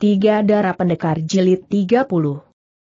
Tiga darah pendekar jilid 30.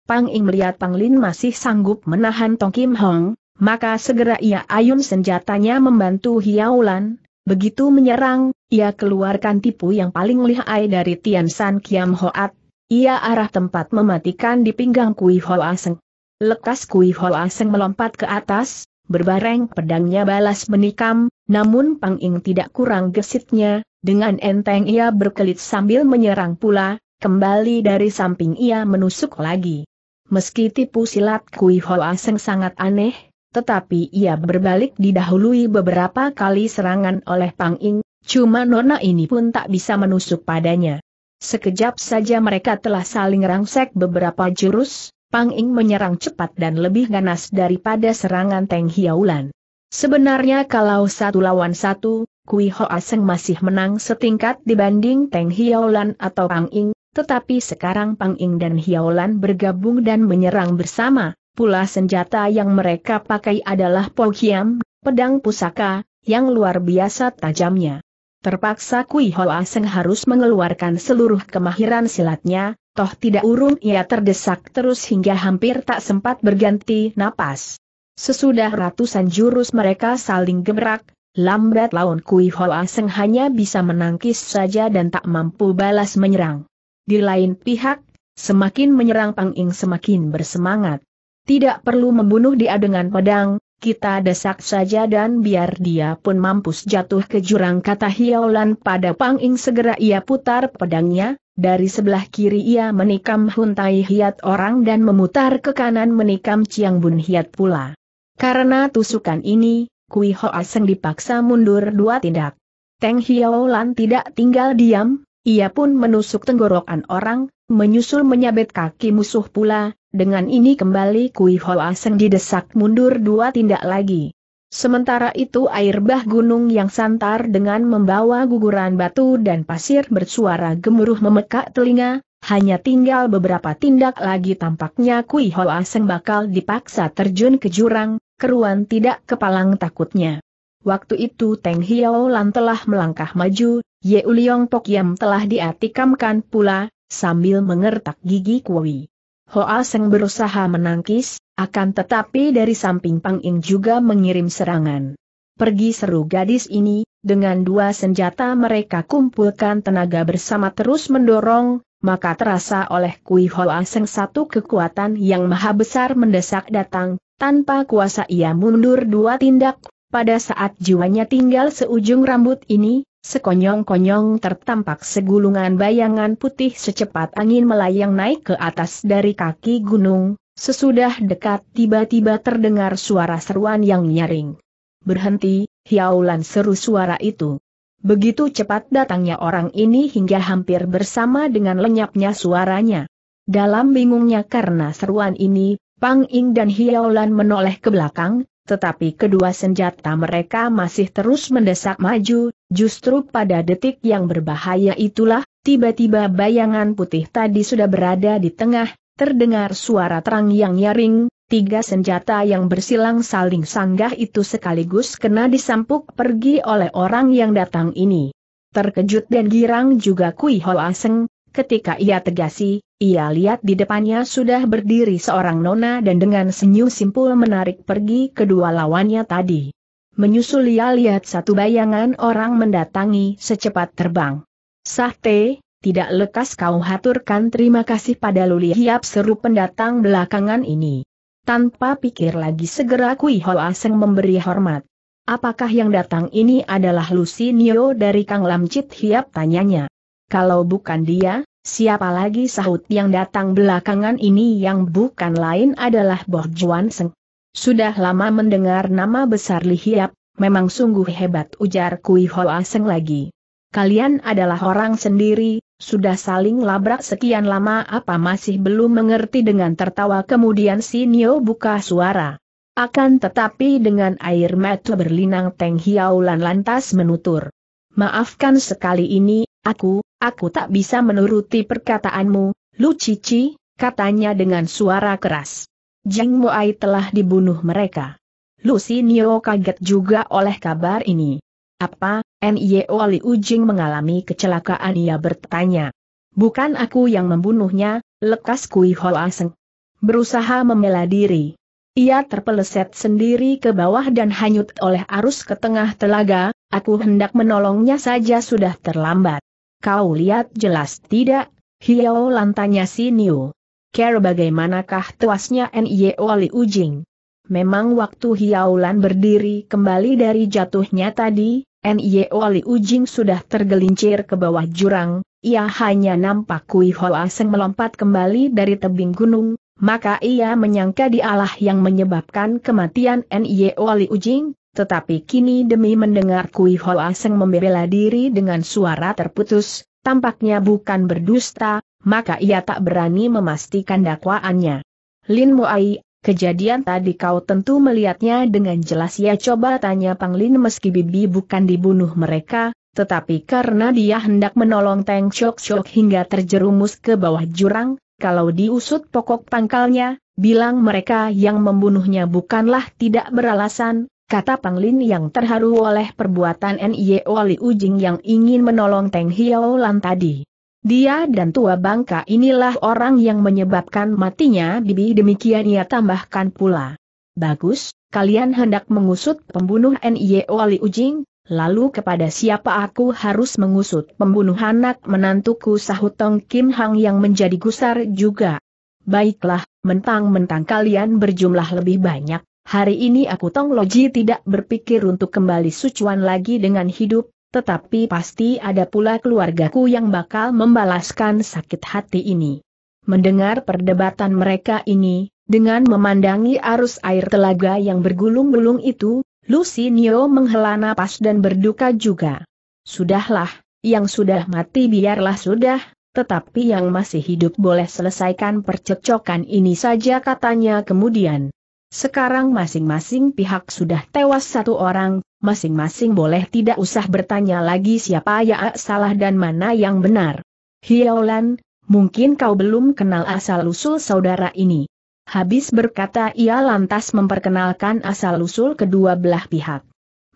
Pang Ing melihat Pang Lin masih sanggup menahan Tong Kim Hong, maka segera ia ayun senjatanya membantu Hiaulan. Begitu menyerang, ia keluarkan tipu yang paling lihai dari Tian San Kiam Hoat. Ia arah tempat mematikan di pinggang Kui Ho Aseng. Lekas Kui Ho Aseng melompat ke atas, berbareng pedangnya balas menikam, namun Pang Ing tidak kurang gesitnya, dengan enteng ia berkelit sambil menyerang pula, Kembali dari samping ia menusuk lagi. Meski tipu silat Kui Hoa Seng sangat aneh, tetapi ia berbalik didahului beberapa kali serangan oleh Pang Ing, cuma nona ini pun tak bisa menusuk padanya. Sekejap saja mereka telah saling rangsek beberapa jurus, Pang Ing menyerang cepat dan lebih ganas daripada serangan Teng Hiaulan. Sebenarnya kalau satu lawan satu, Kui Hoa Seng masih menang setingkat dibanding Teng Hiaulan atau Pang Ing, tetapi sekarang Pang Ing dan Hiaolan bergabung dan menyerang bersama, pula senjata yang mereka pakai adalah pohyam, pedang pusaka, yang luar biasa tajamnya. Terpaksa Kui Hoa Seng harus mengeluarkan seluruh kemahiran silatnya, toh tidak urung ia terdesak terus hingga hampir tak sempat berganti napas. Sesudah ratusan jurus mereka saling gebrak, lambat laun Kui Hoa Seng hanya bisa menangkis saja dan tak mampu balas menyerang. Di lain pihak, semakin menyerang Pang Ing semakin bersemangat. Tidak perlu membunuh dia dengan pedang, kita desak saja dan biar dia pun mampus jatuh ke jurang kata Hiaulan pada Pang Ing segera ia putar pedangnya, dari sebelah kiri ia menikam Huntai Hiat orang dan memutar ke kanan menikam Chiang Bun Hiat pula. Karena tusukan ini, Kui Hoa Seng dipaksa mundur dua tindak. Teng Hiaulan tidak tinggal diam, ia pun menusuk tenggorokan orang, menyusul menyabet kaki musuh pula, dengan ini kembali Kui Hoa Seng didesak mundur dua tindak lagi. Sementara itu air bah gunung yang santar dengan membawa guguran batu dan pasir bersuara gemuruh memekak telinga, hanya tinggal beberapa tindak lagi tampaknya Kui Hoa Seng bakal dipaksa terjun ke jurang, keruan tidak kepalang takutnya. Waktu itu Teng Hiao Lan telah melangkah maju, Ye Uliong telah diatikamkan pula, sambil mengertak gigi Kui. Hoa Seng berusaha menangkis, akan tetapi dari samping Pang Ing juga mengirim serangan. Pergi seru gadis ini, dengan dua senjata mereka kumpulkan tenaga bersama terus mendorong, maka terasa oleh Kui Hoa Seng satu kekuatan yang maha besar mendesak datang, tanpa kuasa ia mundur dua tindak, pada saat jiwanya tinggal seujung rambut ini, Sekonyong-konyong tertampak segulungan bayangan putih secepat angin melayang naik ke atas dari kaki gunung, sesudah dekat tiba-tiba terdengar suara seruan yang nyaring. Berhenti, hiaulan seru suara itu. Begitu cepat datangnya orang ini hingga hampir bersama dengan lenyapnya suaranya. Dalam bingungnya karena seruan ini, Pang Ing dan Hiaulan menoleh ke belakang, tetapi kedua senjata mereka masih terus mendesak maju, Justru pada detik yang berbahaya itulah, tiba-tiba bayangan putih tadi sudah berada di tengah, terdengar suara terang yang nyaring, tiga senjata yang bersilang saling sanggah itu sekaligus kena disampuk pergi oleh orang yang datang ini. Terkejut dan girang juga Kui Ho Aseng, ketika ia tegasi, ia lihat di depannya sudah berdiri seorang nona dan dengan senyum simpul menarik pergi kedua lawannya tadi menyusul ia lihat satu bayangan orang mendatangi secepat terbang. Sahte, tidak lekas kau haturkan terima kasih pada Luli Hiap seru pendatang belakangan ini. Tanpa pikir lagi segera Kui Ho Aseng memberi hormat. Apakah yang datang ini adalah Lucy Nio dari Kang Chit Hiap tanyanya. Kalau bukan dia, siapa lagi sahut yang datang belakangan ini yang bukan lain adalah Boh Juan Seng. Sudah lama mendengar nama besar Lihiap, memang sungguh hebat ujar Kui Ho Aseng lagi. Kalian adalah orang sendiri, sudah saling labrak sekian lama apa masih belum mengerti dengan tertawa kemudian si Nio buka suara. Akan tetapi dengan air mata berlinang Teng Hiaulan lantas menutur. Maafkan sekali ini, aku, aku tak bisa menuruti perkataanmu, Lu Cici, katanya dengan suara keras. Jeng Moai telah dibunuh mereka. Lucy Nio kaget juga oleh kabar ini. Apa, Nio Li Ujing mengalami kecelakaan ia bertanya. Bukan aku yang membunuhnya, lekas Kui Ho Aseng. Berusaha membela diri. Ia terpeleset sendiri ke bawah dan hanyut oleh arus ke tengah telaga, aku hendak menolongnya saja sudah terlambat. Kau lihat jelas tidak? Hiao lantanya si Niu care bagaimanakah tuasnya NIO Li Ujing. Memang waktu Hiaulan berdiri kembali dari jatuhnya tadi, NIO Li Ujing sudah tergelincir ke bawah jurang, ia hanya nampak Kui Hoa Seng melompat kembali dari tebing gunung, maka ia menyangka dialah yang menyebabkan kematian NIO Li Ujing, tetapi kini demi mendengar Kui Hoa Seng membela diri dengan suara terputus, tampaknya bukan berdusta, maka ia tak berani memastikan dakwaannya. Lin Muai, kejadian tadi kau tentu melihatnya dengan jelas ya coba tanya Pang Lin, meski Bibi bukan dibunuh mereka, tetapi karena dia hendak menolong Teng Chok Chok hingga terjerumus ke bawah jurang, kalau diusut pokok pangkalnya, bilang mereka yang membunuhnya bukanlah tidak beralasan, kata Pang Lin yang terharu oleh perbuatan NIO Wali Ujing yang ingin menolong Teng Hiao Lan tadi. Dia dan tua bangka inilah orang yang menyebabkan matinya bibi demikian ia tambahkan pula. Bagus, kalian hendak mengusut pembunuh NIO e Ali Ujing, lalu kepada siapa aku harus mengusut pembunuh anak menantuku Sahutong Kim Hang yang menjadi gusar juga. Baiklah, mentang-mentang kalian berjumlah lebih banyak, hari ini aku Tong Loji tidak berpikir untuk kembali sucuan lagi dengan hidup, tetapi pasti ada pula keluargaku yang bakal membalaskan sakit hati ini. Mendengar perdebatan mereka ini, dengan memandangi arus air telaga yang bergulung-gulung itu, Lucy Neo menghela napas dan berduka juga. Sudahlah, yang sudah mati biarlah sudah, tetapi yang masih hidup boleh selesaikan percekcokan ini saja katanya kemudian. Sekarang masing-masing pihak sudah tewas satu orang, masing-masing boleh tidak usah bertanya lagi siapa yang salah dan mana yang benar. Hiaolan, mungkin kau belum kenal asal-usul saudara ini. Habis berkata ia lantas memperkenalkan asal-usul kedua belah pihak.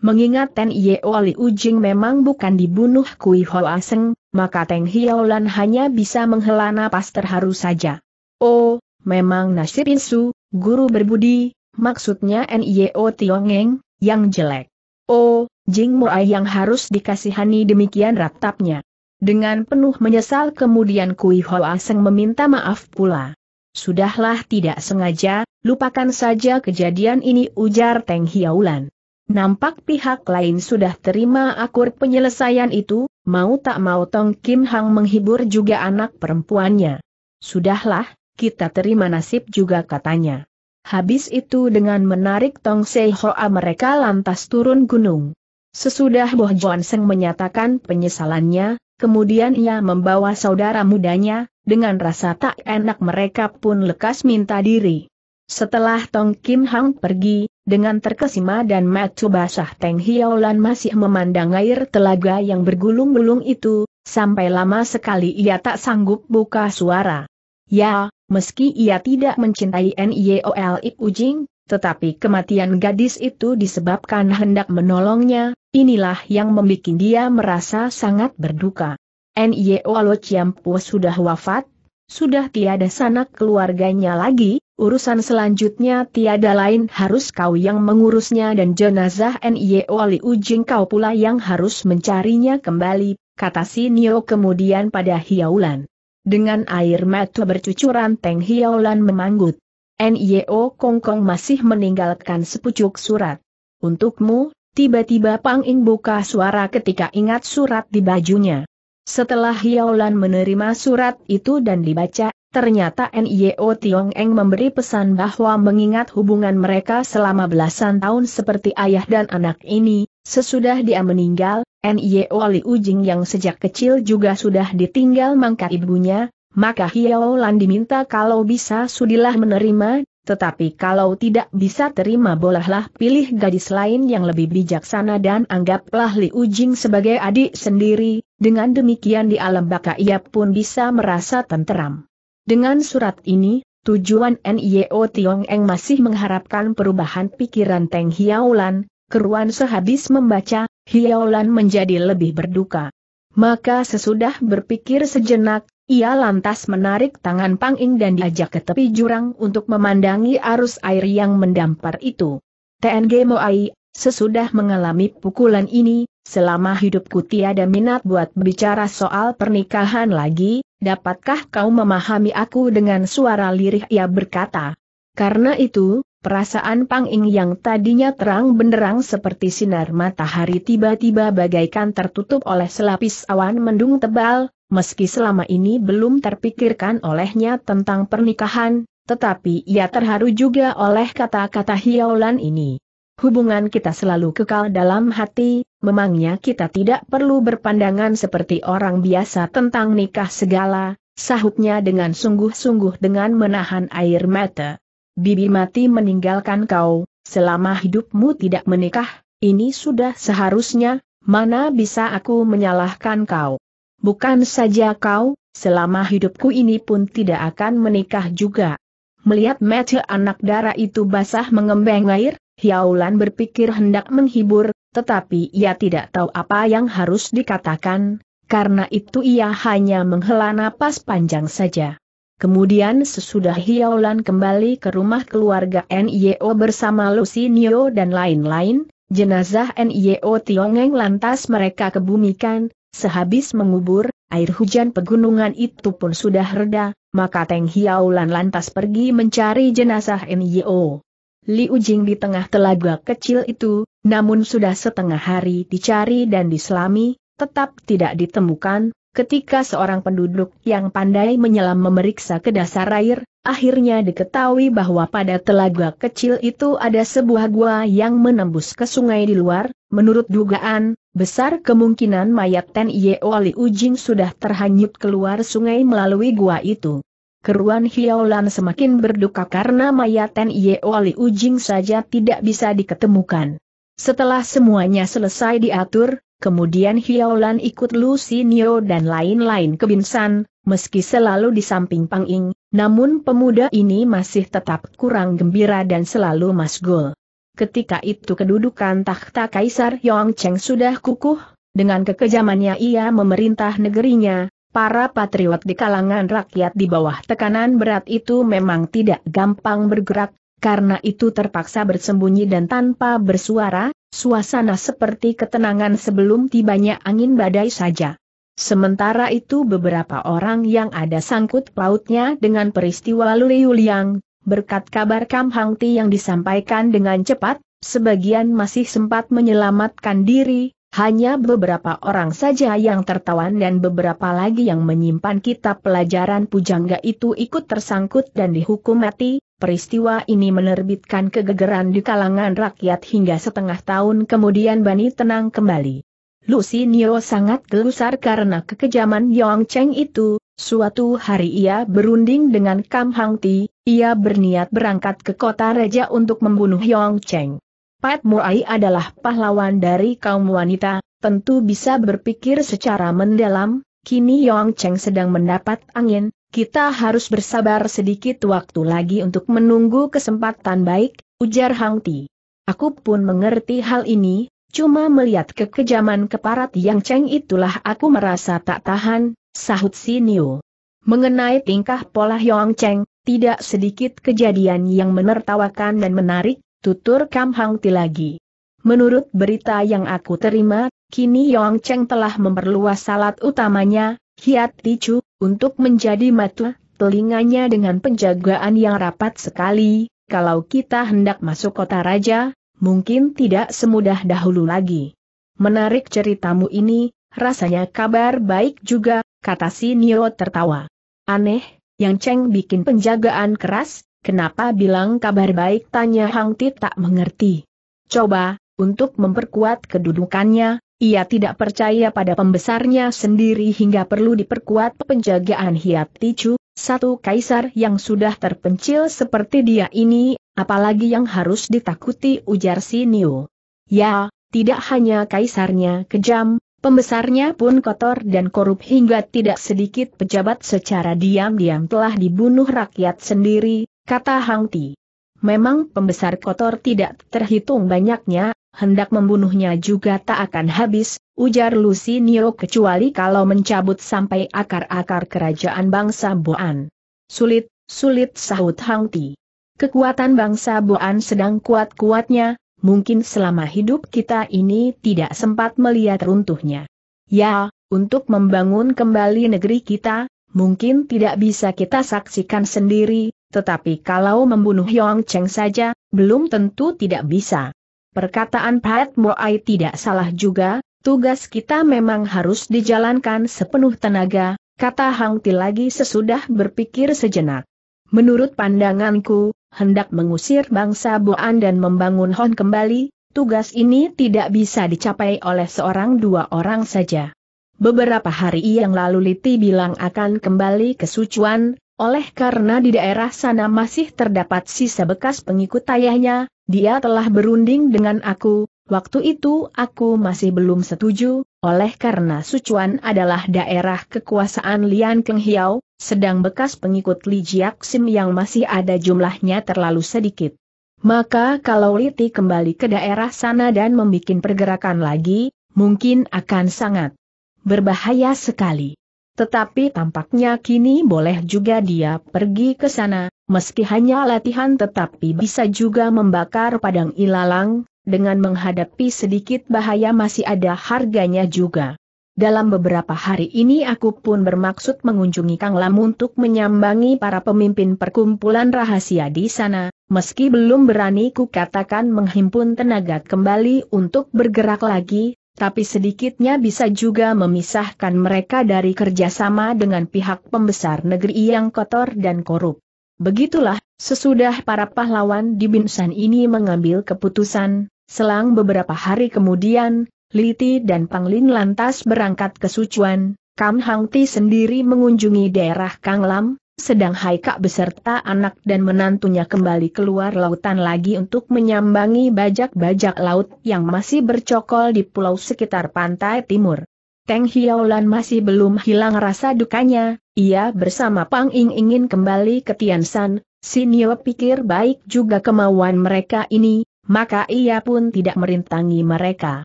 Mengingat Ten Yeo Ujing memang bukan dibunuh Kui Ho Seng, maka Teng Hiaolan hanya bisa menghela napas terharu saja. Oh, memang nasib insu, guru berbudi, maksudnya N.I.O. Tiongeng, yang jelek. Oh, Jing Moai yang harus dikasihani demikian ratapnya. Dengan penuh menyesal kemudian Kui Ho Aseng meminta maaf pula. Sudahlah tidak sengaja, lupakan saja kejadian ini ujar Teng Hiaulan. Nampak pihak lain sudah terima akur penyelesaian itu, mau tak mau Tong Kim Hang menghibur juga anak perempuannya. Sudahlah, kita terima nasib juga katanya. Habis itu dengan menarik Tong Sei mereka lantas turun gunung. Sesudah Boh Joan Seng menyatakan penyesalannya, kemudian ia membawa saudara mudanya, dengan rasa tak enak mereka pun lekas minta diri. Setelah Tong Kim Hang pergi, dengan terkesima dan matu basah Teng hiaolan masih memandang air telaga yang bergulung-gulung itu, sampai lama sekali ia tak sanggup buka suara. Ya, Meski ia tidak mencintai Ip Ujing, tetapi kematian gadis itu disebabkan hendak menolongnya, inilah yang membuat dia merasa sangat berduka. NIOLO Ciampu sudah wafat, sudah tiada sanak keluarganya lagi, urusan selanjutnya tiada lain harus kau yang mengurusnya dan jenazah Ip Ujing kau pula yang harus mencarinya kembali, kata si Nio kemudian pada Hiaulan. Dengan air mata bercucuran Teng hiaolan memanggut. Nio kongkong masih meninggalkan sepucuk surat. Untukmu, tiba-tiba Pang Ing buka suara ketika ingat surat di bajunya. Setelah hiaolan menerima surat itu dan dibaca, ternyata Nio Tiong Eng memberi pesan bahwa mengingat hubungan mereka selama belasan tahun seperti ayah dan anak ini, sesudah dia meninggal, Nio e Li Ujing yang sejak kecil juga sudah ditinggal mangka ibunya, maka Hiao Lan diminta kalau bisa sudilah menerima, tetapi kalau tidak bisa terima bolehlah pilih gadis lain yang lebih bijaksana dan anggaplah Li Ujing sebagai adik sendiri, dengan demikian di alam baka ia pun bisa merasa tenteram. Dengan surat ini, tujuan Nio e Tiong Eng masih mengharapkan perubahan pikiran Teng Hiao Lan, Keruan sehabis membaca, Hiaolan menjadi lebih berduka. Maka sesudah berpikir sejenak, ia lantas menarik tangan Pang Ing dan diajak ke tepi jurang untuk memandangi arus air yang mendampar itu. TNG Moai, sesudah mengalami pukulan ini, selama hidupku tiada minat buat bicara soal pernikahan lagi, dapatkah kau memahami aku dengan suara lirih ia berkata. Karena itu, perasaan Pang Ing yang tadinya terang benderang seperti sinar matahari tiba-tiba bagaikan tertutup oleh selapis awan mendung tebal, meski selama ini belum terpikirkan olehnya tentang pernikahan, tetapi ia terharu juga oleh kata-kata Hiaulan ini. Hubungan kita selalu kekal dalam hati, memangnya kita tidak perlu berpandangan seperti orang biasa tentang nikah segala, sahutnya dengan sungguh-sungguh dengan menahan air mata bibi mati meninggalkan kau, selama hidupmu tidak menikah, ini sudah seharusnya, mana bisa aku menyalahkan kau. Bukan saja kau, selama hidupku ini pun tidak akan menikah juga. Melihat mata anak darah itu basah mengembang air, Hiaulan berpikir hendak menghibur, tetapi ia tidak tahu apa yang harus dikatakan, karena itu ia hanya menghela napas panjang saja. Kemudian sesudah Hiaulan kembali ke rumah keluarga NIO bersama Nio dan lain-lain, jenazah NIO Tiongeng lantas mereka kebumikan, sehabis mengubur, air hujan pegunungan itu pun sudah reda, maka Teng Hiaulan lantas pergi mencari jenazah NIO. Liu Jing di tengah telaga kecil itu, namun sudah setengah hari dicari dan diselami, tetap tidak ditemukan, Ketika seorang penduduk yang pandai menyelam memeriksa ke dasar air, akhirnya diketahui bahwa pada telaga kecil itu ada sebuah gua yang menembus ke sungai di luar, menurut dugaan, besar kemungkinan mayat Ten Ye Ujing sudah terhanyut keluar sungai melalui gua itu. Keruan Hiaolan semakin berduka karena mayat Ten Ye Ujing saja tidak bisa diketemukan. Setelah semuanya selesai diatur, kemudian Hiaolan ikut Lu Sinio dan lain-lain ke Binsan, meski selalu di samping Pang Ing, namun pemuda ini masih tetap kurang gembira dan selalu masgul. Ketika itu kedudukan takhta Kaisar Yong Cheng sudah kukuh, dengan kekejamannya ia memerintah negerinya, Para patriot di kalangan rakyat di bawah tekanan berat itu memang tidak gampang bergerak, karena itu terpaksa bersembunyi dan tanpa bersuara, Suasana seperti ketenangan sebelum tibanya angin badai saja. Sementara itu beberapa orang yang ada sangkut pautnya dengan peristiwa Liu Liang, berkat kabar Kam Hang Ti yang disampaikan dengan cepat, sebagian masih sempat menyelamatkan diri, hanya beberapa orang saja yang tertawan dan beberapa lagi yang menyimpan kitab pelajaran pujangga itu ikut tersangkut dan dihukum mati, Peristiwa ini menerbitkan kegegeran di kalangan rakyat hingga setengah tahun kemudian Bani tenang kembali. Lucy Nio sangat gelusar karena kekejaman Yong Cheng itu, suatu hari ia berunding dengan Kam Hang Ti, ia berniat berangkat ke kota Raja untuk membunuh Yong Cheng. Pat Muai adalah pahlawan dari kaum wanita, tentu bisa berpikir secara mendalam, kini Yong Cheng sedang mendapat angin, kita harus bersabar sedikit waktu lagi untuk menunggu kesempatan baik, ujar Hang Ti. Aku pun mengerti hal ini, cuma melihat kekejaman keparat yang Cheng itulah aku merasa tak tahan, sahut si Niu. Mengenai tingkah pola Yong Cheng, tidak sedikit kejadian yang menertawakan dan menarik, tutur Kam Hang Ti lagi. Menurut berita yang aku terima, kini Yong Cheng telah memperluas salat utamanya, Hiat Tichu, untuk menjadi mata, telinganya dengan penjagaan yang rapat sekali, kalau kita hendak masuk kota raja, mungkin tidak semudah dahulu lagi. Menarik ceritamu ini, rasanya kabar baik juga, kata si Nio tertawa. Aneh, yang Cheng bikin penjagaan keras, kenapa bilang kabar baik tanya Hang Ti tak mengerti. Coba, untuk memperkuat kedudukannya, ia tidak percaya pada pembesarnya sendiri hingga perlu diperkuat penjagaan Hiat Ticu, satu kaisar yang sudah terpencil seperti dia ini, apalagi yang harus ditakuti ujar si Niu. Ya, tidak hanya kaisarnya kejam, Pembesarnya pun kotor dan korup hingga tidak sedikit pejabat secara diam-diam telah dibunuh rakyat sendiri, kata Hang Ti. Memang pembesar kotor tidak terhitung banyaknya, hendak membunuhnya juga tak akan habis, ujar Lucy Lucinio kecuali kalau mencabut sampai akar-akar kerajaan bangsa Boan. Sulit, sulit sahut Hang Ti. Kekuatan bangsa Boan sedang kuat-kuatnya, mungkin selama hidup kita ini tidak sempat melihat runtuhnya. Ya, untuk membangun kembali negeri kita, mungkin tidak bisa kita saksikan sendiri, tetapi kalau membunuh Yong Cheng saja, belum tentu tidak bisa. Perkataan Pat Moai tidak salah juga, tugas kita memang harus dijalankan sepenuh tenaga, kata Hang Ti lagi sesudah berpikir sejenak. Menurut pandanganku, hendak mengusir bangsa Boan dan membangun Hon kembali, tugas ini tidak bisa dicapai oleh seorang dua orang saja. Beberapa hari yang lalu Liti bilang akan kembali ke Sucuan, oleh karena di daerah sana masih terdapat sisa bekas pengikut ayahnya, dia telah berunding dengan aku, waktu itu aku masih belum setuju, oleh karena Sucuan adalah daerah kekuasaan Lian Keng Hiao, sedang bekas pengikut Li Jiak Sim yang masih ada jumlahnya terlalu sedikit. Maka kalau Liti kembali ke daerah sana dan membuat pergerakan lagi, mungkin akan sangat berbahaya sekali. Tetapi tampaknya kini boleh juga dia pergi ke sana, Meski hanya latihan tetapi bisa juga membakar padang ilalang, dengan menghadapi sedikit bahaya masih ada harganya juga. Dalam beberapa hari ini aku pun bermaksud mengunjungi Kang Lam untuk menyambangi para pemimpin perkumpulan rahasia di sana, meski belum berani kukatakan menghimpun tenaga kembali untuk bergerak lagi, tapi sedikitnya bisa juga memisahkan mereka dari kerjasama dengan pihak pembesar negeri yang kotor dan korup. Begitulah, sesudah para pahlawan di Binsan ini mengambil keputusan, selang beberapa hari kemudian, Liti dan Panglin lantas berangkat ke Sucuan, Kam Hang sendiri mengunjungi daerah Kang Lam, sedang Haika beserta anak dan menantunya kembali keluar lautan lagi untuk menyambangi bajak-bajak laut yang masih bercokol di pulau sekitar pantai timur. Teng Hiaolan masih belum hilang rasa dukanya, ia bersama Pang Ing ingin kembali ke Tiansan, Sinio pikir baik juga kemauan mereka ini, maka ia pun tidak merintangi mereka.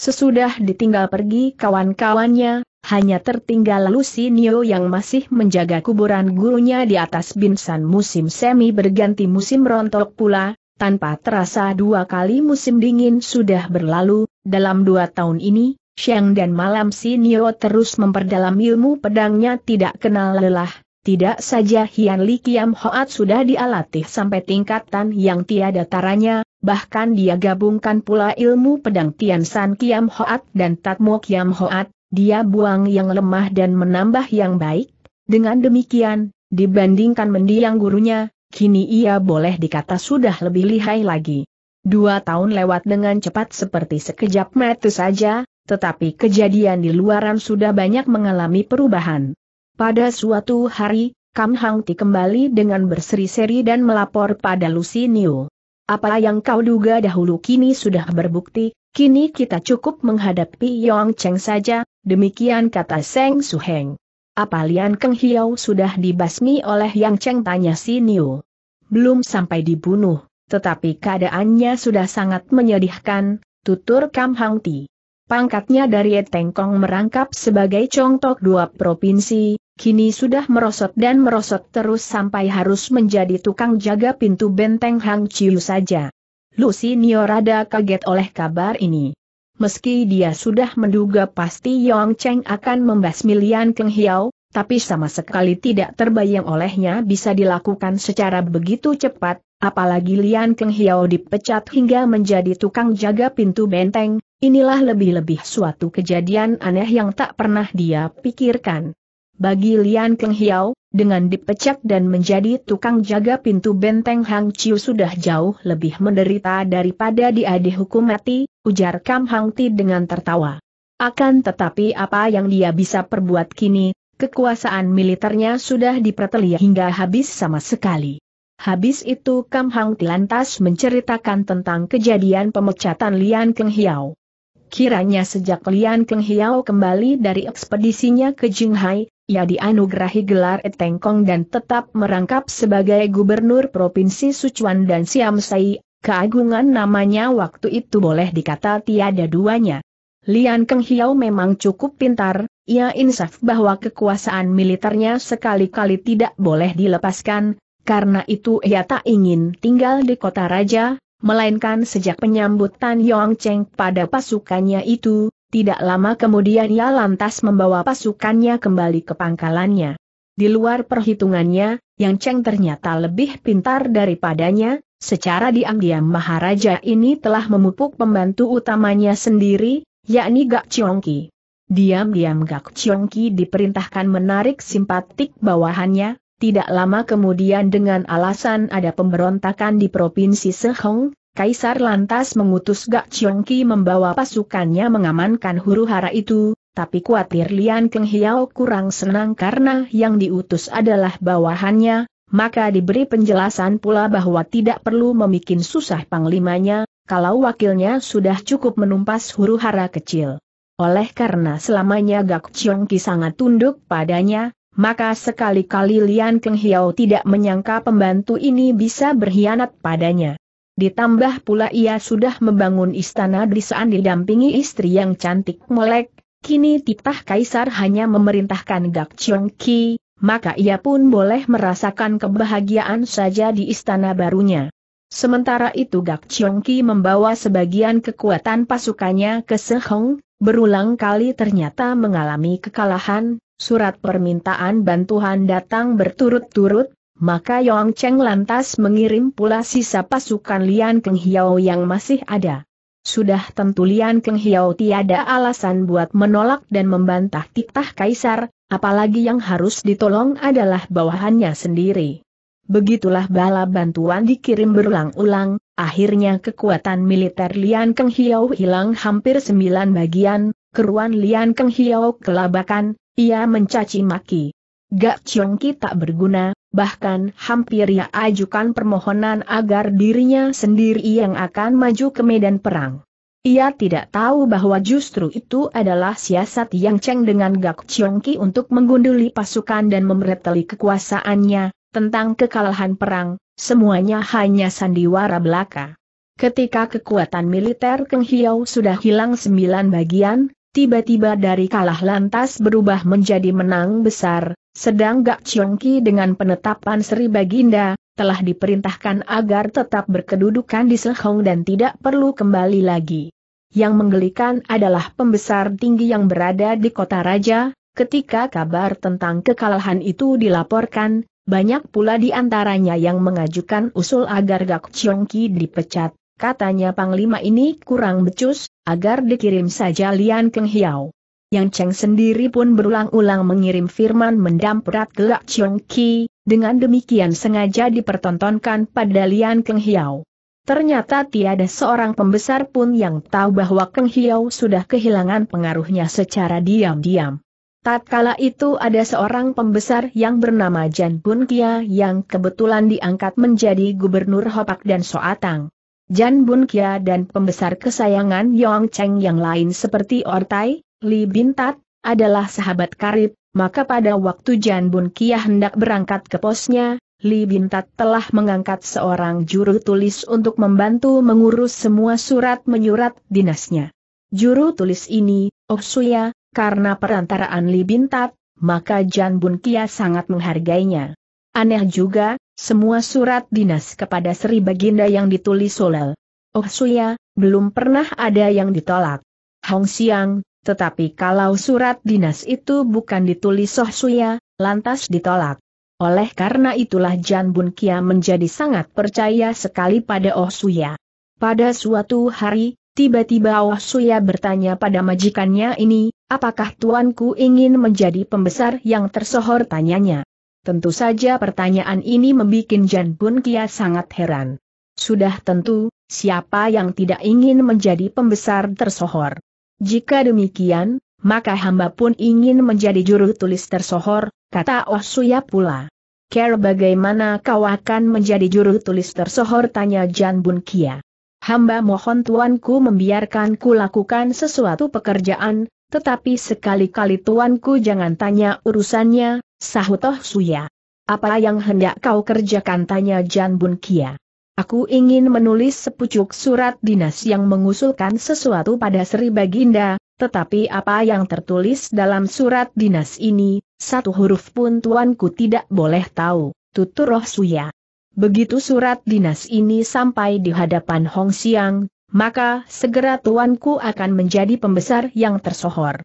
Sesudah ditinggal pergi kawan-kawannya, hanya tertinggal Lusi Nio yang masih menjaga kuburan gurunya di atas binsan musim semi berganti musim rontok pula, tanpa terasa dua kali musim dingin sudah berlalu, dalam dua tahun ini, Siang dan malam si Nio terus memperdalam ilmu pedangnya tidak kenal lelah. Tidak saja Hian Li Kiam Hoat sudah dialatih sampai tingkatan yang tiada taranya, bahkan dia gabungkan pula ilmu pedang Tian San Kiam Hoat dan Tatmo Kiam Hoat, dia buang yang lemah dan menambah yang baik. Dengan demikian, dibandingkan mendiang gurunya, kini ia boleh dikata sudah lebih lihai lagi. Dua tahun lewat dengan cepat seperti sekejap mata saja, tetapi kejadian di luaran sudah banyak mengalami perubahan. Pada suatu hari, Kam Hang Ti kembali dengan berseri-seri dan melapor pada Lucy Niu. Apa yang kau duga dahulu kini sudah berbukti, kini kita cukup menghadapi Yong Cheng saja, demikian kata Seng Su Heng. Apa Lian Keng Hiao sudah dibasmi oleh Yang Cheng tanya si Niu. Belum sampai dibunuh, tetapi keadaannya sudah sangat menyedihkan, tutur Kam Hang Ti. Pangkatnya dari Etengkong merangkap sebagai contoh dua provinsi, kini sudah merosot dan merosot terus sampai harus menjadi tukang jaga pintu benteng Hang Chiu saja. Lucy rada kaget oleh kabar ini. Meski dia sudah menduga pasti Yong Cheng akan membasmi Lian Keng Hiao, tapi sama sekali tidak terbayang olehnya bisa dilakukan secara begitu cepat, Apalagi Lian Keng Hiao dipecat hingga menjadi tukang jaga pintu benteng, inilah lebih-lebih suatu kejadian aneh yang tak pernah dia pikirkan. Bagi Lian Keng Hiao, dengan dipecat dan menjadi tukang jaga pintu benteng Hang Chiu sudah jauh lebih menderita daripada dia dihukum mati, ujar Kam Hang Ti dengan tertawa. Akan tetapi apa yang dia bisa perbuat kini, kekuasaan militernya sudah dipertelia hingga habis sama sekali. Habis itu Kam Hang lantas menceritakan tentang kejadian pemecatan Lian Keng Hiao. Kiranya sejak Lian Keng Hiao kembali dari ekspedisinya ke Jinghai, ia dianugerahi gelar Etengkong dan tetap merangkap sebagai gubernur provinsi Sichuan dan Siam Sai, keagungan namanya waktu itu boleh dikata tiada duanya. Lian Keng Hiao memang cukup pintar, ia insaf bahwa kekuasaan militernya sekali-kali tidak boleh dilepaskan, karena itu ia tak ingin tinggal di kota raja, melainkan sejak penyambutan Yong Cheng pada pasukannya itu, tidak lama kemudian ia lantas membawa pasukannya kembali ke pangkalannya. Di luar perhitungannya, Yang Cheng ternyata lebih pintar daripadanya, secara diam-diam Maharaja ini telah memupuk pembantu utamanya sendiri, yakni Gak Chiongki. Diam-diam Gak Chiongki diperintahkan menarik simpatik bawahannya, tidak lama kemudian dengan alasan ada pemberontakan di Provinsi Sehong, Kaisar lantas mengutus Gak Chiongki membawa pasukannya mengamankan huru hara itu, tapi khawatir Lian Keng Hiao kurang senang karena yang diutus adalah bawahannya, maka diberi penjelasan pula bahwa tidak perlu memikin susah panglimanya, kalau wakilnya sudah cukup menumpas huru hara kecil. Oleh karena selamanya Gak Chiongki sangat tunduk padanya, maka sekali-kali Lian Keng Hiao tidak menyangka pembantu ini bisa berkhianat padanya. Ditambah pula ia sudah membangun istana di sana didampingi istri yang cantik melek, kini titah kaisar hanya memerintahkan Gak Chiong Ki, maka ia pun boleh merasakan kebahagiaan saja di istana barunya. Sementara itu Gak Chiong Ki membawa sebagian kekuatan pasukannya ke Sehong, berulang kali ternyata mengalami kekalahan, surat permintaan bantuan datang berturut-turut, maka Yong Cheng lantas mengirim pula sisa pasukan Lian Keng Hiao yang masih ada. Sudah tentu Lian Keng Hiao tiada alasan buat menolak dan membantah titah kaisar, apalagi yang harus ditolong adalah bawahannya sendiri. Begitulah bala bantuan dikirim berulang-ulang, akhirnya kekuatan militer Lian Keng Hiao hilang hampir sembilan bagian, keruan Lian Keng Hiao kelabakan, ia mencaci maki. Gak Chiongki tak berguna, bahkan hampir ia ajukan permohonan agar dirinya sendiri yang akan maju ke medan perang. Ia tidak tahu bahwa justru itu adalah siasat yang ceng dengan Gak Chongki untuk menggunduli pasukan dan memereteli kekuasaannya, tentang kekalahan perang, semuanya hanya sandiwara belaka. Ketika kekuatan militer Keng Hiau sudah hilang sembilan bagian, tiba-tiba dari kalah lantas berubah menjadi menang besar, sedang Gak Chiongki dengan penetapan Sri Baginda, telah diperintahkan agar tetap berkedudukan di Sehong dan tidak perlu kembali lagi. Yang menggelikan adalah pembesar tinggi yang berada di kota raja, ketika kabar tentang kekalahan itu dilaporkan, banyak pula di antaranya yang mengajukan usul agar Gak Chiongki dipecat. Katanya Panglima ini kurang becus, agar dikirim saja Lian Keng Hiao. Yang Cheng sendiri pun berulang-ulang mengirim firman mendamperat gelak Chiong Ki, dengan demikian sengaja dipertontonkan pada Lian Keng Hiao. Ternyata tiada seorang pembesar pun yang tahu bahwa Keng Hiao sudah kehilangan pengaruhnya secara diam-diam. Tatkala itu ada seorang pembesar yang bernama Jan Bun Kia yang kebetulan diangkat menjadi gubernur Hopak dan Soatang. Jan Bun Kia dan pembesar kesayangan Yong Cheng yang lain seperti Ortai, Li Bintat, adalah sahabat karib, maka pada waktu Jan Bun Kia hendak berangkat ke posnya, Li Bintat telah mengangkat seorang juru tulis untuk membantu mengurus semua surat-menyurat dinasnya. Juru tulis ini, Oksuya, oh karena perantaraan Li Bintat, maka Jan Bun Kia sangat menghargainya. Aneh juga, semua surat dinas kepada Sri Baginda yang ditulis Solel. Oh Suya, belum pernah ada yang ditolak. Hong Xiang, tetapi kalau surat dinas itu bukan ditulis Oh Suya, lantas ditolak. Oleh karena itulah Jan Bun Kia menjadi sangat percaya sekali pada Oh Suya. Pada suatu hari, tiba-tiba Oh Suya bertanya pada majikannya ini, apakah tuanku ingin menjadi pembesar yang tersohor tanyanya. Tentu saja pertanyaan ini membuat Jan Bun Kia sangat heran. Sudah tentu, siapa yang tidak ingin menjadi pembesar tersohor? Jika demikian, maka hamba pun ingin menjadi juru tulis tersohor, kata Oh Suya pula. Care bagaimana kau akan menjadi juru tulis tersohor tanya Jan Bun Kia. Hamba mohon tuanku membiarkanku lakukan sesuatu pekerjaan, tetapi sekali-kali tuanku jangan tanya urusannya, Sahutoh Suya. Apa yang hendak kau kerjakan tanya Jan Bun Kia. Aku ingin menulis sepucuk surat dinas yang mengusulkan sesuatu pada Sri Baginda, tetapi apa yang tertulis dalam surat dinas ini, satu huruf pun tuanku tidak boleh tahu, tutur Roh Suya. Begitu surat dinas ini sampai di hadapan Hong Siang, maka segera tuanku akan menjadi pembesar yang tersohor.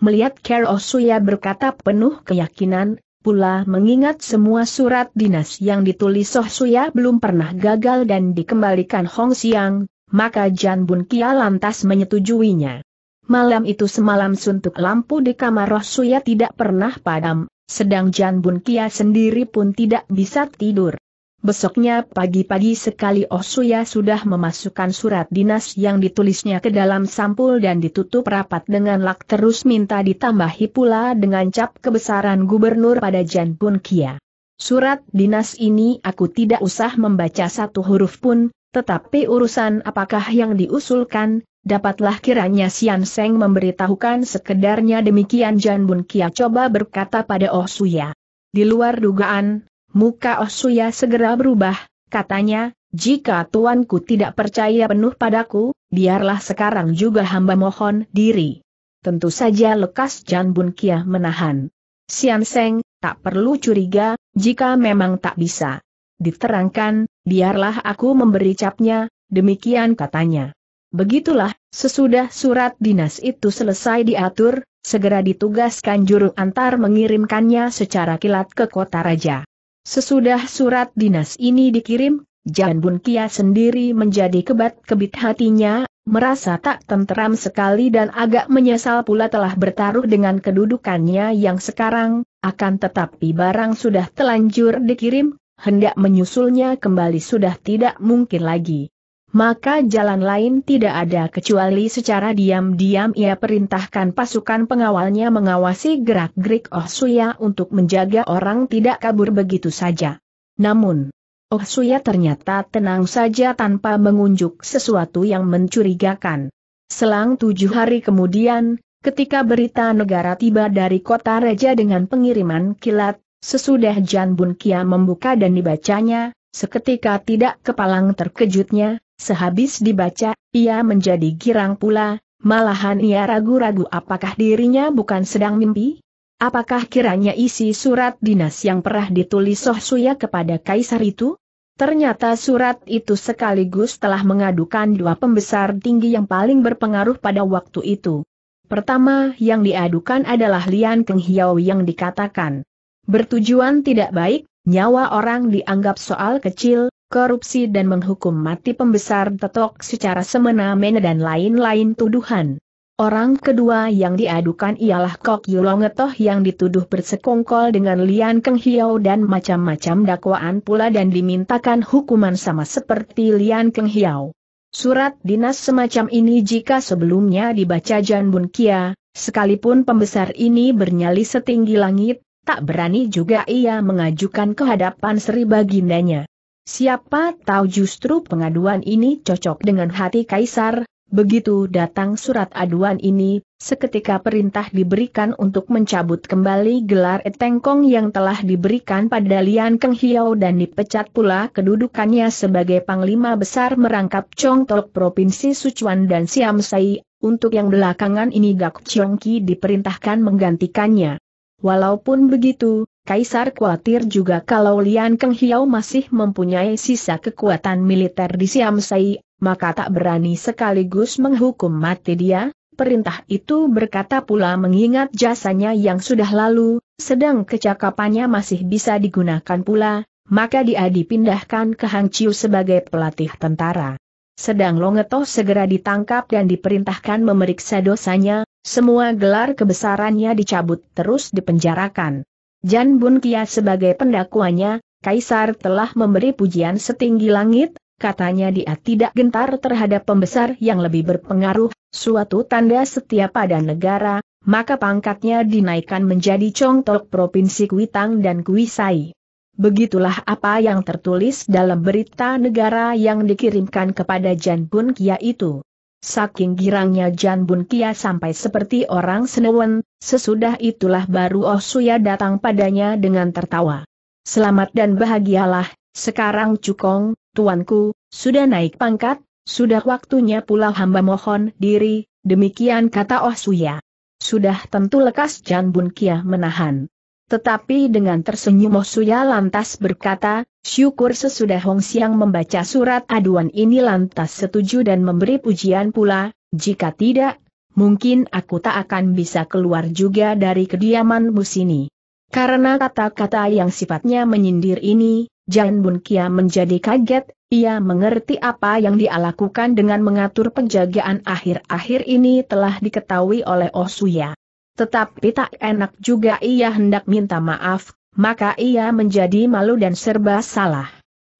Melihat Kero Suya berkata penuh keyakinan, pula mengingat semua surat dinas yang ditulis Soh Suya belum pernah gagal dan dikembalikan Hong Siang, maka Jan Bun Kia lantas menyetujuinya. Malam itu semalam suntuk lampu di kamar Roh Suya tidak pernah padam, sedang Jan Bun Kia sendiri pun tidak bisa tidur. Besoknya pagi-pagi sekali Osuya sudah memasukkan surat dinas yang ditulisnya ke dalam sampul dan ditutup rapat dengan lak terus minta ditambahi pula dengan cap kebesaran gubernur pada Jan Bun Kia. Surat dinas ini aku tidak usah membaca satu huruf pun, tetapi urusan apakah yang diusulkan, dapatlah kiranya Sian Seng memberitahukan sekedarnya demikian Jan Bun Kia coba berkata pada Osuya. Di luar dugaan, Muka Osuya segera berubah, katanya, jika tuanku tidak percaya penuh padaku, biarlah sekarang juga hamba mohon diri. Tentu saja lekas Jan Bun Kia menahan. Sian Seng, tak perlu curiga, jika memang tak bisa. Diterangkan, biarlah aku memberi capnya, demikian katanya. Begitulah, sesudah surat dinas itu selesai diatur, segera ditugaskan juru antar mengirimkannya secara kilat ke kota raja. Sesudah surat dinas ini dikirim, Jan Bun Kia sendiri menjadi kebat-kebit hatinya, merasa tak tenteram sekali dan agak menyesal pula telah bertaruh dengan kedudukannya yang sekarang, akan tetapi barang sudah telanjur dikirim, hendak menyusulnya kembali sudah tidak mungkin lagi maka jalan lain tidak ada kecuali secara diam-diam ia perintahkan pasukan pengawalnya mengawasi gerak-gerik Oh Suya untuk menjaga orang tidak kabur begitu saja. Namun, Oh Suya ternyata tenang saja tanpa mengunjuk sesuatu yang mencurigakan. Selang tujuh hari kemudian, ketika berita negara tiba dari kota Raja dengan pengiriman kilat, sesudah Jan Bun Kia membuka dan dibacanya, seketika tidak kepalang terkejutnya, Sehabis dibaca, ia menjadi girang pula, malahan ia ragu-ragu apakah dirinya bukan sedang mimpi? Apakah kiranya isi surat dinas yang pernah ditulis Soh Suya kepada Kaisar itu? Ternyata surat itu sekaligus telah mengadukan dua pembesar tinggi yang paling berpengaruh pada waktu itu. Pertama yang diadukan adalah Lian Keng Hiao yang dikatakan bertujuan tidak baik, nyawa orang dianggap soal kecil, korupsi dan menghukum mati pembesar tetok secara semena-mena dan lain-lain tuduhan. Orang kedua yang diadukan ialah Kok Yulongetoh yang dituduh bersekongkol dengan Lian Keng Hiao dan macam-macam dakwaan pula dan dimintakan hukuman sama seperti Lian Keng Hiao. Surat dinas semacam ini jika sebelumnya dibaca Jan Bun Kia, sekalipun pembesar ini bernyali setinggi langit, tak berani juga ia mengajukan kehadapan Sri Bagindanya. Siapa tahu justru pengaduan ini cocok dengan hati Kaisar, begitu datang surat aduan ini, seketika perintah diberikan untuk mencabut kembali gelar Etengkong yang telah diberikan pada Lian Keng Hiao dan dipecat pula kedudukannya sebagai Panglima Besar merangkap Tok Provinsi Sichuan dan Siam Sai, untuk yang belakangan ini Gak Chong Ki diperintahkan menggantikannya. Walaupun begitu, Kaisar khawatir juga kalau Lian Keng Hiao masih mempunyai sisa kekuatan militer di Siam Sai, maka tak berani sekaligus menghukum mati dia. Perintah itu berkata pula mengingat jasanya yang sudah lalu, sedang kecakapannya masih bisa digunakan pula, maka dia dipindahkan ke Hang Chiu sebagai pelatih tentara. Sedang Longeto segera ditangkap dan diperintahkan memeriksa dosanya, semua gelar kebesarannya dicabut terus dipenjarakan. Jan Bun Kia sebagai pendakwanya, Kaisar telah memberi pujian setinggi langit, katanya dia tidak gentar terhadap pembesar yang lebih berpengaruh, suatu tanda setia pada negara, maka pangkatnya dinaikkan menjadi congtok Provinsi Kuitang dan Kuisai. Begitulah apa yang tertulis dalam berita negara yang dikirimkan kepada Jan Bun Kia itu. Saking girangnya Jan Bun Kia sampai seperti orang senewen, sesudah itulah baru Oh Suya datang padanya dengan tertawa. Selamat dan bahagialah, sekarang Cukong, tuanku, sudah naik pangkat, sudah waktunya pula hamba mohon diri, demikian kata Oh Suya. Sudah tentu lekas Jan Bun Kia menahan. Tetapi dengan tersenyum Mosuya lantas berkata, syukur sesudah Hong Xiang membaca surat aduan ini lantas setuju dan memberi pujian pula, jika tidak, mungkin aku tak akan bisa keluar juga dari kediamanmu sini. Karena kata-kata yang sifatnya menyindir ini, Jan Bun Kia menjadi kaget, ia mengerti apa yang dia lakukan dengan mengatur penjagaan akhir-akhir ini telah diketahui oleh Osuya tetapi tak enak juga ia hendak minta maaf, maka ia menjadi malu dan serba salah.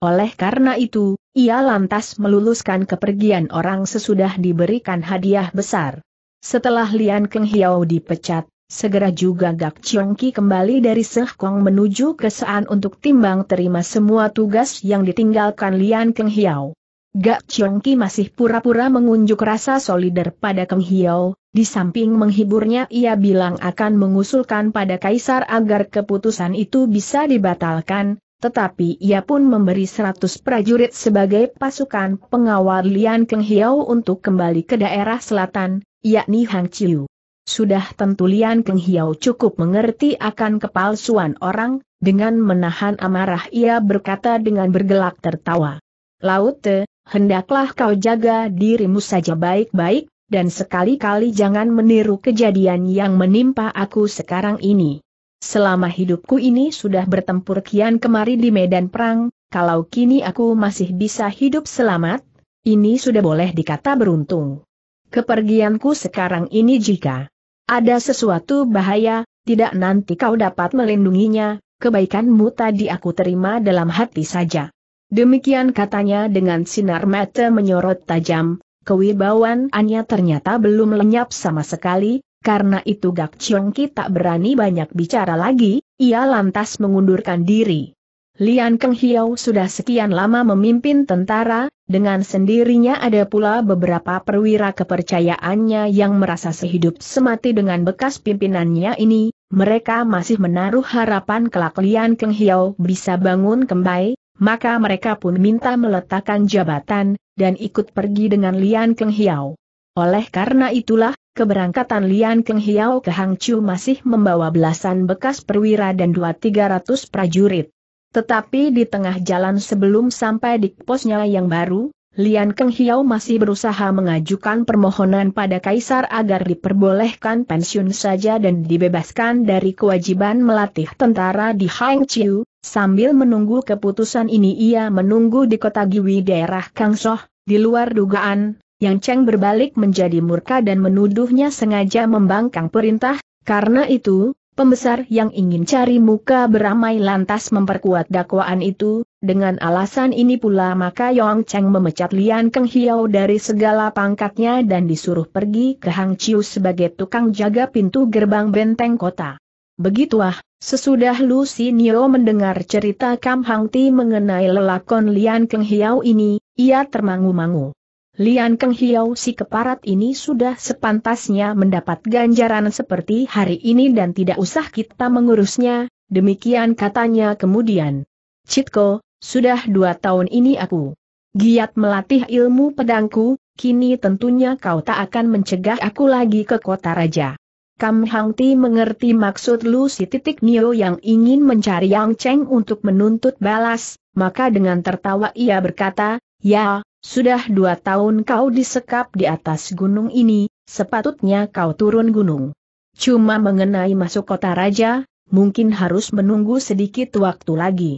Oleh karena itu, ia lantas meluluskan kepergian orang sesudah diberikan hadiah besar. Setelah Lian Keng Hiao dipecat, segera juga Gak Chiong Ki kembali dari Sehkong menuju ke Saan untuk timbang terima semua tugas yang ditinggalkan Lian Keng Hiao. Gak Chiong Ki masih pura-pura mengunjuk rasa solider pada Kang Hiao, di samping menghiburnya ia bilang akan mengusulkan pada Kaisar agar keputusan itu bisa dibatalkan, tetapi ia pun memberi 100 prajurit sebagai pasukan pengawal Lian Kang Hiao untuk kembali ke daerah selatan, yakni Hang Chiu. Sudah tentu Lian Keng Hiao cukup mengerti akan kepalsuan orang, dengan menahan amarah ia berkata dengan bergelak tertawa. Laut eh, hendaklah kau jaga dirimu saja baik-baik, dan sekali-kali jangan meniru kejadian yang menimpa aku sekarang ini. Selama hidupku ini sudah bertempur kian kemari di medan perang, kalau kini aku masih bisa hidup selamat, ini sudah boleh dikata beruntung. Kepergianku sekarang ini jika ada sesuatu bahaya, tidak nanti kau dapat melindunginya, kebaikanmu tadi aku terima dalam hati saja. Demikian katanya dengan sinar mata menyorot tajam, Anya ternyata belum lenyap sama sekali, karena itu Gak Chiong Ki tak berani banyak bicara lagi, ia lantas mengundurkan diri. Lian Keng Hiau sudah sekian lama memimpin tentara, dengan sendirinya ada pula beberapa perwira kepercayaannya yang merasa sehidup semati dengan bekas pimpinannya ini, mereka masih menaruh harapan kelak Lian Keng Hiau bisa bangun kembali, maka mereka pun minta meletakkan jabatan, dan ikut pergi dengan Lian Keng Hiao. Oleh karena itulah, keberangkatan Lian Keng Hiao ke Hangzhou masih membawa belasan bekas perwira dan dua tiga ratus prajurit. Tetapi di tengah jalan sebelum sampai di posnya yang baru, Lian Keng Hiao masih berusaha mengajukan permohonan pada Kaisar agar diperbolehkan pensiun saja dan dibebaskan dari kewajiban melatih tentara di Hangzhou. Sambil menunggu keputusan ini ia menunggu di kota Giwi daerah Kangsoh, di luar dugaan, Yang Cheng berbalik menjadi murka dan menuduhnya sengaja membangkang perintah, karena itu, pembesar yang ingin cari muka beramai lantas memperkuat dakwaan itu, dengan alasan ini pula maka Yong Cheng memecat Lian Keng Hiao dari segala pangkatnya dan disuruh pergi ke Hang Chiu sebagai tukang jaga pintu gerbang benteng kota. Begitulah, sesudah Lu Nio mendengar cerita Kam Hang Ti mengenai lelakon Lian Keng Hiao ini, ia termangu-mangu. Lian Keng Hiao si keparat ini sudah sepantasnya mendapat ganjaran seperti hari ini dan tidak usah kita mengurusnya, demikian katanya kemudian. Citko, sudah dua tahun ini aku giat melatih ilmu pedangku, kini tentunya kau tak akan mencegah aku lagi ke kota raja. Kam Hang Ti mengerti maksud Lu si titik Nio yang ingin mencari Yang Cheng untuk menuntut balas, maka dengan tertawa ia berkata, Ya, sudah dua tahun kau disekap di atas gunung ini, sepatutnya kau turun gunung. Cuma mengenai masuk kota raja, mungkin harus menunggu sedikit waktu lagi.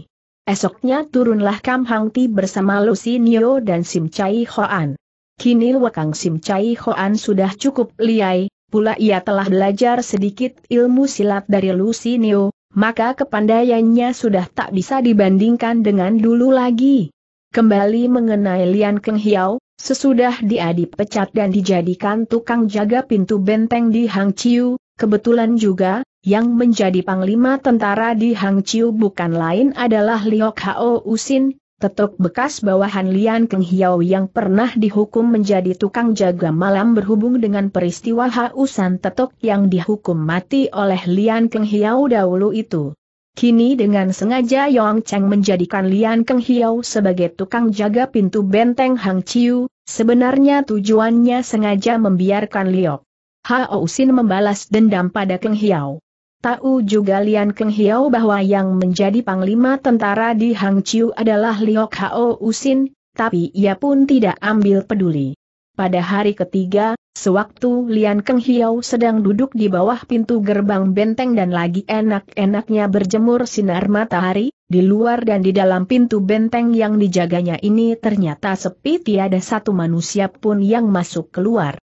Esoknya turunlah Kam Hang Ti bersama Lucy Nio dan Sim Chai Hoan. Kini Wakang Sim Chai Hoan sudah cukup liai, pula ia telah belajar sedikit ilmu silat dari Lucy Nio, maka kepandaiannya sudah tak bisa dibandingkan dengan dulu lagi. Kembali mengenai Lian Keng Hiao, sesudah dia dipecat dan dijadikan tukang jaga pintu benteng di Hang Chiu, kebetulan juga, yang menjadi panglima tentara di Hang Chiu bukan lain adalah Liok Hao Usin, tetok bekas bawahan Lian Keng Hiao yang pernah dihukum menjadi tukang jaga malam berhubung dengan peristiwa hausan tetok yang dihukum mati oleh Lian Keng Hiao dahulu itu. Kini dengan sengaja Yong Cheng menjadikan Lian Keng Hiao sebagai tukang jaga pintu benteng Hang Chiu, sebenarnya tujuannya sengaja membiarkan Liok. Hao Sin membalas dendam pada Keng Hiao. Tahu juga Lian Keng Hiao bahwa yang menjadi panglima tentara di Hang Chiu adalah Liok Hao Usin, tapi ia pun tidak ambil peduli. Pada hari ketiga, sewaktu Lian Keng Hiao sedang duduk di bawah pintu gerbang benteng dan lagi enak-enaknya berjemur sinar matahari, di luar dan di dalam pintu benteng yang dijaganya ini ternyata sepi tiada satu manusia pun yang masuk keluar.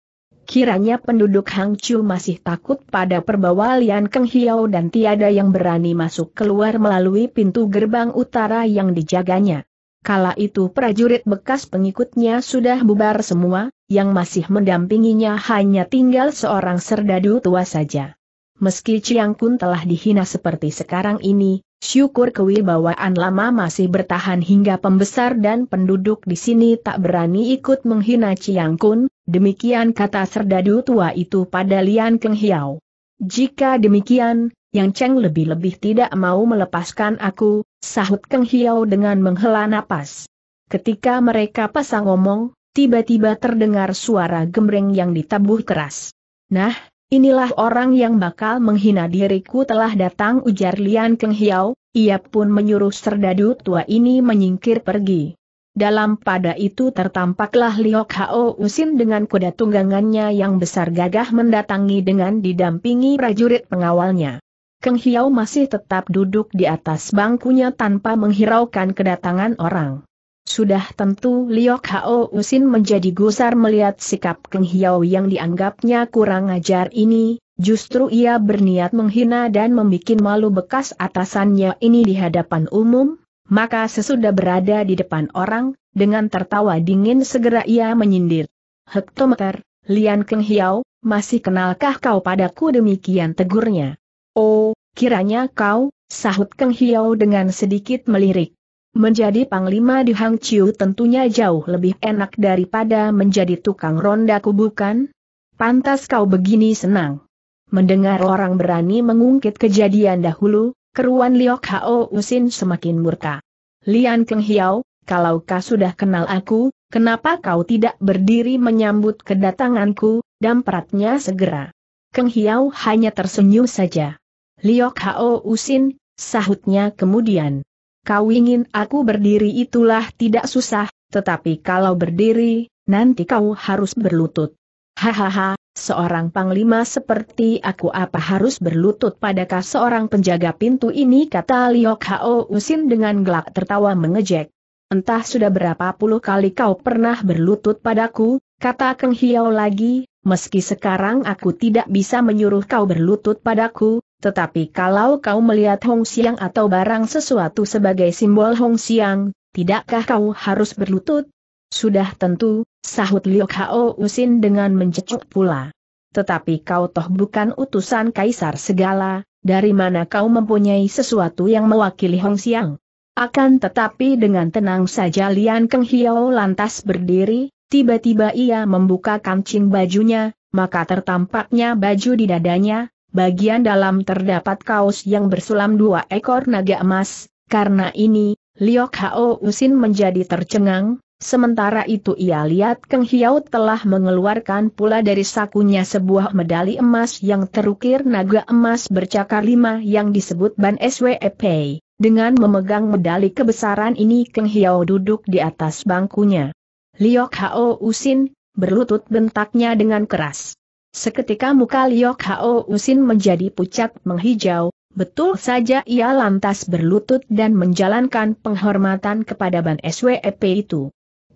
Kiranya penduduk Hangzhou masih takut pada perbawa Lian Keng Hiao dan tiada yang berani masuk keluar melalui pintu gerbang utara yang dijaganya. Kala itu prajurit bekas pengikutnya sudah bubar semua, yang masih mendampinginya hanya tinggal seorang serdadu tua saja. Meski Chiang Kun telah dihina seperti sekarang ini, syukur kewibawaan lama masih bertahan hingga pembesar dan penduduk di sini tak berani ikut menghina Chiang Kun, Demikian kata serdadu tua itu pada Lian Keng Hiao. Jika demikian, Yang Cheng lebih-lebih tidak mau melepaskan aku, sahut Keng Hiao dengan menghela napas. Ketika mereka pasang ngomong, tiba-tiba terdengar suara gembreng yang ditabuh keras. Nah, inilah orang yang bakal menghina diriku telah datang ujar Lian Keng Hiao, ia pun menyuruh serdadu tua ini menyingkir pergi. Dalam pada itu tertampaklah Liok Hao Usin dengan kuda tunggangannya yang besar gagah mendatangi dengan didampingi prajurit pengawalnya. Keng Hiao masih tetap duduk di atas bangkunya tanpa menghiraukan kedatangan orang. Sudah tentu Liok Hao Usin menjadi gusar melihat sikap Keng Hiao yang dianggapnya kurang ajar ini, justru ia berniat menghina dan membuat malu bekas atasannya ini di hadapan umum, maka sesudah berada di depan orang, dengan tertawa dingin segera ia menyindir. Hektometer, Lian Keng Hiao, masih kenalkah kau padaku demikian tegurnya? Oh, kiranya kau, sahut Keng Hiao dengan sedikit melirik. Menjadi panglima di Hang Chiu tentunya jauh lebih enak daripada menjadi tukang rondaku bukan? Pantas kau begini senang. Mendengar orang berani mengungkit kejadian dahulu, Keruan Liok Hao Usin semakin murka. Lian Keng Hiao, kalau kau sudah kenal aku, kenapa kau tidak berdiri menyambut kedatanganku, dan peratnya segera. Keng Hiao hanya tersenyum saja. Liok Hao Usin, sahutnya kemudian. Kau ingin aku berdiri itulah tidak susah, tetapi kalau berdiri, nanti kau harus berlutut. Hahaha, seorang panglima seperti aku apa harus berlutut padakah seorang penjaga pintu ini kata Liok Hao Usin dengan gelak tertawa mengejek. Entah sudah berapa puluh kali kau pernah berlutut padaku, kata Keng Hiao lagi, meski sekarang aku tidak bisa menyuruh kau berlutut padaku, tetapi kalau kau melihat Hong Siang atau barang sesuatu sebagai simbol Hong Siang, tidakkah kau harus berlutut? Sudah tentu, sahut Liok Hao Usin dengan mencecuk pula. Tetapi kau toh bukan utusan kaisar segala, dari mana kau mempunyai sesuatu yang mewakili Hong Xiang? Akan tetapi dengan tenang saja Lian Keng Hiao lantas berdiri, tiba-tiba ia membuka kancing bajunya, maka tertampaknya baju di dadanya, bagian dalam terdapat kaos yang bersulam dua ekor naga emas, karena ini, Liok Hao Usin menjadi tercengang, Sementara itu ia lihat Keng Hiau telah mengeluarkan pula dari sakunya sebuah medali emas yang terukir naga emas bercakar lima yang disebut Ban SWEP. Dengan memegang medali kebesaran ini Keng Hiao duduk di atas bangkunya. Liok Hao Usin, berlutut bentaknya dengan keras. Seketika muka Liok Hao Usin menjadi pucat menghijau, betul saja ia lantas berlutut dan menjalankan penghormatan kepada Ban SWEP itu.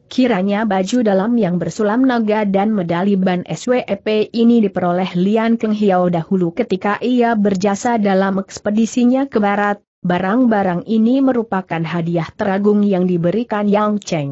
Kiranya baju dalam yang bersulam naga dan medali ban SWEP ini diperoleh Lian Keng Hiao dahulu ketika ia berjasa dalam ekspedisinya ke barat, barang-barang ini merupakan hadiah teragung yang diberikan Yang Cheng.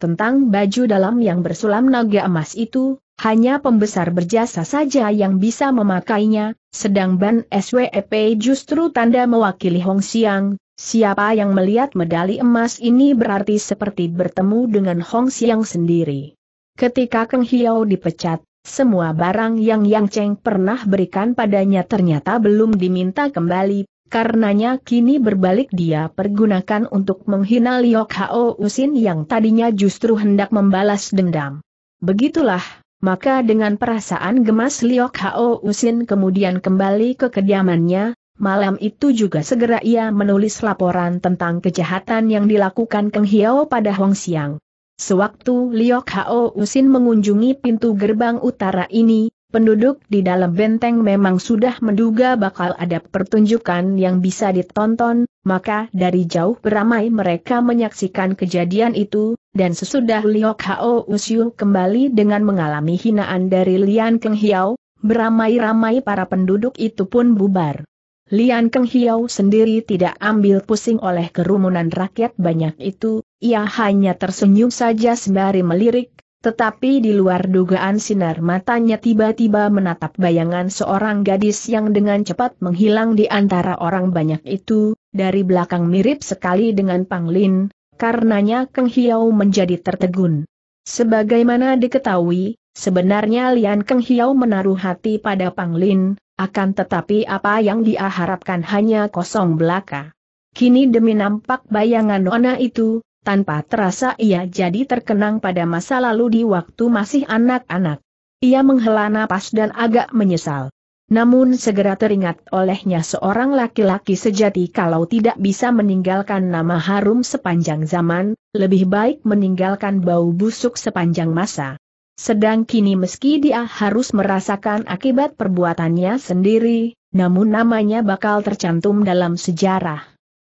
Tentang baju dalam yang bersulam naga emas itu, hanya pembesar berjasa saja yang bisa memakainya, sedang ban SWEP justru tanda mewakili Hong Xiang, Siapa yang melihat medali emas ini berarti seperti bertemu dengan Hong Xiang sendiri. Ketika Kang Hiao dipecat, semua barang yang Yang Cheng pernah berikan padanya ternyata belum diminta kembali, karenanya kini berbalik dia pergunakan untuk menghina Liok Hao Usin yang tadinya justru hendak membalas dendam. Begitulah, maka dengan perasaan gemas Liok Hao Usin kemudian kembali ke kediamannya, Malam itu juga segera ia menulis laporan tentang kejahatan yang dilakukan Keng Hiao pada Hong Xiang. Sewaktu Liok Hao Usin mengunjungi pintu gerbang utara ini, penduduk di dalam benteng memang sudah menduga bakal ada pertunjukan yang bisa ditonton, maka dari jauh beramai mereka menyaksikan kejadian itu, dan sesudah Liok Hao Usiu kembali dengan mengalami hinaan dari Lian Keng Hiao, beramai-ramai para penduduk itu pun bubar. Lian Keng Hiau sendiri tidak ambil pusing oleh kerumunan rakyat banyak itu, ia hanya tersenyum saja sembari melirik, tetapi di luar dugaan sinar matanya tiba-tiba menatap bayangan seorang gadis yang dengan cepat menghilang di antara orang banyak itu, dari belakang mirip sekali dengan Pang Lin, karenanya Keng Hiau menjadi tertegun. Sebagaimana diketahui, sebenarnya Lian Keng Hiau menaruh hati pada Pang Lin. Akan tetapi apa yang dia harapkan hanya kosong belaka. Kini demi nampak bayangan Nona itu, tanpa terasa ia jadi terkenang pada masa lalu di waktu masih anak-anak. Ia menghela napas dan agak menyesal. Namun segera teringat olehnya seorang laki-laki sejati kalau tidak bisa meninggalkan nama harum sepanjang zaman, lebih baik meninggalkan bau busuk sepanjang masa. Sedang kini meski dia harus merasakan akibat perbuatannya sendiri, namun namanya bakal tercantum dalam sejarah.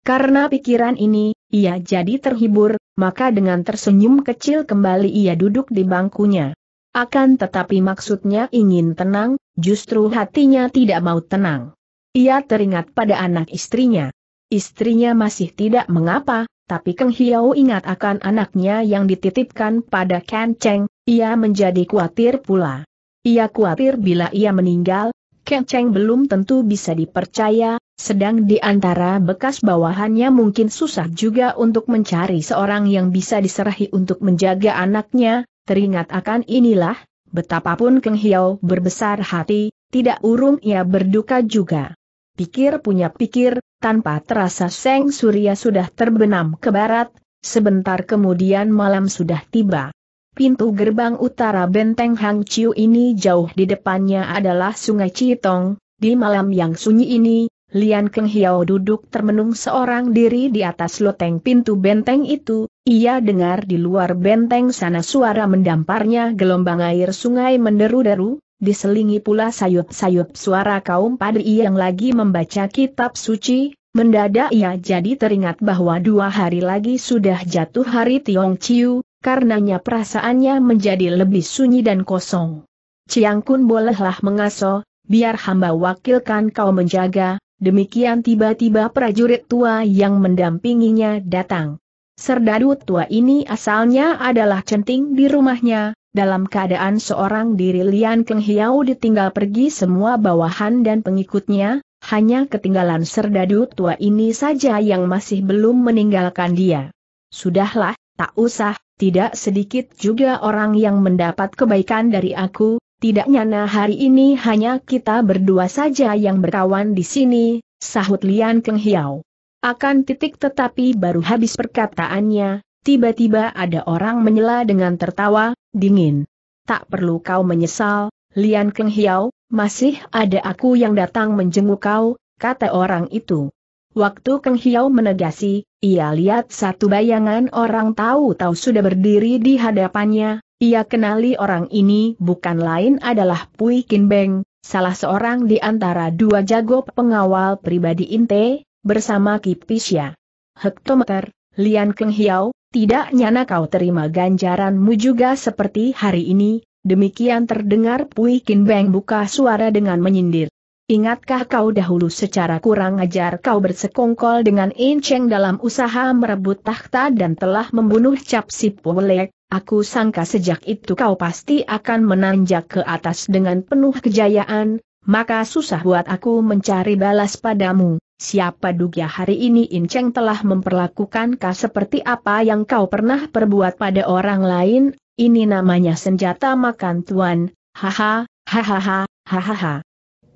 Karena pikiran ini, ia jadi terhibur, maka dengan tersenyum kecil kembali ia duduk di bangkunya. Akan tetapi maksudnya ingin tenang, justru hatinya tidak mau tenang. Ia teringat pada anak istrinya. Istrinya masih tidak mengapa, tapi Keng Hiao ingat akan anaknya yang dititipkan pada Ken Cheng, ia menjadi khawatir pula. Ia khawatir bila ia meninggal, Ken Cheng belum tentu bisa dipercaya, sedang di antara bekas bawahannya mungkin susah juga untuk mencari seorang yang bisa diserahi untuk menjaga anaknya, teringat akan inilah, betapapun Keng Hiao berbesar hati, tidak urung ia berduka juga pikir punya pikir, tanpa terasa Seng Surya sudah terbenam ke barat, sebentar kemudian malam sudah tiba. Pintu gerbang utara benteng Hang Chiu ini jauh di depannya adalah sungai Citong, di malam yang sunyi ini, Lian Keng Hiao duduk termenung seorang diri di atas loteng pintu benteng itu, ia dengar di luar benteng sana suara mendamparnya gelombang air sungai menderu-deru, diselingi pula sayup-sayup suara kaum padri yang lagi membaca kitab suci, mendadak ia jadi teringat bahwa dua hari lagi sudah jatuh hari Tiong Chiu, karenanya perasaannya menjadi lebih sunyi dan kosong. Chiang Kun bolehlah mengaso, biar hamba wakilkan kau menjaga, demikian tiba-tiba prajurit tua yang mendampinginya datang. Serdadu tua ini asalnya adalah centing di rumahnya, dalam keadaan seorang diri Lian Keng Hiau ditinggal pergi semua bawahan dan pengikutnya, hanya ketinggalan serdadu tua ini saja yang masih belum meninggalkan dia. Sudahlah, tak usah, tidak sedikit juga orang yang mendapat kebaikan dari aku, tidak nyana hari ini hanya kita berdua saja yang berkawan di sini, sahut Lian Keng Hiau. Akan titik tetapi baru habis perkataannya, Tiba-tiba ada orang menyela dengan tertawa, dingin. Tak perlu kau menyesal, Lian Keng Hiao, masih ada aku yang datang menjenguk kau, kata orang itu. Waktu Keng Hiao menegasi, ia lihat satu bayangan orang tahu-tahu sudah berdiri di hadapannya, ia kenali orang ini bukan lain adalah Pui Kin Beng, salah seorang di antara dua jago pengawal pribadi Inte, bersama Kipisya. Hektometer, Lian Keng Hiau, tidak nyana kau terima ganjaranmu juga seperti hari ini, demikian terdengar Pui Kin Beng buka suara dengan menyindir. Ingatkah kau dahulu secara kurang ajar kau bersekongkol dengan Enceng dalam usaha merebut tahta dan telah membunuh Cap Wolek, aku sangka sejak itu kau pasti akan menanjak ke atas dengan penuh kejayaan, maka susah buat aku mencari balas padamu. Siapa duga hari ini Inceng telah memperlakukan kau seperti apa yang kau pernah perbuat pada orang lain, ini namanya senjata makan tuan, haha, hahaha, hahaha.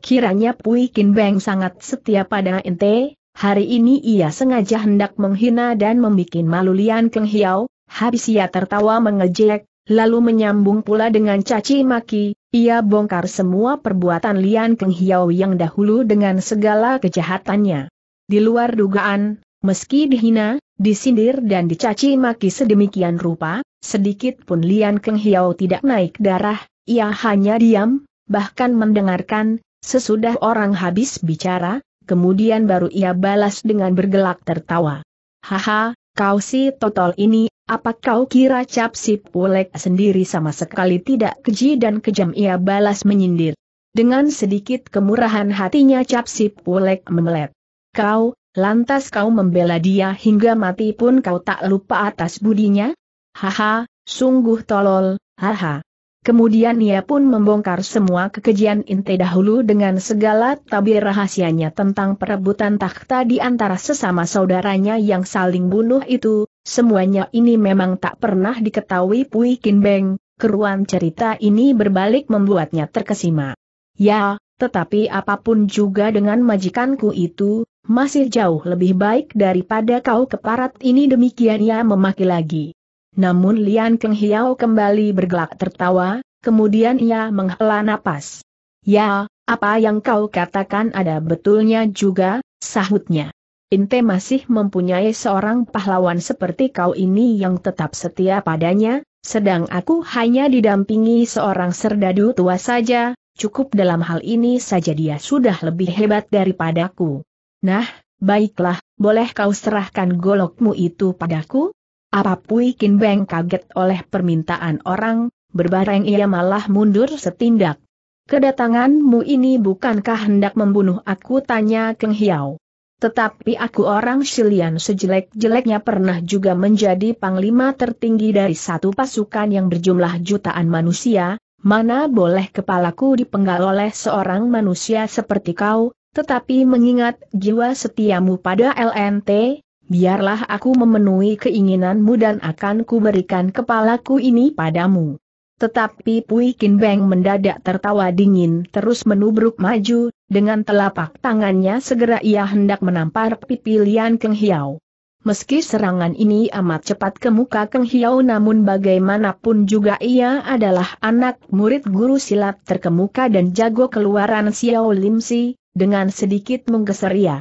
Kiranya Pui Kin Beng sangat setia pada ente, hari ini ia sengaja hendak menghina dan membuat malu Lian Keng Hiao, habis ia tertawa mengejek, lalu menyambung pula dengan caci maki, ia bongkar semua perbuatan Lian Keng Hiao yang dahulu dengan segala kejahatannya. Di luar dugaan, meski dihina, disindir dan dicaci maki sedemikian rupa, sedikit pun Lian Keng Hiao tidak naik darah, ia hanya diam, bahkan mendengarkan, sesudah orang habis bicara, kemudian baru ia balas dengan bergelak tertawa. Haha, Kau si totol ini, apa kau kira cap si pulek sendiri sama sekali tidak keji dan kejam ia balas menyindir. Dengan sedikit kemurahan hatinya cap si pulek memelet. Kau, lantas kau membela dia hingga mati pun kau tak lupa atas budinya? Haha, sungguh tolol, haha. Kemudian ia pun membongkar semua kekejian Inte dahulu dengan segala tabir rahasianya tentang perebutan takhta di antara sesama saudaranya yang saling bunuh itu, semuanya ini memang tak pernah diketahui Pui Kin Beng, keruan cerita ini berbalik membuatnya terkesima. Ya, tetapi apapun juga dengan majikanku itu, masih jauh lebih baik daripada kau keparat ini demikian ia memaki lagi. Namun Lian Keng Hiao kembali bergelak tertawa, kemudian ia menghela napas. Ya, apa yang kau katakan ada betulnya juga, sahutnya. Inte masih mempunyai seorang pahlawan seperti kau ini yang tetap setia padanya, sedang aku hanya didampingi seorang serdadu tua saja, cukup dalam hal ini saja dia sudah lebih hebat daripadaku. Nah, baiklah, boleh kau serahkan golokmu itu padaku? Apa Pui Kin Beng kaget oleh permintaan orang, berbareng ia malah mundur setindak. Kedatanganmu ini bukankah hendak membunuh aku tanya Keng Hiao. Tetapi aku orang Shilian sejelek-jeleknya pernah juga menjadi panglima tertinggi dari satu pasukan yang berjumlah jutaan manusia, mana boleh kepalaku dipenggal oleh seorang manusia seperti kau, tetapi mengingat jiwa setiamu pada LNT, biarlah aku memenuhi keinginanmu dan akan kuberikan kepalaku ini padamu. Tetapi Pui Kin Beng mendadak tertawa dingin terus menubruk maju, dengan telapak tangannya segera ia hendak menampar pipi Lian Keng Hiao. Meski serangan ini amat cepat ke muka Keng Hiao namun bagaimanapun juga ia adalah anak murid guru silat terkemuka dan jago keluaran Xiao Lim Si, dengan sedikit menggeser ia.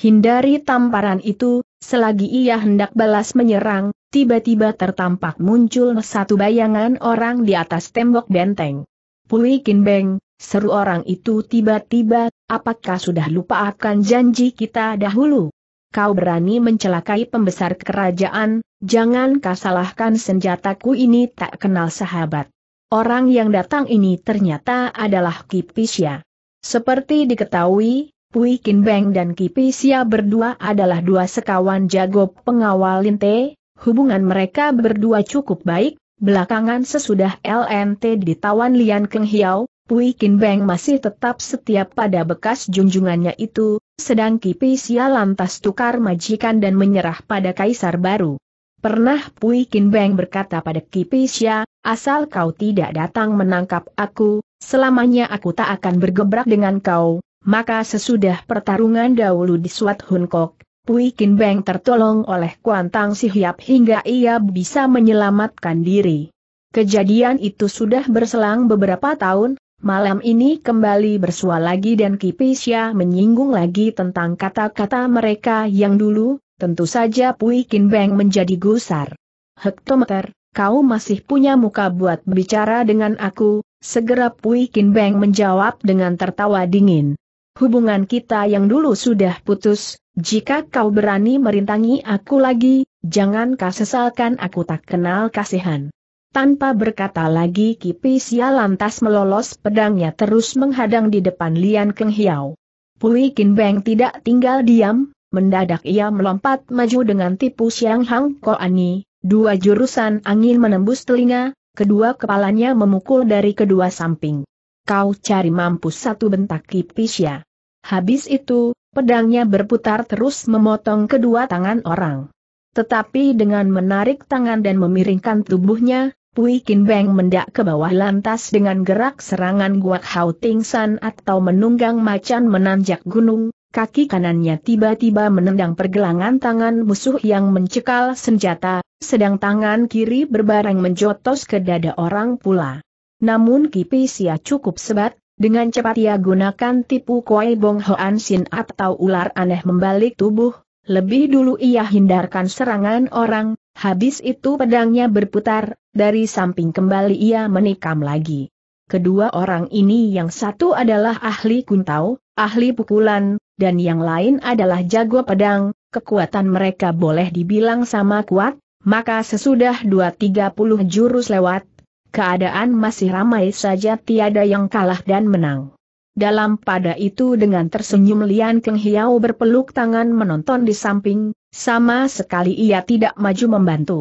Hindari tamparan itu, Selagi ia hendak balas menyerang, tiba-tiba tertampak muncul satu bayangan orang di atas tembok benteng. Pui Kin Beng, seru orang itu tiba-tiba, apakah sudah lupa akan janji kita dahulu? Kau berani mencelakai pembesar kerajaan, jangan kau salahkan senjataku ini tak kenal sahabat. Orang yang datang ini ternyata adalah Kipisya. Seperti diketahui, Pui Kin Beng dan Kipisia berdua adalah dua sekawan jago pengawal Linte, hubungan mereka berdua cukup baik, belakangan sesudah LNT ditawan Lian Keng Hiao, Pui Kin Beng masih tetap setia pada bekas junjungannya itu, sedang Kipisia lantas tukar majikan dan menyerah pada kaisar baru. Pernah Pui Kin Beng berkata pada Kipisia, asal kau tidak datang menangkap aku, selamanya aku tak akan bergebrak dengan kau, maka sesudah pertarungan dahulu di Suat Hunkok, Kok, Pui Kin Beng tertolong oleh Kuantang Si Hiap hingga ia bisa menyelamatkan diri. Kejadian itu sudah berselang beberapa tahun, malam ini kembali bersua lagi dan Kipisya menyinggung lagi tentang kata-kata mereka yang dulu, tentu saja Pui Kin Beng menjadi gusar. Hektometer, kau masih punya muka buat bicara dengan aku, segera Pui Kin Beng menjawab dengan tertawa dingin hubungan kita yang dulu sudah putus, jika kau berani merintangi aku lagi, jangan kau sesalkan aku tak kenal kasihan. Tanpa berkata lagi Kipisia lantas melolos pedangnya terus menghadang di depan Lian Keng Hiao. Pui Kin Beng tidak tinggal diam, mendadak ia melompat maju dengan tipu Siang Hang Ko Ani, dua jurusan angin menembus telinga, kedua kepalanya memukul dari kedua samping. Kau cari mampus satu bentak Kipisya. Habis itu, pedangnya berputar terus memotong kedua tangan orang. Tetapi dengan menarik tangan dan memiringkan tubuhnya, Pui Kin Beng mendak ke bawah lantas dengan gerak serangan Guak Hau Ting San atau menunggang macan menanjak gunung, kaki kanannya tiba-tiba menendang pergelangan tangan musuh yang mencekal senjata, sedang tangan kiri berbareng menjotos ke dada orang pula. Namun Kipisya Sia cukup sebat, dengan cepat ia gunakan tipu koi bong hoan sin atau ular aneh membalik tubuh, lebih dulu ia hindarkan serangan orang, habis itu pedangnya berputar, dari samping kembali ia menikam lagi. Kedua orang ini yang satu adalah ahli kuntau, ahli pukulan, dan yang lain adalah jago pedang, kekuatan mereka boleh dibilang sama kuat, maka sesudah dua tiga puluh jurus lewat, keadaan masih ramai saja tiada yang kalah dan menang. Dalam pada itu dengan tersenyum Lian Keng Hiao berpeluk tangan menonton di samping, sama sekali ia tidak maju membantu.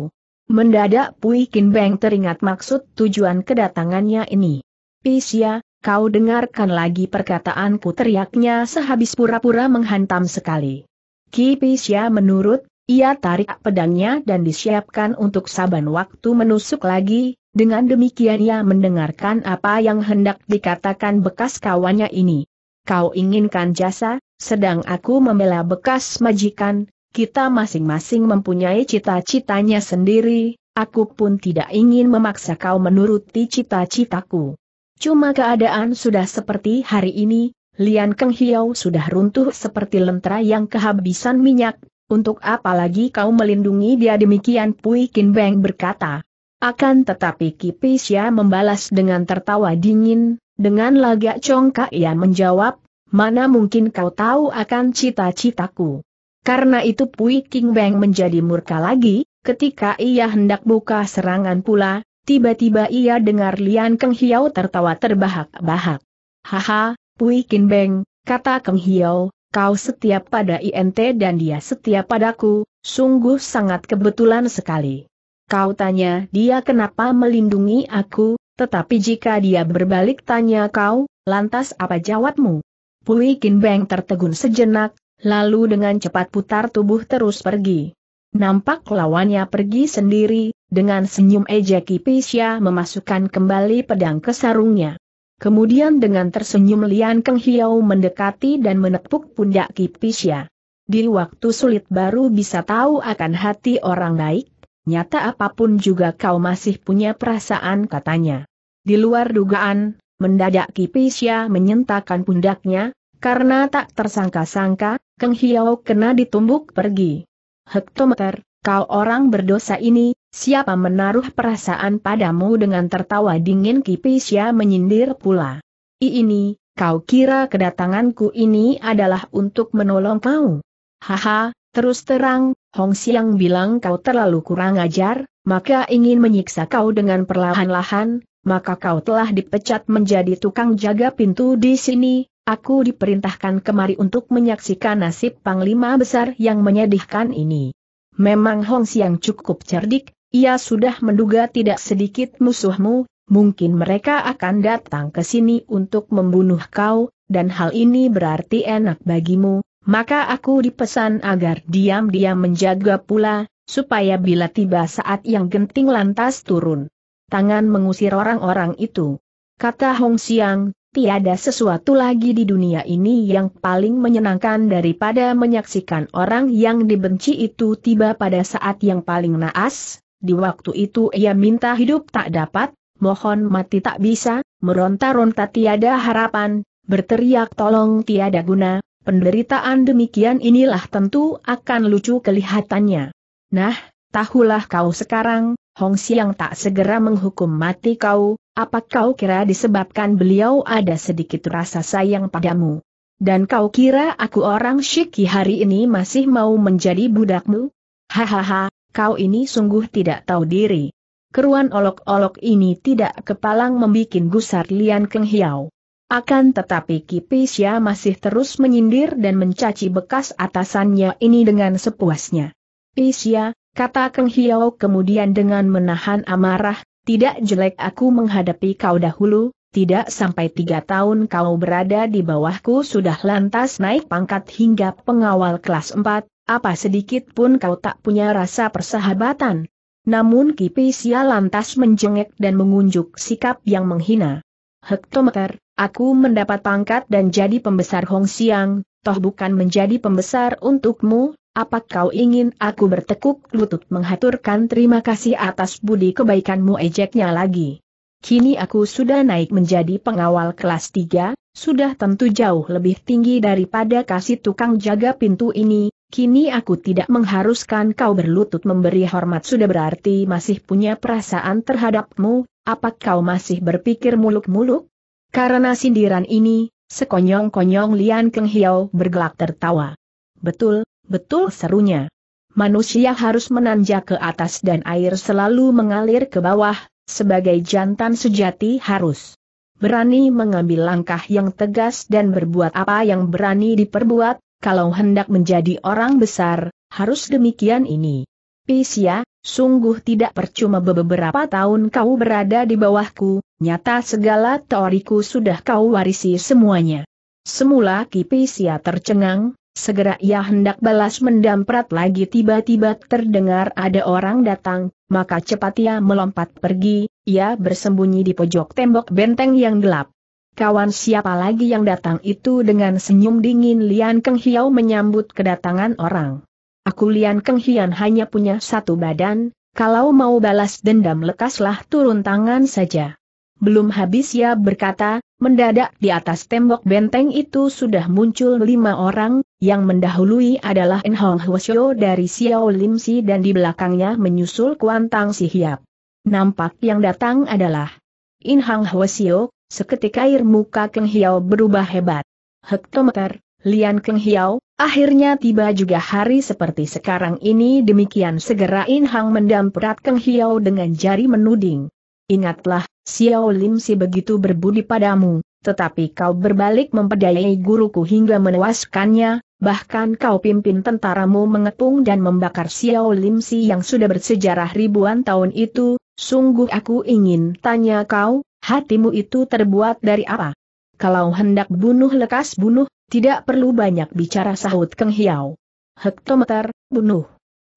Mendadak Pui Kin Beng teringat maksud tujuan kedatangannya ini. Pisya, kau dengarkan lagi perkataanku teriaknya sehabis pura-pura menghantam sekali. Ki Pisya menurut, ia tarik pedangnya dan disiapkan untuk saban waktu menusuk lagi, dengan demikian ia mendengarkan apa yang hendak dikatakan bekas kawannya ini. Kau inginkan jasa, sedang aku membela bekas majikan, kita masing-masing mempunyai cita-citanya sendiri, aku pun tidak ingin memaksa kau menuruti cita-citaku. Cuma keadaan sudah seperti hari ini, Lian Keng Hiau sudah runtuh seperti lentera yang kehabisan minyak, untuk apalagi kau melindungi dia demikian Pui Kin Beng berkata. Akan tetapi Kipisya membalas dengan tertawa dingin, dengan lagak congkak ia menjawab, mana mungkin kau tahu akan cita-citaku. Karena itu Pui King Beng menjadi murka lagi, ketika ia hendak buka serangan pula, tiba-tiba ia dengar Lian Keng Hiau tertawa terbahak-bahak. Haha, Pui King Beng, kata Keng Hiau, kau setia pada INT dan dia setia padaku, sungguh sangat kebetulan sekali. Kau tanya dia kenapa melindungi aku, tetapi jika dia berbalik tanya kau, lantas apa jawabmu? Pui Kin Beng tertegun sejenak, lalu dengan cepat putar tubuh terus pergi. Nampak lawannya pergi sendiri, dengan senyum ejeki Pisya memasukkan kembali pedang ke sarungnya. Kemudian dengan tersenyum Lian Keng Hiau mendekati dan menepuk pundak Kipisya. Di waktu sulit baru bisa tahu akan hati orang baik, nyata apapun juga kau masih punya perasaan katanya. Di luar dugaan, mendadak Kipisya menyentakkan pundaknya, karena tak tersangka-sangka, Keng Hiao kena ditumbuk pergi. Hektometer, kau orang berdosa ini, siapa menaruh perasaan padamu dengan tertawa dingin Kipisya menyindir pula. I ini, kau kira kedatanganku ini adalah untuk menolong kau? Haha, Terus terang, Hong Xiang bilang kau terlalu kurang ajar, maka ingin menyiksa kau dengan perlahan-lahan, maka kau telah dipecat menjadi tukang jaga pintu di sini, aku diperintahkan kemari untuk menyaksikan nasib Panglima Besar yang menyedihkan ini. Memang Hong Xiang cukup cerdik, ia sudah menduga tidak sedikit musuhmu, mungkin mereka akan datang ke sini untuk membunuh kau, dan hal ini berarti enak bagimu, maka aku dipesan agar diam-diam menjaga pula, supaya bila tiba saat yang genting lantas turun. Tangan mengusir orang-orang itu. Kata Hong Xiang, tiada sesuatu lagi di dunia ini yang paling menyenangkan daripada menyaksikan orang yang dibenci itu tiba pada saat yang paling naas. Di waktu itu ia minta hidup tak dapat, mohon mati tak bisa, meronta-ronta tiada harapan, berteriak tolong tiada guna, penderitaan demikian inilah tentu akan lucu kelihatannya. Nah, tahulah kau sekarang, Hong Siang tak segera menghukum mati kau, apa kau kira disebabkan beliau ada sedikit rasa sayang padamu? Dan kau kira aku orang Shiki hari ini masih mau menjadi budakmu? Hahaha, kau ini sungguh tidak tahu diri. Keruan olok-olok ini tidak kepalang membuat gusar Lian Keng Hiao. Akan tetapi Kipisya masih terus menyindir dan mencaci bekas atasannya ini dengan sepuasnya. Pisya, kata Kang Hiao kemudian dengan menahan amarah, tidak jelek aku menghadapi kau dahulu, tidak sampai tiga tahun kau berada di bawahku sudah lantas naik pangkat hingga pengawal kelas empat. apa sedikit pun kau tak punya rasa persahabatan. Namun Kipisya lantas menjengek dan mengunjuk sikap yang menghina. Hektometer, Aku mendapat pangkat dan jadi pembesar Hong Siang, toh bukan menjadi pembesar untukmu, apa kau ingin aku bertekuk lutut menghaturkan terima kasih atas budi kebaikanmu ejeknya lagi. Kini aku sudah naik menjadi pengawal kelas 3, sudah tentu jauh lebih tinggi daripada kasih tukang jaga pintu ini, kini aku tidak mengharuskan kau berlutut memberi hormat sudah berarti masih punya perasaan terhadapmu, apa kau masih berpikir muluk-muluk? Karena sindiran ini, sekonyong-konyong Lian Keng Hiao bergelak tertawa. Betul, betul serunya. Manusia harus menanjak ke atas dan air selalu mengalir ke bawah, sebagai jantan sejati harus berani mengambil langkah yang tegas dan berbuat apa yang berani diperbuat, kalau hendak menjadi orang besar, harus demikian ini. Pisya. Sungguh tidak percuma beberapa tahun kau berada di bawahku, nyata segala teoriku sudah kau warisi semuanya. Semula Kipisia tercengang, segera ia hendak balas mendamprat lagi tiba-tiba terdengar ada orang datang, maka cepat ia melompat pergi, ia bersembunyi di pojok tembok benteng yang gelap. Kawan siapa lagi yang datang itu dengan senyum dingin Lian Keng Hiau menyambut kedatangan orang. Aku Lian Keng Hian hanya punya satu badan, kalau mau balas dendam lekaslah turun tangan saja. Belum habis ya berkata, mendadak di atas tembok benteng itu sudah muncul lima orang, yang mendahului adalah En Hong Hwasyo dari Xiao Lim Si dan di belakangnya menyusul Kuantang Tang Si Hiap. Nampak yang datang adalah In Hang Hwasyo, seketika air muka Keng Hiao berubah hebat. Hektometer, Lian Keng Hiao, akhirnya tiba juga hari seperti sekarang ini demikian segera In Hang mendamprat Keng Hiao dengan jari menuding. Ingatlah, Xiao Lim si begitu berbudi padamu, tetapi kau berbalik mempedayai guruku hingga menewaskannya, bahkan kau pimpin tentaramu mengepung dan membakar Xiao Lim si yang sudah bersejarah ribuan tahun itu, sungguh aku ingin tanya kau, hatimu itu terbuat dari apa? Kalau hendak bunuh lekas bunuh, tidak perlu banyak bicara sahut Keng Hiao. Hektometer, bunuh.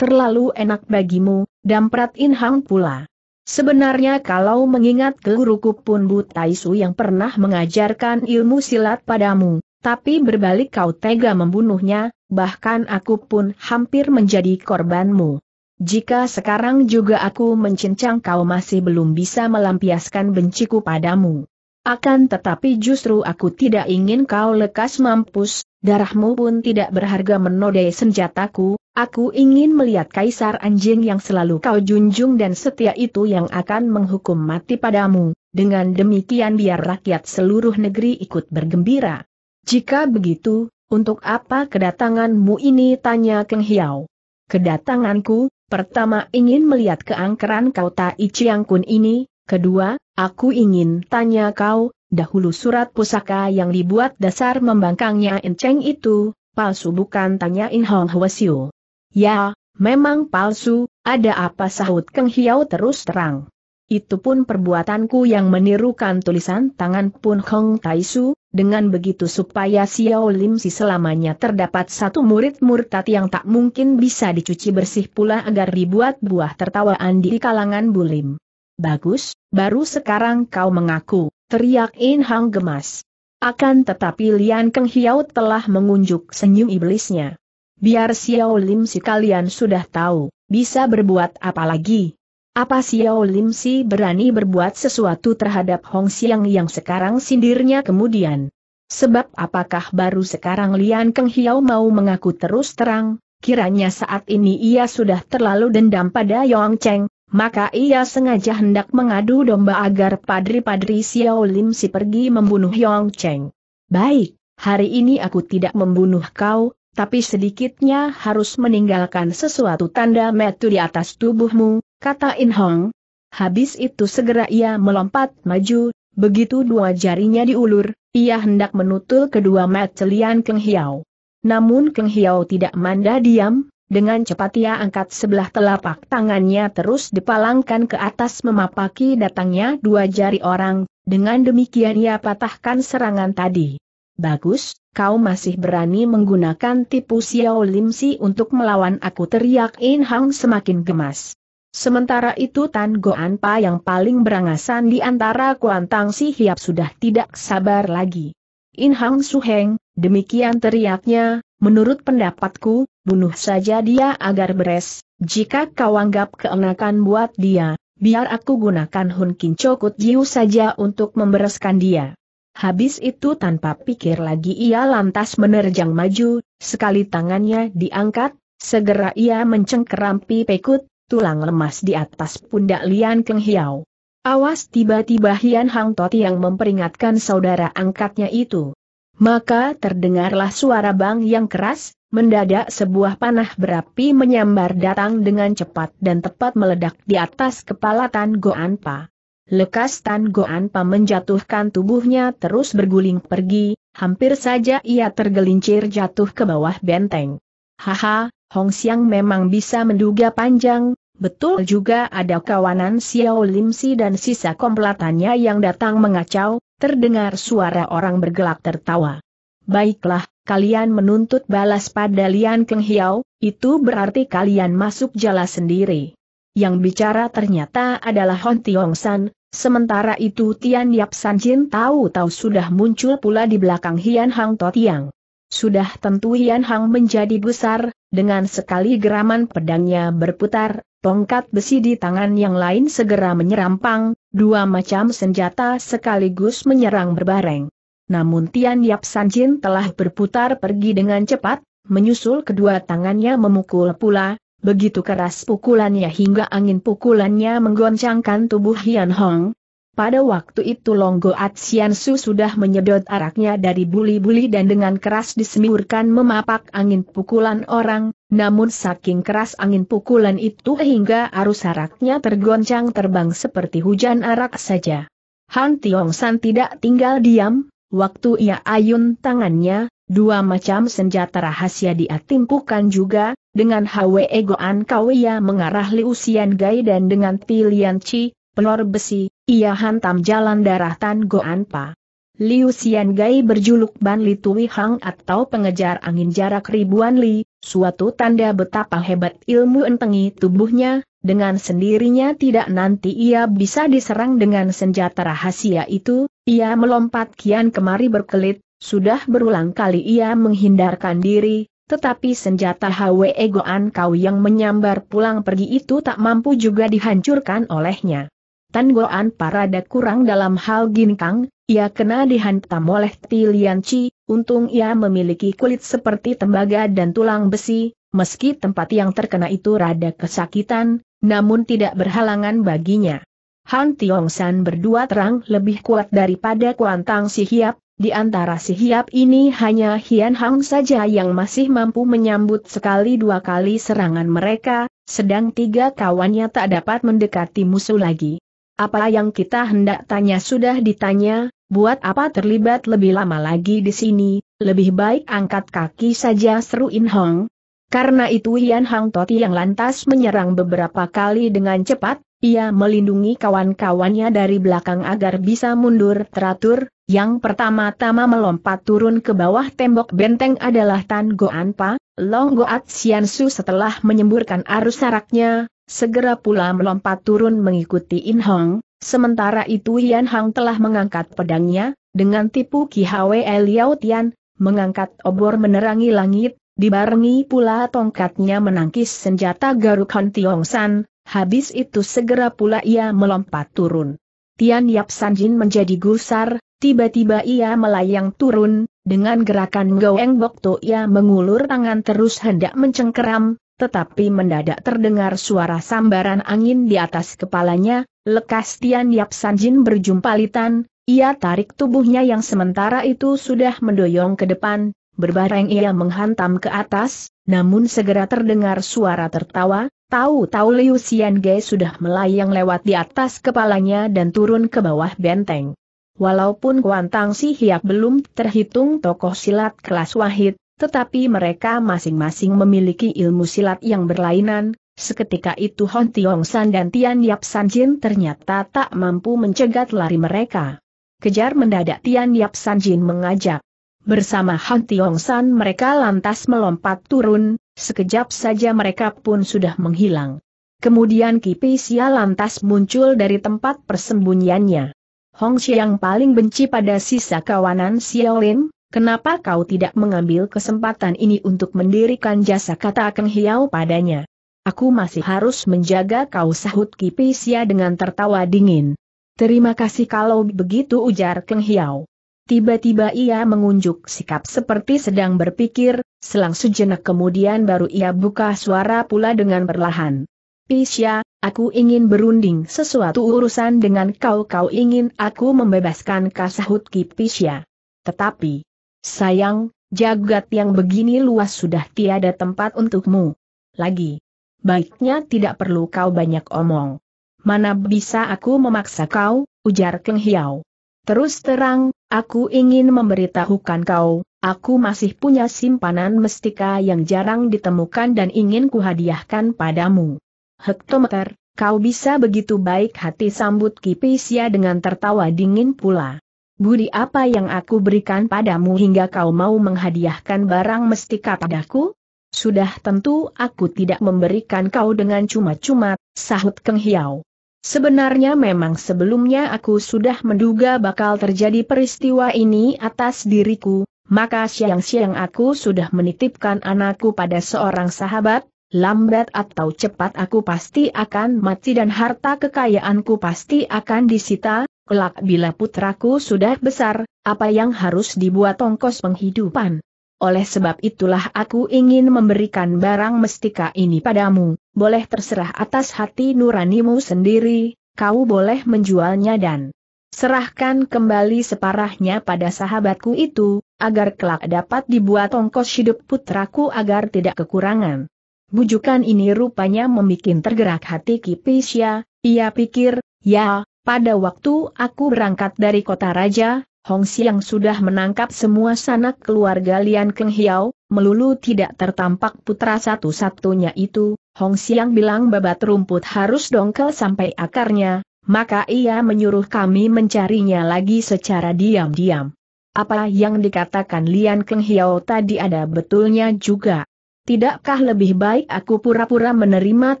Terlalu enak bagimu, damprat Inhang pula. Sebenarnya kalau mengingat guruku pun Bu yang pernah mengajarkan ilmu silat padamu, tapi berbalik kau tega membunuhnya, bahkan aku pun hampir menjadi korbanmu. Jika sekarang juga aku mencincang kau masih belum bisa melampiaskan benciku padamu. Akan tetapi justru aku tidak ingin kau lekas mampus, darahmu pun tidak berharga menodai senjataku, aku ingin melihat kaisar anjing yang selalu kau junjung dan setia itu yang akan menghukum mati padamu, dengan demikian biar rakyat seluruh negeri ikut bergembira. Jika begitu, untuk apa kedatanganmu ini tanya Keng Hiao. Kedatanganku, pertama ingin melihat keangkeran kau Tai Chiang Kun ini, Kedua, aku ingin tanya kau, dahulu surat pusaka yang dibuat dasar membangkangnya Enceng itu, palsu bukan tanya tanyain Hong Hwasyu. Ya, memang palsu, ada apa sahut Keng Hiau terus terang. Itu pun perbuatanku yang menirukan tulisan tangan pun Hong Taisu, dengan begitu supaya Xiao Lim si selamanya terdapat satu murid murtad yang tak mungkin bisa dicuci bersih pula agar dibuat buah tertawaan di kalangan Bulim. Bagus, baru sekarang kau mengaku, teriak In Hang gemas. Akan tetapi Lian Keng Hiao telah mengunjuk senyum iblisnya. Biar Xiao Lim si kalian sudah tahu, bisa berbuat apa lagi. Apa Xiao Lim si berani berbuat sesuatu terhadap Hong Xiang yang sekarang sindirnya kemudian? Sebab apakah baru sekarang Lian Keng Hiao mau mengaku terus terang, kiranya saat ini ia sudah terlalu dendam pada Yong Cheng, maka ia sengaja hendak mengadu domba agar padri-padri Xiao Lim si pergi membunuh Yong Cheng. Baik, hari ini aku tidak membunuh kau, tapi sedikitnya harus meninggalkan sesuatu tanda metu di atas tubuhmu, kata In Hong. Habis itu segera ia melompat maju, begitu dua jarinya diulur, ia hendak menutul kedua mat Keng Hiao. Namun Keng Hiao tidak manda diam, dengan cepat ia angkat sebelah telapak tangannya terus dipalangkan ke atas memapaki datangnya dua jari orang, dengan demikian ia patahkan serangan tadi. Bagus, kau masih berani menggunakan tipu Xiao Lim Si untuk melawan aku teriak In Hang semakin gemas. Sementara itu Tan Goan Pa yang paling berangasan di antara Kuantang Si Hiap sudah tidak sabar lagi. In Hang Su Heng, demikian teriaknya, Menurut pendapatku, bunuh saja dia agar beres, jika kau anggap keenakan buat dia, biar aku gunakan Hun Kincokut Jiu saja untuk membereskan dia. Habis itu tanpa pikir lagi ia lantas menerjang maju, sekali tangannya diangkat, segera ia mencengkerampi pekut, tulang lemas di atas pundak Lian Keng Hiao. Awas tiba-tiba Hian Hang Toti yang memperingatkan saudara angkatnya itu. Maka terdengarlah suara bang yang keras, mendadak sebuah panah berapi menyambar datang dengan cepat dan tepat meledak di atas kepala Tan Goanpa. Lekas Tan Goanpa menjatuhkan tubuhnya terus berguling pergi, hampir saja ia tergelincir jatuh ke bawah benteng. Haha, Hong Xiang memang bisa menduga panjang, betul juga ada kawanan Xiao Limsi dan sisa komplatannya yang datang mengacau, Terdengar suara orang bergelak tertawa. Baiklah, kalian menuntut balas pada Lian Keng Hiao, itu berarti kalian masuk jala sendiri. Yang bicara ternyata adalah Hon Tiong San, sementara itu Tian Yap San Jin tahu-tahu sudah muncul pula di belakang Hian Hang To Tiang. Sudah tentu Hian Hang menjadi besar, dengan sekali geraman pedangnya berputar, tongkat besi di tangan yang lain segera menyerampang, Dua macam senjata sekaligus menyerang berbareng. Namun Tian Yap Sanjin telah berputar pergi dengan cepat, menyusul kedua tangannya memukul pula, begitu keras pukulannya hingga angin pukulannya menggoncangkan tubuh Hian Hong, pada waktu itu Longgo Atsiansu sudah menyedot araknya dari buli-buli dan dengan keras disemburkan memapak angin pukulan orang, namun saking keras angin pukulan itu hingga arus araknya tergoncang terbang seperti hujan arak saja. Han Tiong San tidak tinggal diam, waktu ia ayun tangannya, dua macam senjata rahasia diatimpukan juga, dengan Hwe Goan Kawia mengarah Liu Xian Gai dan dengan Tilian Chi, pelor besi, ia hantam jalan darah Tan Goanpa. Liu Xian Gai berjuluk Ban Li Tui Hang atau pengejar angin jarak ribuan li, suatu tanda betapa hebat ilmu entengi tubuhnya, dengan sendirinya tidak nanti ia bisa diserang dengan senjata rahasia itu, ia melompat kian kemari berkelit, sudah berulang kali ia menghindarkan diri, tetapi senjata Hwe Goan Kau yang menyambar pulang pergi itu tak mampu juga dihancurkan olehnya. Tan Goan parada kurang dalam hal ginkang, ia kena dihantam oleh Tilian Chi, untung ia memiliki kulit seperti tembaga dan tulang besi, meski tempat yang terkena itu rada kesakitan, namun tidak berhalangan baginya. Han Tiong San berdua terang lebih kuat daripada Kuantang Si Hiap, di antara Si Hiap ini hanya Hian Hang saja yang masih mampu menyambut sekali dua kali serangan mereka, sedang tiga kawannya tak dapat mendekati musuh lagi. Apa yang kita hendak tanya sudah ditanya, buat apa terlibat lebih lama lagi di sini, lebih baik angkat kaki saja seru In Hong. Karena itu Yan Hang Toti yang lantas menyerang beberapa kali dengan cepat, ia melindungi kawan-kawannya dari belakang agar bisa mundur teratur, yang pertama-tama melompat turun ke bawah tembok benteng adalah Tan Goan Pa, Long Goat Sian Su setelah menyemburkan arus saraknya, segera pula melompat turun mengikuti In Hong, sementara itu Yan Hang telah mengangkat pedangnya, dengan tipu Ki Hwe Liao Tian, mengangkat obor menerangi langit, dibarengi pula tongkatnya menangkis senjata Garuk Hon Tiong San, habis itu segera pula ia melompat turun. Tian Yap San Jin menjadi gusar, tiba-tiba ia melayang turun, dengan gerakan Goeng Bokto ia mengulur tangan terus hendak mencengkeram, tetapi mendadak terdengar suara sambaran angin di atas kepalanya, lekas Tian Yap Sanjin berjumpa litan. ia tarik tubuhnya yang sementara itu sudah mendoyong ke depan, berbareng ia menghantam ke atas, namun segera terdengar suara tertawa, tahu-tahu Liu Xian Ge sudah melayang lewat di atas kepalanya dan turun ke bawah benteng. Walaupun Kuantang si Hiap belum terhitung tokoh silat kelas wahid, tetapi mereka masing-masing memiliki ilmu silat yang berlainan, seketika itu Hon Tiong San dan Tian Yap San Jin ternyata tak mampu mencegat lari mereka. Kejar mendadak Tian Yap San Jin mengajak. Bersama Hon Tiong San mereka lantas melompat turun, sekejap saja mereka pun sudah menghilang. Kemudian Sia lantas muncul dari tempat persembunyiannya. Hong Xiang paling benci pada sisa kawanan Xiao Lin. Kenapa kau tidak mengambil kesempatan ini untuk mendirikan jasa kata Keng Hiau padanya? Aku masih harus menjaga kau sahut Kipisia dengan tertawa dingin. Terima kasih kalau begitu ujar Keng Hiau. Tiba-tiba ia mengunjuk sikap seperti sedang berpikir, selang sejenak kemudian baru ia buka suara pula dengan perlahan. Pisya, aku ingin berunding sesuatu urusan dengan kau kau ingin aku membebaskan kasahut Kipisya. Tetapi, Sayang, jagat yang begini luas sudah tiada tempat untukmu. Lagi. Baiknya tidak perlu kau banyak omong. Mana bisa aku memaksa kau, ujar Keng Hiao. Terus terang, aku ingin memberitahukan kau, aku masih punya simpanan mestika yang jarang ditemukan dan ingin kuhadiahkan padamu. Hektometer, kau bisa begitu baik hati sambut Kipisia dengan tertawa dingin pula. Budi apa yang aku berikan padamu hingga kau mau menghadiahkan barang mestika padaku? Sudah tentu aku tidak memberikan kau dengan cuma-cuma, sahut Keng Hiao. Sebenarnya memang sebelumnya aku sudah menduga bakal terjadi peristiwa ini atas diriku, maka siang-siang aku sudah menitipkan anakku pada seorang sahabat, lambat atau cepat aku pasti akan mati dan harta kekayaanku pasti akan disita, Kelak bila putraku sudah besar, apa yang harus dibuat ongkos penghidupan? Oleh sebab itulah aku ingin memberikan barang mestika ini padamu, boleh terserah atas hati nuranimu sendiri, kau boleh menjualnya dan serahkan kembali separahnya pada sahabatku itu, agar kelak dapat dibuat ongkos hidup putraku agar tidak kekurangan. Bujukan ini rupanya membuat tergerak hati Kipisya, ia pikir, ya, pada waktu aku berangkat dari kota raja, Hong Xiang sudah menangkap semua sanak keluarga Lian Keng Hiao, melulu tidak tertampak putra satu-satunya itu, Hong Xiang bilang babat rumput harus dongkel sampai akarnya, maka ia menyuruh kami mencarinya lagi secara diam-diam. Apa yang dikatakan Lian Keng Hiao tadi ada betulnya juga. Tidakkah lebih baik aku pura-pura menerima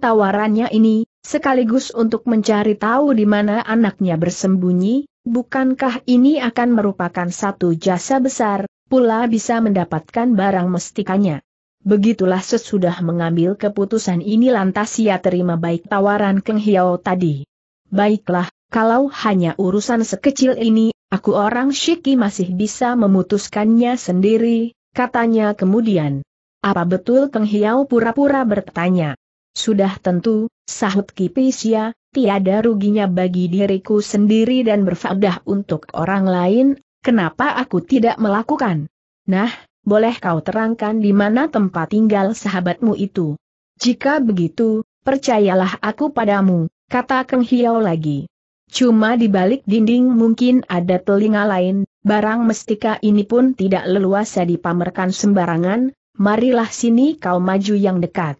tawarannya ini, sekaligus untuk mencari tahu di mana anaknya bersembunyi, bukankah ini akan merupakan satu jasa besar, pula bisa mendapatkan barang mestikanya. Begitulah sesudah mengambil keputusan ini lantas ia terima baik tawaran Keng Hiao tadi. Baiklah, kalau hanya urusan sekecil ini, aku orang Shiki masih bisa memutuskannya sendiri, katanya kemudian. Apa betul Keng Hiau pura-pura bertanya? Sudah tentu, sahut Kipisya, tiada ruginya bagi diriku sendiri dan berfaedah untuk orang lain, kenapa aku tidak melakukan? Nah, boleh kau terangkan di mana tempat tinggal sahabatmu itu? Jika begitu, percayalah aku padamu, kata Keng Hiau lagi. Cuma di balik dinding mungkin ada telinga lain, barang mestika ini pun tidak leluasa dipamerkan sembarangan, marilah sini kau maju yang dekat.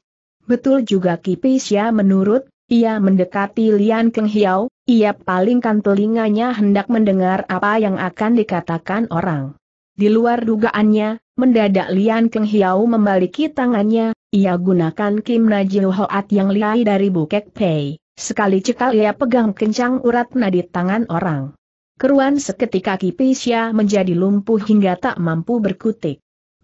Betul juga Kipisya menurut, ia mendekati Lian Keng Hiao, ia palingkan telinganya hendak mendengar apa yang akan dikatakan orang. Di luar dugaannya, mendadak Lian Keng Hiao membaliki tangannya, ia gunakan Kim Najil Hoat yang lihai dari Bukek Pei. Sekali cekal ia pegang kencang urat nadi tangan orang. Keruan seketika Kipisya menjadi lumpuh hingga tak mampu berkutik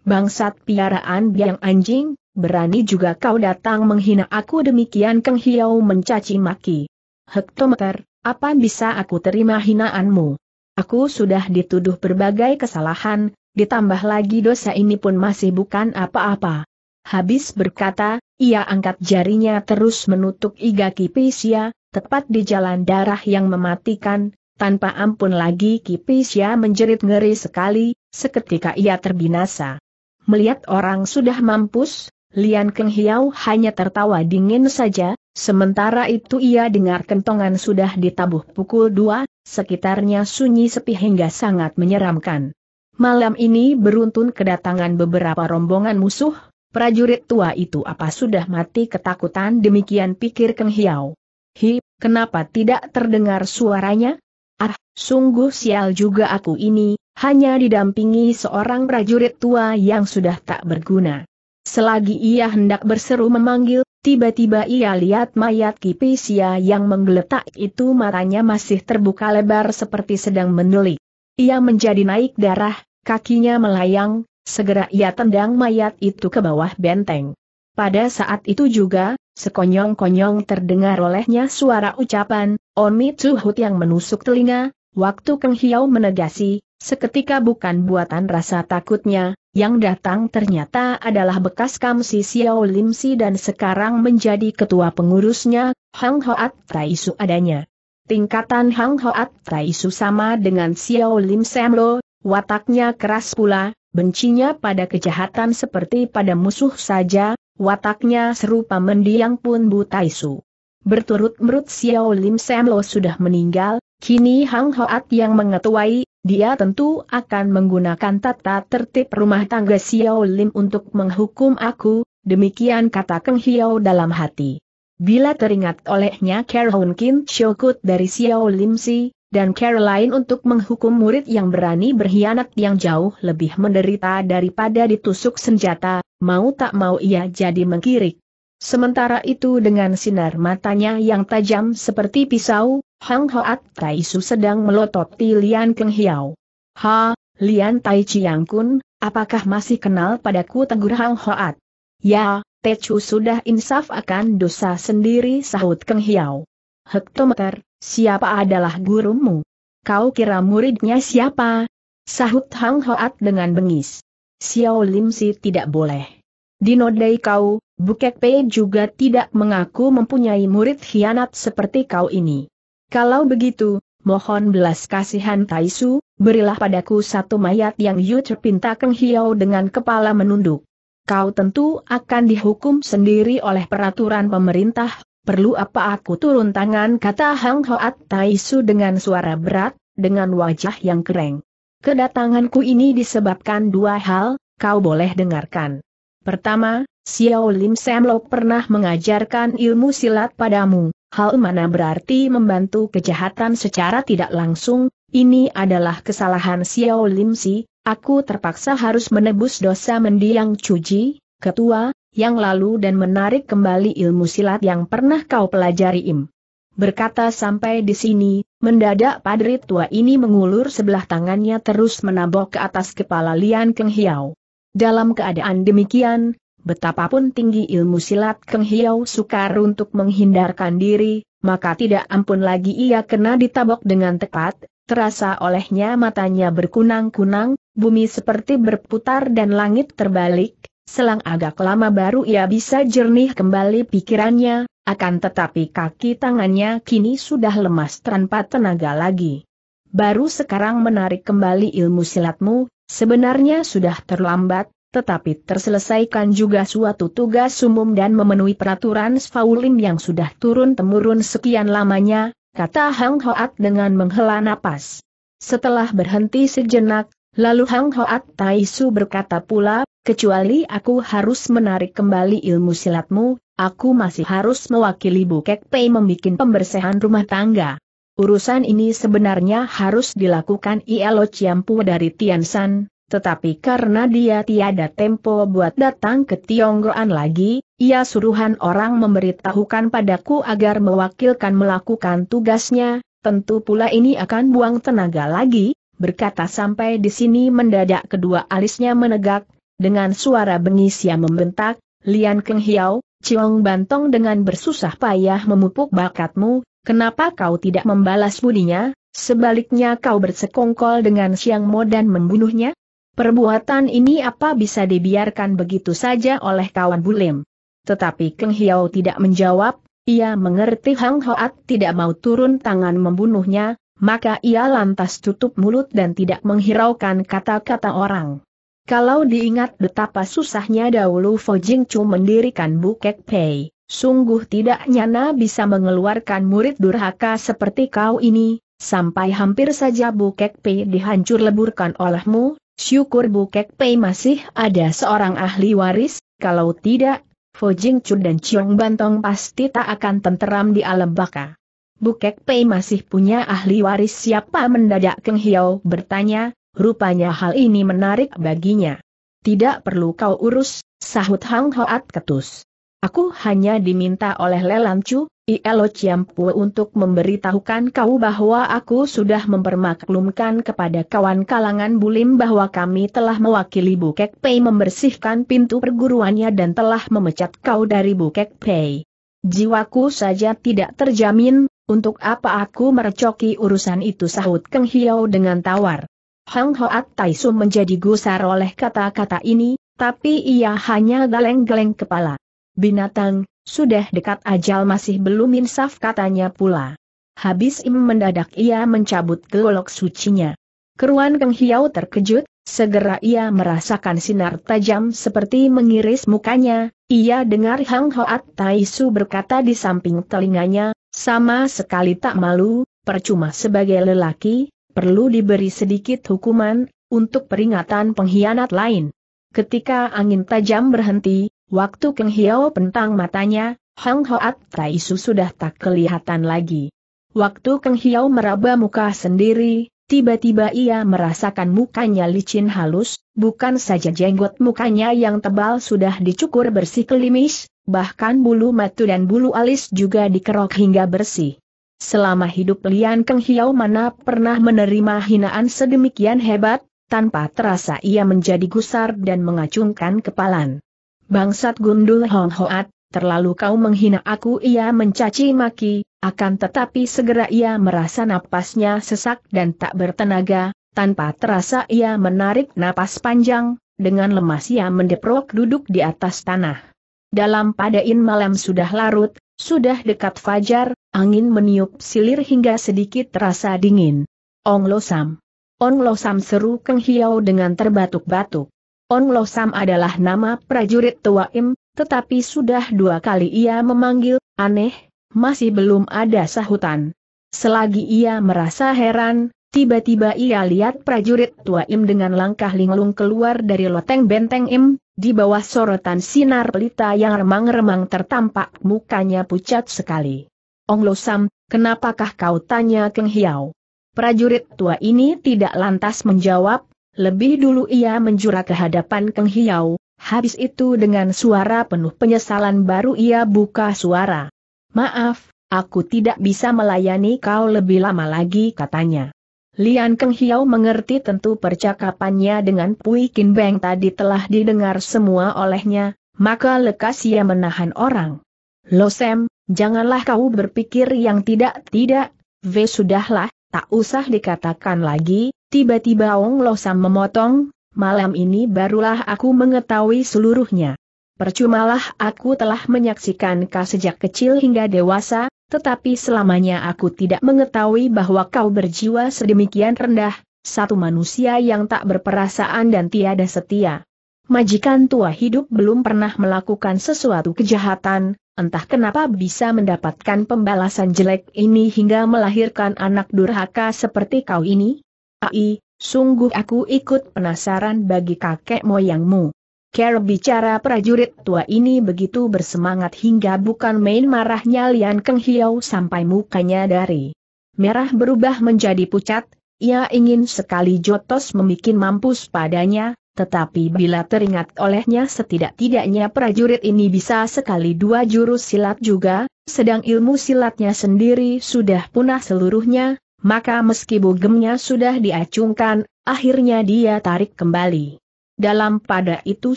bangsat piaraan biang anjing, berani juga kau datang menghina aku demikian Keng Hiau mencaci maki. Hektometer, apa bisa aku terima hinaanmu? Aku sudah dituduh berbagai kesalahan, ditambah lagi dosa ini pun masih bukan apa-apa. Habis berkata, ia angkat jarinya terus menutup iga Kipisya, tepat di jalan darah yang mematikan, tanpa ampun lagi Kipisya menjerit ngeri sekali, seketika ia terbinasa. Melihat orang sudah mampus, Lian Keng Hiau hanya tertawa dingin saja, sementara itu ia dengar kentongan sudah ditabuh pukul dua, sekitarnya sunyi sepi hingga sangat menyeramkan. Malam ini beruntun kedatangan beberapa rombongan musuh, prajurit tua itu apa sudah mati ketakutan demikian pikir Keng Hiau. Hi, kenapa tidak terdengar suaranya? Ah, sungguh sial juga aku ini, hanya didampingi seorang prajurit tua yang sudah tak berguna. Selagi ia hendak berseru memanggil, tiba-tiba ia lihat mayat Kipisia yang menggeletak itu matanya masih terbuka lebar seperti sedang menulik. Ia menjadi naik darah, kakinya melayang, segera ia tendang mayat itu ke bawah benteng. Pada saat itu juga, sekonyong-konyong terdengar olehnya suara ucapan, omi Tsuhut yang menusuk telinga, waktu Keng Hiau menegasi, Seketika bukan buatan rasa takutnya, yang datang ternyata adalah bekas Kamsi Xiao Limsi dan sekarang menjadi ketua pengurusnya, Hang Hoat Taisu adanya. Tingkatan Hang Hoat Taisu sama dengan Xiao Lim Semlo, wataknya keras pula, bencinya pada kejahatan seperti pada musuh saja, wataknya serupa mendiang pun Bu Taisu. berturut turut Xiao Lim Semlo sudah meninggal, kini Hang Hoat yang mengetuai, dia tentu akan menggunakan tata tertib rumah tangga Xiao Lim untuk menghukum aku, demikian kata Keng Hiao dalam hati. Bila teringat olehnya Carol Kin Shokut dari Xiao Lim Si, dan Caroline untuk menghukum murid yang berani berkhianat yang jauh lebih menderita daripada ditusuk senjata, mau tak mau ia jadi mengkirik. Sementara itu dengan sinar matanya yang tajam seperti pisau, Hang Hoat Tai Su sedang melototi Lian Keng Hiao. Ha, Lian Tai Chiang Kun, apakah masih kenal padaku tegur Hang Hoat? Ya, Te Chu sudah insaf akan dosa sendiri sahut Keng Hiao. Hektometer, siapa adalah gurumu? Kau kira muridnya siapa? Sahut Hang Hoat dengan bengis. Xiao Lim Si tidak boleh. Dinodai kau, Bukek Pei juga tidak mengaku mempunyai murid hianat seperti kau ini. Kalau begitu, mohon belas kasihan Taisu, berilah padaku satu mayat yang Yu terpinta Keng Hiao dengan kepala menunduk. Kau tentu akan dihukum sendiri oleh peraturan pemerintah, perlu apa aku turun tangan kata Hang Hoat Taisu dengan suara berat, dengan wajah yang kering. Kedatanganku ini disebabkan dua hal, kau boleh dengarkan. Pertama, Xiao Lim Semlo pernah mengajarkan ilmu silat padamu, hal mana berarti membantu kejahatan secara tidak langsung, ini adalah kesalahan Xiao Lim Si, aku terpaksa harus menebus dosa mendiang cuji, ketua, yang lalu dan menarik kembali ilmu silat yang pernah kau pelajari im. Berkata sampai di sini, mendadak padri tua ini mengulur sebelah tangannya terus menabok ke atas kepala Lian Keng Hiao. Dalam keadaan demikian, Betapapun tinggi ilmu silat Keng Hiau sukar untuk menghindarkan diri, maka tidak ampun lagi ia kena ditabok dengan tepat, terasa olehnya matanya berkunang-kunang, bumi seperti berputar dan langit terbalik, selang agak lama baru ia bisa jernih kembali pikirannya, akan tetapi kaki tangannya kini sudah lemas tanpa tenaga lagi. Baru sekarang menarik kembali ilmu silatmu, sebenarnya sudah terlambat, tetapi terselesaikan juga suatu tugas umum dan memenuhi peraturan Sfaulin yang sudah turun-temurun sekian lamanya, kata Hang Hoat dengan menghela napas. Setelah berhenti sejenak, lalu Hang Hoat Taisu berkata pula, kecuali aku harus menarik kembali ilmu silatmu, aku masih harus mewakili Kek Pei membuat pembersihan rumah tangga. Urusan ini sebenarnya harus dilakukan Ielo Ciampu dari Tiansan, tetapi karena dia tiada tempo buat datang ke Tionggoan lagi, ia suruhan orang memberitahukan padaku agar mewakilkan melakukan tugasnya, tentu pula ini akan buang tenaga lagi, berkata sampai di sini mendadak kedua alisnya menegak, dengan suara bengis yang membentak, Lian Keng Hiao, Ciong Bantong dengan bersusah payah memupuk bakatmu, kenapa kau tidak membalas budinya, sebaliknya kau bersekongkol dengan Siang Mo dan membunuhnya? Perbuatan ini apa bisa dibiarkan begitu saja oleh kawan Bulim? Tetapi Keng Hiao tidak menjawab, ia mengerti Hang Hoat tidak mau turun tangan membunuhnya, maka ia lantas tutup mulut dan tidak menghiraukan kata-kata orang. Kalau diingat betapa susahnya dahulu Fo Jing Chu mendirikan Bukek Pei, Sungguh tidak nyana bisa mengeluarkan murid durhaka seperti kau ini, sampai hampir saja Bukek Pei dihancur leburkan olehmu, Syukur Bukek Pei masih ada seorang ahli waris, kalau tidak, Fo Jing Chun dan Chiong Bantong pasti tak akan tenteram di alam baka. Bukek Pei masih punya ahli waris siapa mendadak Keng Hiao bertanya, rupanya hal ini menarik baginya. Tidak perlu kau urus, sahut Hang Hoat ketus. Aku hanya diminta oleh Lelan Chu, Ielo Ciampu untuk memberitahukan kau bahwa aku sudah mempermaklumkan kepada kawan kalangan bulim bahwa kami telah mewakili Bukek Pei membersihkan pintu perguruannya dan telah memecat kau dari Bukek Pei. Jiwaku saja tidak terjamin, untuk apa aku merecoki urusan itu sahut Keng Hiao dengan tawar. Hang Hoat Taisu menjadi gusar oleh kata-kata ini, tapi ia hanya galeng-galeng kepala. Binatang, sudah dekat ajal masih belum insaf katanya pula. Habis im mendadak ia mencabut golok sucinya. Keruan Keng Hiau terkejut, segera ia merasakan sinar tajam seperti mengiris mukanya, ia dengar Hang Hoat Tai Su berkata di samping telinganya, sama sekali tak malu, percuma sebagai lelaki, perlu diberi sedikit hukuman, untuk peringatan pengkhianat lain. Ketika angin tajam berhenti, Waktu Keng Hiao pentang matanya, Hang Hoat Su sudah tak kelihatan lagi. Waktu Keng Hiao meraba muka sendiri, tiba-tiba ia merasakan mukanya licin halus, bukan saja jenggot mukanya yang tebal sudah dicukur bersih kelimis, bahkan bulu matu dan bulu alis juga dikerok hingga bersih. Selama hidup Lian Keng Hiao mana pernah menerima hinaan sedemikian hebat, tanpa terasa ia menjadi gusar dan mengacungkan kepalan. Bangsat gundul Hong Hoat, terlalu kau menghina aku ia mencaci maki, akan tetapi segera ia merasa napasnya sesak dan tak bertenaga, tanpa terasa ia menarik napas panjang, dengan lemas ia mendeprok duduk di atas tanah. Dalam padain malam sudah larut, sudah dekat fajar, angin meniup silir hingga sedikit terasa dingin. Ong Losam. Ong Losam seru Keng Hiau dengan terbatuk-batuk. On Lo Sam adalah nama prajurit tua Im, tetapi sudah dua kali ia memanggil, aneh, masih belum ada sahutan. Selagi ia merasa heran, tiba-tiba ia lihat prajurit tua Im dengan langkah linglung keluar dari loteng benteng Im, di bawah sorotan sinar pelita yang remang-remang tertampak mukanya pucat sekali. Ong Lo Sam, kenapakah kau tanya Keng Hiao? Prajurit tua ini tidak lantas menjawab, lebih dulu ia menjura ke hadapan Keng Hiau, habis itu dengan suara penuh penyesalan baru ia buka suara. Maaf, aku tidak bisa melayani kau lebih lama lagi katanya. Lian Keng Hiau mengerti tentu percakapannya dengan Pui Kin Beng tadi telah didengar semua olehnya, maka lekas ia menahan orang. Lo Sam, janganlah kau berpikir yang tidak-tidak, V sudahlah, tak usah dikatakan lagi, Tiba-tiba Ong Losam memotong, malam ini barulah aku mengetahui seluruhnya. Percumalah aku telah menyaksikan kau sejak kecil hingga dewasa, tetapi selamanya aku tidak mengetahui bahwa kau berjiwa sedemikian rendah, satu manusia yang tak berperasaan dan tiada setia. Majikan tua hidup belum pernah melakukan sesuatu kejahatan, entah kenapa bisa mendapatkan pembalasan jelek ini hingga melahirkan anak durhaka seperti kau ini, Ai, sungguh aku ikut penasaran bagi kakek moyangmu. Care bicara prajurit tua ini begitu bersemangat hingga bukan main marahnya Lian Keng Hiau sampai mukanya dari merah berubah menjadi pucat, ia ingin sekali Jotos membuat mampus padanya, tetapi bila teringat olehnya setidak-tidaknya prajurit ini bisa sekali dua jurus silat juga, sedang ilmu silatnya sendiri sudah punah seluruhnya, maka meski bugemnya sudah diacungkan, akhirnya dia tarik kembali. Dalam pada itu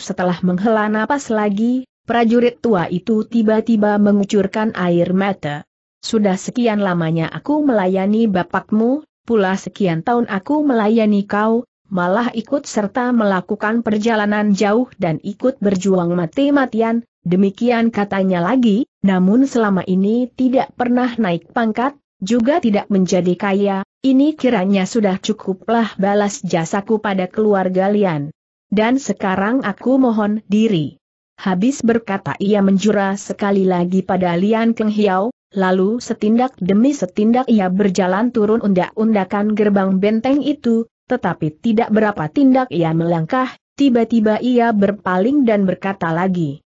setelah menghela napas lagi, prajurit tua itu tiba-tiba mengucurkan air mata. Sudah sekian lamanya aku melayani bapakmu, pula sekian tahun aku melayani kau, malah ikut serta melakukan perjalanan jauh dan ikut berjuang mati-matian, demikian katanya lagi, namun selama ini tidak pernah naik pangkat, juga tidak menjadi kaya, ini kiranya sudah cukuplah balas jasaku pada keluarga Lian. Dan sekarang aku mohon diri. Habis berkata ia menjura sekali lagi pada Lian Keng Hiao, lalu setindak demi setindak ia berjalan turun undak-undakan gerbang benteng itu, tetapi tidak berapa tindak ia melangkah, tiba-tiba ia berpaling dan berkata lagi.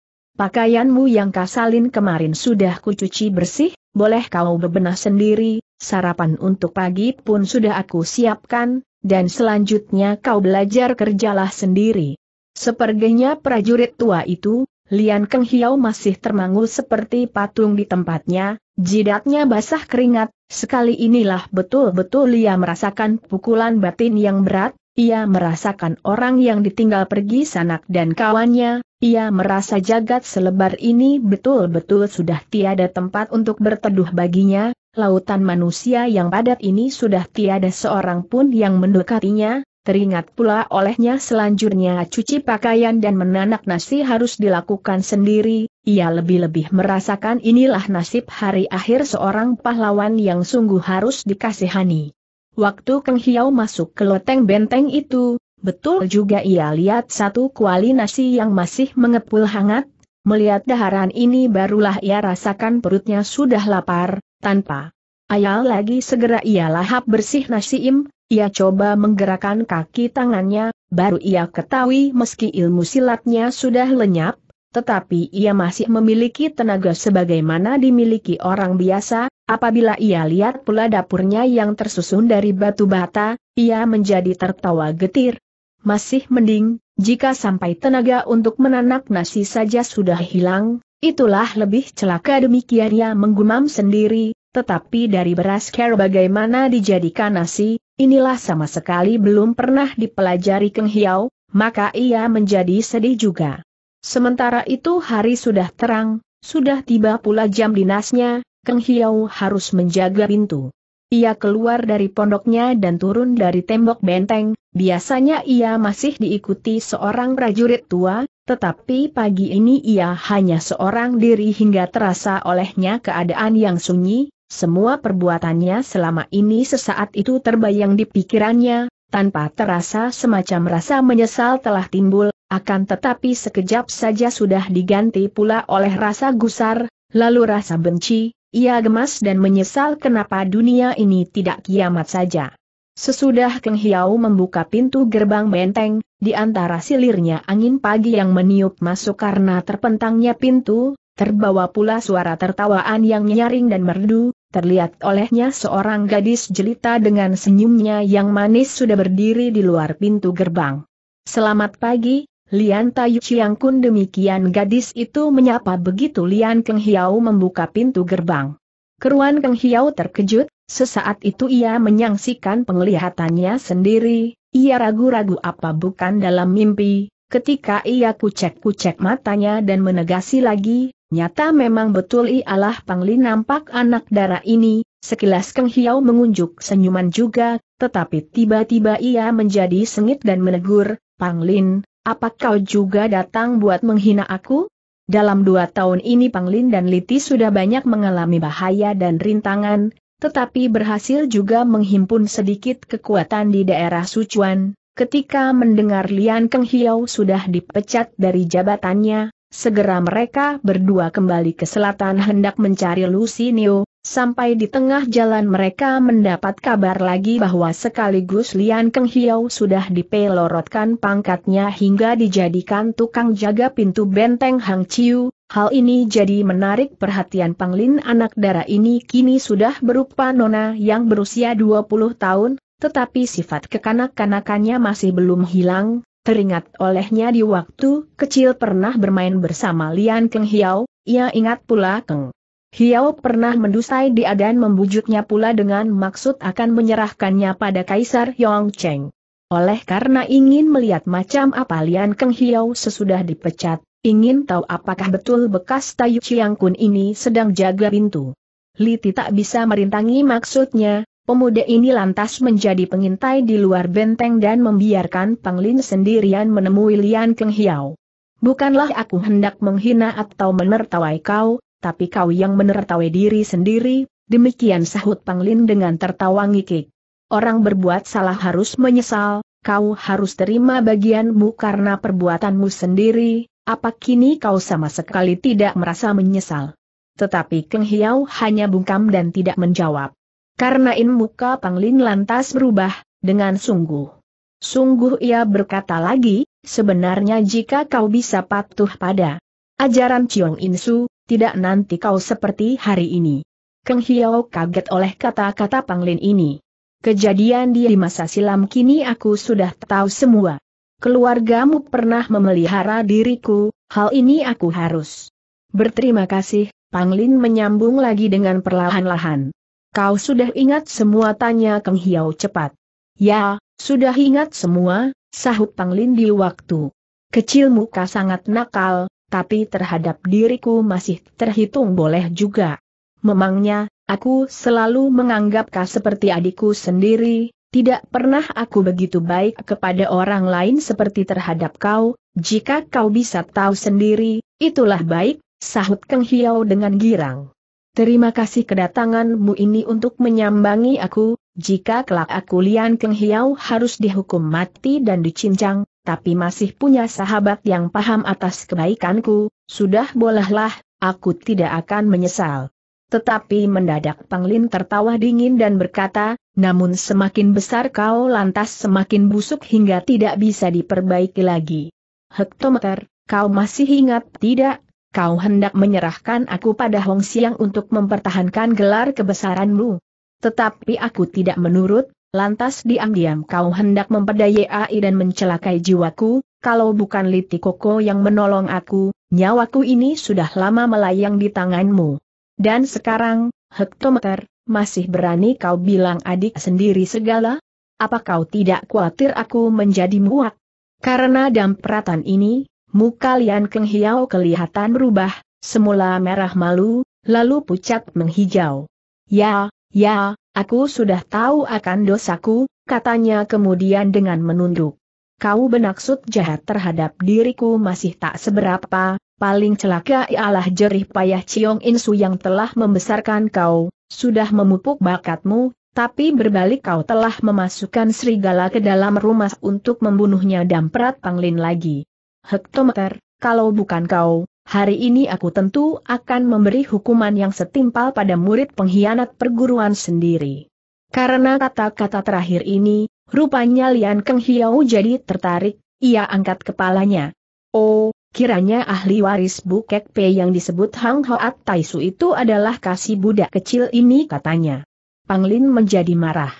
Pakaianmu yang kasalin kemarin sudah kucuci bersih, boleh kau bebenah sendiri, sarapan untuk pagi pun sudah aku siapkan, dan selanjutnya kau belajar kerjalah sendiri. Seperginya prajurit tua itu, Lian Keng Hiau masih termangu seperti patung di tempatnya, jidatnya basah keringat, sekali inilah betul-betul ia merasakan pukulan batin yang berat, ia merasakan orang yang ditinggal pergi sanak dan kawannya, ia merasa jagat selebar ini betul-betul sudah tiada tempat untuk berteduh baginya, lautan manusia yang padat ini sudah tiada seorang pun yang mendekatinya, teringat pula olehnya selanjutnya cuci pakaian dan menanak nasi harus dilakukan sendiri, ia lebih-lebih merasakan inilah nasib hari akhir seorang pahlawan yang sungguh harus dikasihani. Waktu Kang Hiau masuk ke loteng benteng itu, betul juga ia lihat satu kuali nasi yang masih mengepul hangat, melihat daharan ini barulah ia rasakan perutnya sudah lapar, tanpa ayal lagi segera ia lahap bersih nasi im, ia coba menggerakkan kaki tangannya, baru ia ketahui meski ilmu silatnya sudah lenyap, tetapi ia masih memiliki tenaga sebagaimana dimiliki orang biasa, Apabila ia lihat pula dapurnya yang tersusun dari batu bata, ia menjadi tertawa getir. Masih mending, jika sampai tenaga untuk menanak nasi saja sudah hilang, itulah lebih celaka demikian ia menggumam sendiri, tetapi dari beras ker, bagaimana dijadikan nasi, inilah sama sekali belum pernah dipelajari Keng Hiau, maka ia menjadi sedih juga. Sementara itu hari sudah terang, sudah tiba pula jam dinasnya, Keng Hiau harus menjaga pintu. Ia keluar dari pondoknya dan turun dari tembok benteng, biasanya ia masih diikuti seorang prajurit tua, tetapi pagi ini ia hanya seorang diri hingga terasa olehnya keadaan yang sunyi, semua perbuatannya selama ini sesaat itu terbayang di pikirannya, tanpa terasa semacam rasa menyesal telah timbul, akan tetapi sekejap saja sudah diganti pula oleh rasa gusar, lalu rasa benci, ia gemas dan menyesal kenapa dunia ini tidak kiamat saja. Sesudah Keng Hiau membuka pintu gerbang benteng, di antara silirnya angin pagi yang meniup masuk karena terpentangnya pintu, terbawa pula suara tertawaan yang nyaring dan merdu, terlihat olehnya seorang gadis jelita dengan senyumnya yang manis sudah berdiri di luar pintu gerbang. Selamat pagi, Lian Tayu Chiang Kun demikian gadis itu menyapa begitu Lian Keng Hiau membuka pintu gerbang. Keruan Keng Hiau terkejut, sesaat itu ia menyaksikan penglihatannya sendiri, ia ragu-ragu apa bukan dalam mimpi, ketika ia kucek-kucek matanya dan menegasi lagi, nyata memang betul ialah Pangli nampak anak darah ini, sekilas Keng Hiau mengunjuk senyuman juga, tetapi tiba-tiba ia menjadi sengit dan menegur, Panglin, apa kau juga datang buat menghina aku? Dalam dua tahun ini Panglin dan Liti sudah banyak mengalami bahaya dan rintangan, tetapi berhasil juga menghimpun sedikit kekuatan di daerah Sucuan. Ketika mendengar Lian Keng Hiau sudah dipecat dari jabatannya, segera mereka berdua kembali ke selatan hendak mencari Lucy Niu, Sampai di tengah jalan mereka mendapat kabar lagi bahwa sekaligus Lian Keng Hiau sudah dipelorotkan pangkatnya hingga dijadikan tukang jaga pintu benteng Hang Chiu. Hal ini jadi menarik perhatian Panglin anak darah ini kini sudah berupa nona yang berusia 20 tahun, tetapi sifat kekanak-kanakannya masih belum hilang, teringat olehnya di waktu kecil pernah bermain bersama Lian Keng Hiau, ia ingat pula Keng. Hiao pernah mendusai dia dan membujuknya pula dengan maksud akan menyerahkannya pada Kaisar Yongcheng. Oleh karena ingin melihat macam apa Lian Keng Hiao sesudah dipecat, ingin tahu apakah betul bekas Tayu Chiang Kun ini sedang jaga pintu. Li Ti tak bisa merintangi maksudnya, pemuda ini lantas menjadi pengintai di luar benteng dan membiarkan Panglin sendirian menemui Lian Keng Hiao. Bukanlah aku hendak menghina atau menertawai kau, tapi kau yang menertawai diri sendiri, demikian sahut Panglin dengan tertawa ngikik. Orang berbuat salah harus menyesal, kau harus terima bagianmu karena perbuatanmu sendiri, apa kini kau sama sekali tidak merasa menyesal. Tetapi Keng Hiau hanya bungkam dan tidak menjawab. Karena in muka Panglin lantas berubah, dengan sungguh. Sungguh ia berkata lagi, sebenarnya jika kau bisa patuh pada ajaran Ciong Insu, tidak nanti kau seperti hari ini. Keng Hiao kaget oleh kata-kata Panglin ini. Kejadian di masa silam kini aku sudah tahu semua. Keluargamu pernah memelihara diriku, hal ini aku harus. Berterima kasih, Panglin menyambung lagi dengan perlahan-lahan. Kau sudah ingat semua tanya Keng Hiao cepat. Ya, sudah ingat semua, sahut Panglin di waktu. Kecil muka sangat nakal, tapi terhadap diriku masih terhitung boleh juga. Memangnya, aku selalu menganggap kau seperti adikku sendiri, tidak pernah aku begitu baik kepada orang lain seperti terhadap kau, jika kau bisa tahu sendiri, itulah baik, sahut Kang Hiao dengan girang. Terima kasih kedatanganmu ini untuk menyambangi aku, jika kelak aku Lian Kang Hiao harus dihukum mati dan dicincang, tapi masih punya sahabat yang paham atas kebaikanku, sudah bolehlah, aku tidak akan menyesal. Tetapi mendadak Panglin tertawa dingin dan berkata, namun semakin besar kau lantas semakin busuk hingga tidak bisa diperbaiki lagi. Hektometer, kau masih ingat tidak? Kau hendak menyerahkan aku pada Hong Siang untuk mempertahankan gelar kebesaranmu. Tetapi aku tidak menurut, Lantas diam-diam kau hendak memperdaya AI dan mencelakai jiwaku, kalau bukan Liti Koko yang menolong aku, nyawaku ini sudah lama melayang di tanganmu. Dan sekarang, hektometer, masih berani kau bilang adik sendiri segala? Apa kau tidak khawatir aku menjadi muak? Karena dampratan ini, muka Lian Keng Hiao kelihatan berubah, semula merah malu, lalu pucat menghijau. Ya, ya, Aku sudah tahu akan dosaku, katanya kemudian dengan menunduk. Kau bermaksud jahat terhadap diriku masih tak seberapa, paling celaka ialah jerih payah Ciong Insu yang telah membesarkan kau, sudah memupuk bakatmu, tapi berbalik kau telah memasukkan serigala ke dalam rumah untuk membunuhnya dan Panglin lagi. Hektometer, kalau bukan kau, hari ini aku tentu akan memberi hukuman yang setimpal pada murid pengkhianat perguruan sendiri. Karena kata-kata terakhir ini, rupanya Lian Keng Hiao jadi tertarik, ia angkat kepalanya. Oh, kiranya ahli waris Bukek P yang disebut Hang Hoat Taisu itu adalah kasih budak kecil ini katanya. Panglin menjadi marah.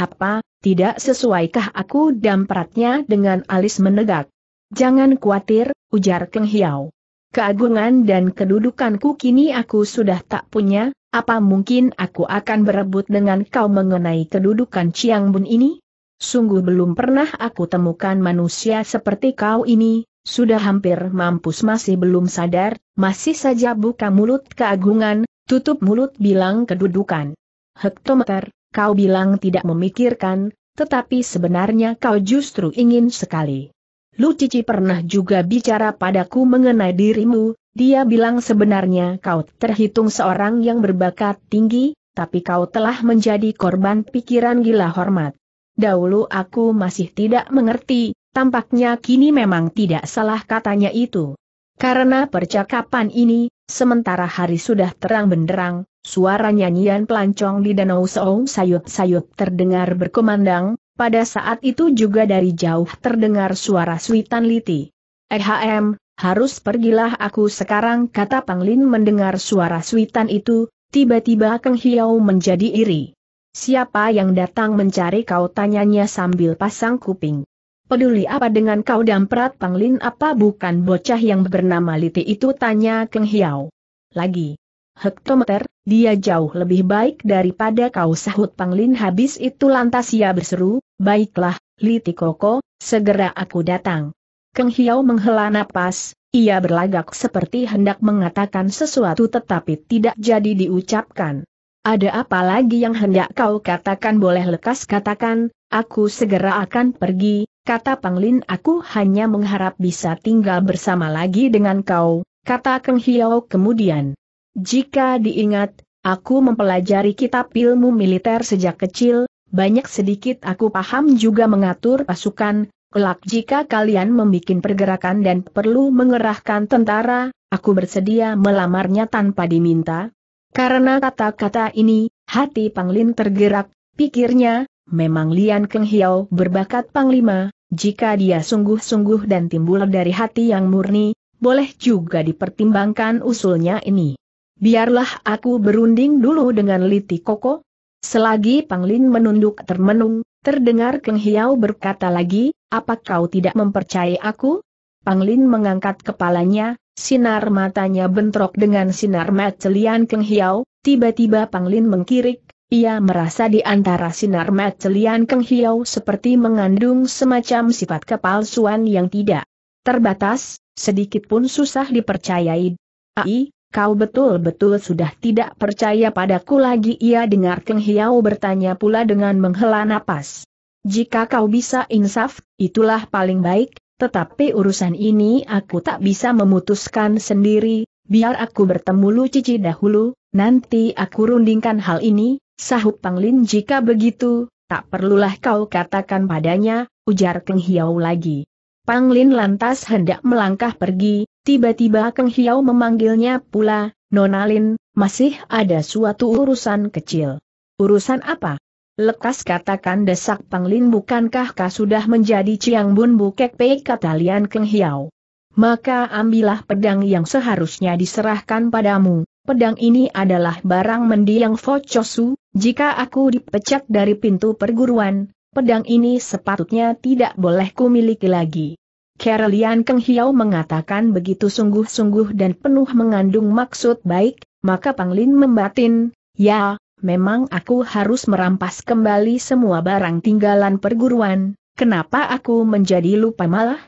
Apa, tidak sesuaikah aku dampratnya dengan alis menegak? Jangan khawatir, ujar Keng Hiao. Keagungan dan kedudukanku kini aku sudah tak punya, apa mungkin aku akan berebut dengan kau mengenai kedudukan Chiang Bun ini? Sungguh belum pernah aku temukan manusia seperti kau ini, sudah hampir mampus masih belum sadar, masih saja buka mulut keagungan, tutup mulut bilang kedudukan. Hektometer, kau bilang tidak memikirkan, tetapi sebenarnya kau justru ingin sekali. Lu Cici pernah juga bicara padaku mengenai dirimu, dia bilang sebenarnya kau terhitung seorang yang berbakat tinggi, tapi kau telah menjadi korban pikiran gila hormat. Dahulu aku masih tidak mengerti, tampaknya kini memang tidak salah katanya itu. Karena percakapan ini, sementara hari sudah terang benderang, Suara nyanyian pelancong di danau seum sayup-sayup terdengar berkumandang, pada saat itu juga dari jauh terdengar suara Suitan Liti. Ehm, harus pergilah aku sekarang kata Panglin mendengar suara Suitan itu, tiba-tiba Kang Hiau menjadi iri. Siapa yang datang mencari kau tanyanya sambil pasang kuping. Peduli apa dengan kau dan damprat Panglin apa bukan bocah yang bernama Liti itu tanya Kang Hiau. Lagi. Hektometer, dia jauh lebih baik daripada kau sahut Panglin habis itu lantas ia berseru, Baiklah, Liti Koko, segera aku datang. Keng Hiau menghela napas, ia berlagak seperti hendak mengatakan sesuatu tetapi tidak jadi diucapkan. Ada apa lagi yang hendak kau katakan boleh lekas katakan, aku segera akan pergi, kata Panglin aku hanya mengharap bisa tinggal bersama lagi dengan kau, kata Keng Hiao kemudian. Jika diingat, aku mempelajari kitab ilmu militer sejak kecil, banyak sedikit aku paham juga mengatur pasukan, kelak jika kalian membuat pergerakan dan perlu mengerahkan tentara, aku bersedia melamarnya tanpa diminta. Karena kata-kata ini, hati Panglin tergerak, pikirnya, memang Lian Keng Hiao berbakat Panglima, jika dia sungguh-sungguh dan timbul dari hati yang murni, boleh juga dipertimbangkan usulnya ini. Biarlah aku berunding dulu dengan Liti Koko, Selagi Panglin menunduk termenung, terdengar Keng Hiau berkata lagi, apa kau tidak mempercayai aku? Panglin mengangkat kepalanya, sinar matanya bentrok dengan sinar macelian Keng Hiau, tiba-tiba Panglin mengkirik, ia merasa di antara sinar macelian Keng Hiau seperti mengandung semacam sifat kepalsuan yang tidak terbatas, sedikit pun susah dipercayai. Ai, Kau betul-betul sudah tidak percaya padaku lagi ia dengar Keng Hiau bertanya pula dengan menghela napas. Jika kau bisa insaf, itulah paling baik, tetapi urusan ini aku tak bisa memutuskan sendiri, biar aku bertemu Lu Cici dahulu, nanti aku rundingkan hal ini, sahut Panglin jika begitu, tak perlulah kau katakan padanya, ujar Keng Hiau lagi. Panglin lantas hendak melangkah pergi, Tiba-tiba Kang Hiau memanggilnya pula, Nonalin, masih ada suatu urusan kecil. Urusan apa? Lekas katakan desak Panglin bukankah kau sudah menjadi Ciang Bun Bukek Pei kata Lian Kang Hiao. Maka ambillah pedang yang seharusnya diserahkan padamu, pedang ini adalah barang mendiang Chosu, jika aku dipecat dari pintu perguruan, pedang ini sepatutnya tidak boleh kumiliki lagi. Carolian Keng Hiau mengatakan begitu sungguh-sungguh dan penuh mengandung maksud baik, maka Panglin membatin, ya, memang aku harus merampas kembali semua barang tinggalan perguruan, kenapa aku menjadi lupa malah?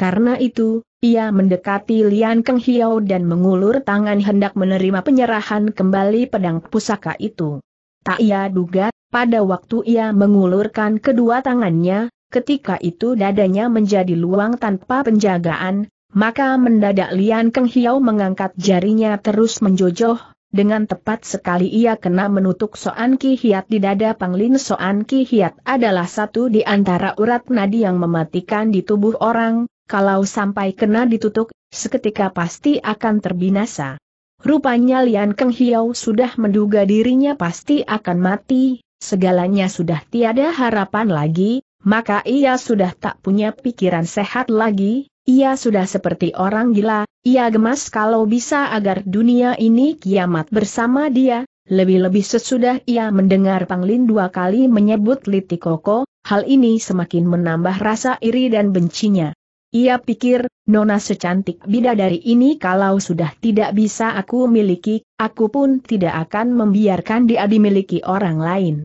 Karena itu, ia mendekati Lian Keng Hiau dan mengulur tangan hendak menerima penyerahan kembali pedang pusaka itu. Tak ia duga, pada waktu ia mengulurkan kedua tangannya, ketika itu dadanya menjadi luang tanpa penjagaan, maka mendadak Lian Keng Hiau mengangkat jarinya terus menjojoh, dengan tepat sekali ia kena menutup Soan Ki Hiat di dada Panglin Soan Ki Hiat adalah satu di antara urat nadi yang mematikan di tubuh orang, kalau sampai kena ditutup, seketika pasti akan terbinasa. Rupanya Lian Keng Hiau sudah menduga dirinya pasti akan mati, segalanya sudah tiada harapan lagi, maka ia sudah tak punya pikiran sehat lagi, ia sudah seperti orang gila, ia gemas kalau bisa agar dunia ini kiamat bersama dia, lebih-lebih sesudah ia mendengar Panglin dua kali menyebut Liti Koko, hal ini semakin menambah rasa iri dan bencinya. Ia pikir, nona secantik bidadari ini kalau sudah tidak bisa aku miliki, aku pun tidak akan membiarkan dia dimiliki orang lain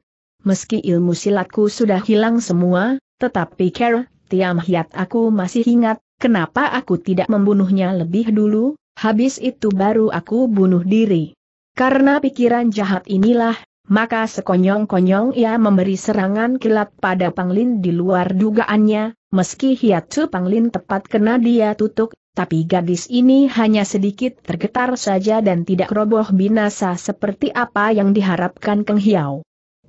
meski ilmu silatku sudah hilang semua, tetapi Ker, Tiam Hiat aku masih ingat, kenapa aku tidak membunuhnya lebih dulu, habis itu baru aku bunuh diri. Karena pikiran jahat inilah, maka sekonyong-konyong ia memberi serangan kilat pada Panglin di luar dugaannya, meski hiat Hiatsu Panglin tepat kena dia tutup, tapi gadis ini hanya sedikit tergetar saja dan tidak roboh binasa seperti apa yang diharapkan Keng Hiao.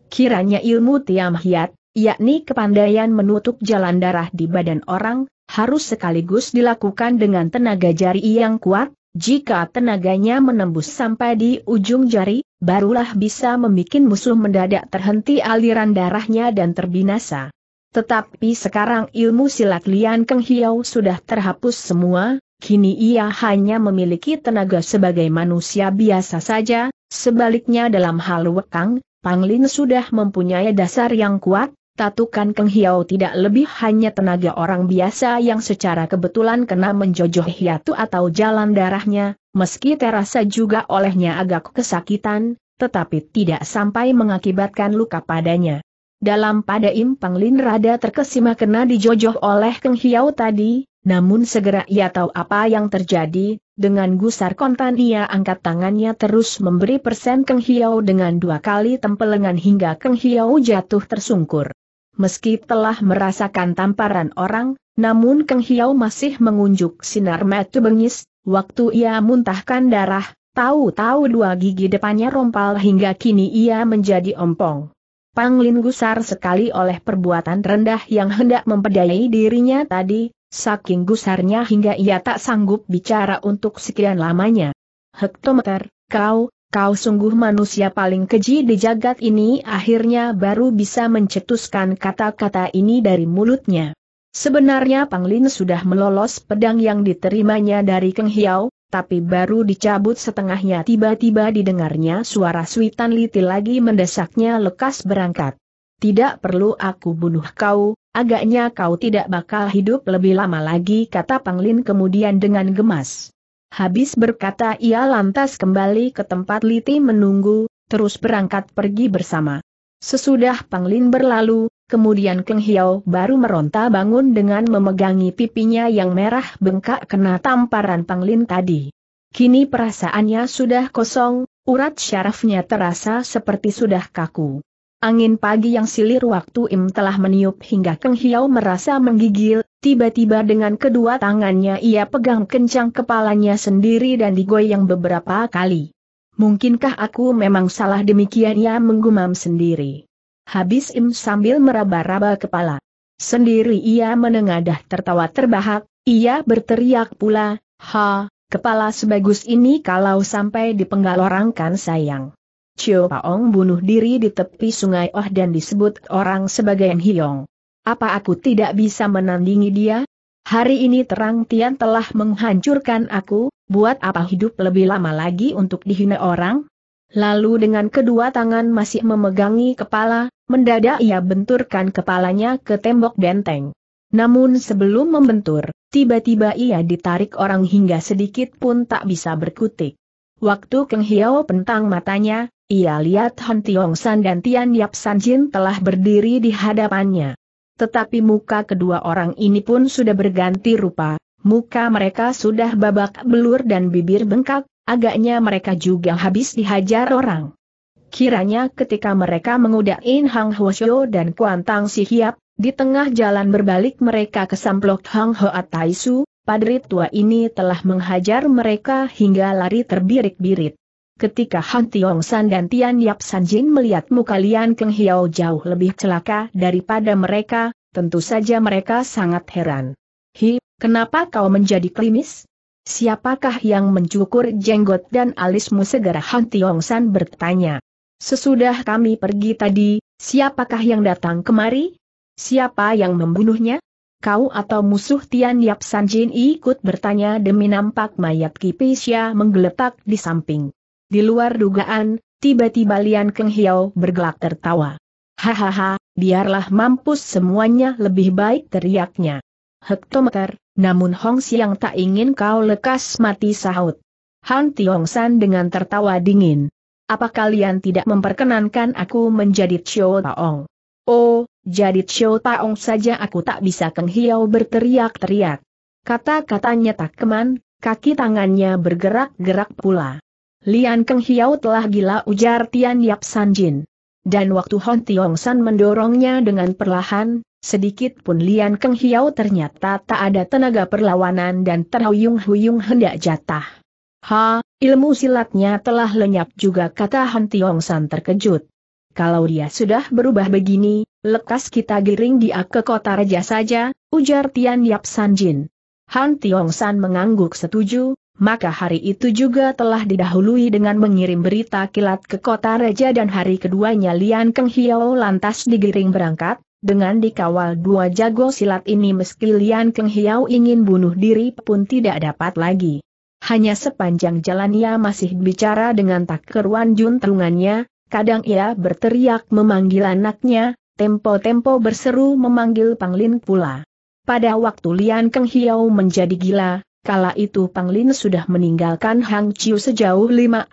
Kiranya ilmu Tiam Hiat, yakni kepandaian menutup jalan darah di badan orang, harus sekaligus dilakukan dengan tenaga jari yang kuat, jika tenaganya menembus sampai di ujung jari, barulah bisa membuat musuh mendadak terhenti aliran darahnya dan terbinasa. Tetapi sekarang ilmu silat Lian Keng Hiau sudah terhapus semua, kini ia hanya memiliki tenaga sebagai manusia biasa saja, sebaliknya dalam hal wekang, Panglin sudah mempunyai dasar yang kuat, Tatukan Keng Hiao tidak lebih hanya tenaga orang biasa yang secara kebetulan kena menjojoh hiatu atau jalan darahnya, meski terasa juga olehnya agak kesakitan, tetapi tidak sampai mengakibatkan luka padanya. Dalam pada Im Panglin rada terkesima kena dijojoh oleh Keng Hiao tadi, namun segera ia tahu apa yang terjadi, dengan gusar kontan ia angkat tangannya terus memberi persen Keng Hiau dengan dua kali tempelengan hingga Keng Hiau jatuh tersungkur. Meski telah merasakan tamparan orang, namun Keng Hiau masih mengunjuk sinar mata bengis, waktu ia muntahkan darah, tahu-tahu dua gigi depannya rompal hingga kini ia menjadi ompong. Panglin gusar sekali oleh perbuatan rendah yang hendak mempedayai dirinya tadi, Saking gusarnya hingga ia tak sanggup bicara untuk sekian lamanya. Hektometer, kau, kau sungguh manusia paling keji di jagat ini akhirnya baru bisa mencetuskan kata-kata ini dari mulutnya. Sebenarnya Panglin sudah melolos pedang yang diterimanya dari Keng Hiau, tapi baru dicabut setengahnya tiba-tiba didengarnya suara Suitan Liti lagi mendesaknya lekas berangkat. Tidak perlu aku bunuh kau, Agaknya kau tidak bakal hidup lebih lama lagi kata Panglin kemudian dengan gemas. Habis berkata ia lantas kembali ke tempat Liti menunggu, terus berangkat pergi bersama. Sesudah Panglin berlalu, kemudian Keng Hiao baru meronta bangun dengan memegangi pipinya yang merah bengkak kena tamparan Panglin tadi. Kini perasaannya sudah kosong, urat syarafnya terasa seperti sudah kaku. Angin pagi yang silir waktu Im telah meniup hingga Keng Hiau merasa menggigil, tiba-tiba dengan kedua tangannya ia pegang kencang kepalanya sendiri dan digoyang beberapa kali. Mungkinkah aku memang salah demikian ia menggumam sendiri. Habis Im sambil meraba-raba kepala. Sendiri ia menengadah tertawa terbahak, ia berteriak pula, Ha, kepala sebagus ini kalau sampai dipenggal orang kan sayang. Chiu Paong bunuh diri di tepi sungai Oh dan disebut orang sebagai Hiong. Apa aku tidak bisa menandingi dia? Hari ini terang Tian telah menghancurkan aku, buat apa hidup lebih lama lagi untuk dihina orang? Lalu dengan kedua tangan masih memegangi kepala, mendadak ia benturkan kepalanya ke tembok benteng. Namun sebelum membentur, tiba-tiba ia ditarik orang hingga sedikit pun tak bisa berkutik. Waktu Keng Hiao pentang matanya, ia lihat Han Tiong San dan Tian Yap San Jin telah berdiri di hadapannya. Tetapi muka kedua orang ini pun sudah berganti rupa, muka mereka sudah babak belur dan bibir bengkak, agaknya mereka juga habis dihajar orang. Kiranya ketika mereka mengudain Hang Hwasyo dan Kuan Tang Si Hiap, di tengah jalan berbalik mereka ke Samplok Hang Ho Su, padri tua ini telah menghajar mereka hingga lari terbirik-birit. Ketika Han Tiong San dan Tian Yap San Jin melihatmu kalian Keng Hiao jauh lebih celaka daripada mereka, tentu saja mereka sangat heran. Hi, kenapa kau menjadi klimis? Siapakah yang mencukur jenggot dan alismu segera Han Tiong San bertanya. Sesudah kami pergi tadi, siapakah yang datang kemari? Siapa yang membunuhnya? Kau atau musuh Tian Yap San Jin ikut bertanya demi nampak mayat Kipisya menggeletak di samping. Di luar dugaan, tiba-tiba Lian Keng Hiao bergelak tertawa. Hahaha, biarlah mampus semuanya lebih baik teriaknya. Hektometer, namun Hong Siang tak ingin kau lekas mati sahut. Han Tiong San dengan tertawa dingin. Apa kalian tidak memperkenankan aku menjadi Chio Taong? Oh, jadi Chio Taong saja aku tak bisa Keng Hiao berteriak-teriak. Kata-katanya tak keman, kaki tangannya bergerak-gerak pula. Lian Keng Hiao telah gila ujar Tian Yap San Jin. Dan waktu Hon Tiong San mendorongnya dengan perlahan, sedikit pun Lian Keng Hiao ternyata tak ada tenaga perlawanan dan terhuyung-huyung hendak jatah. Ha, ilmu silatnya telah lenyap juga kata Hon Tiong San terkejut. Kalau dia sudah berubah begini, lekas kita giring dia ke kota raja saja, ujar Tian Yap San Jin. Han Tiong San mengangguk setuju, maka hari itu juga telah didahului dengan mengirim berita kilat ke kota Raja dan hari keduanya Lian Keng Hiao lantas digiring berangkat, dengan dikawal dua jago silat ini meski Lian Keng Hiao ingin bunuh diri pun tidak dapat lagi. Hanya sepanjang jalan ia masih bicara dengan Tak keruan Jun kadang ia berteriak memanggil anaknya, tempo-tempo berseru memanggil Panglin pula. Pada waktu Lian Keng Hiao menjadi gila, Kala itu Panglin sudah meninggalkan Hang Chiu sejauh 560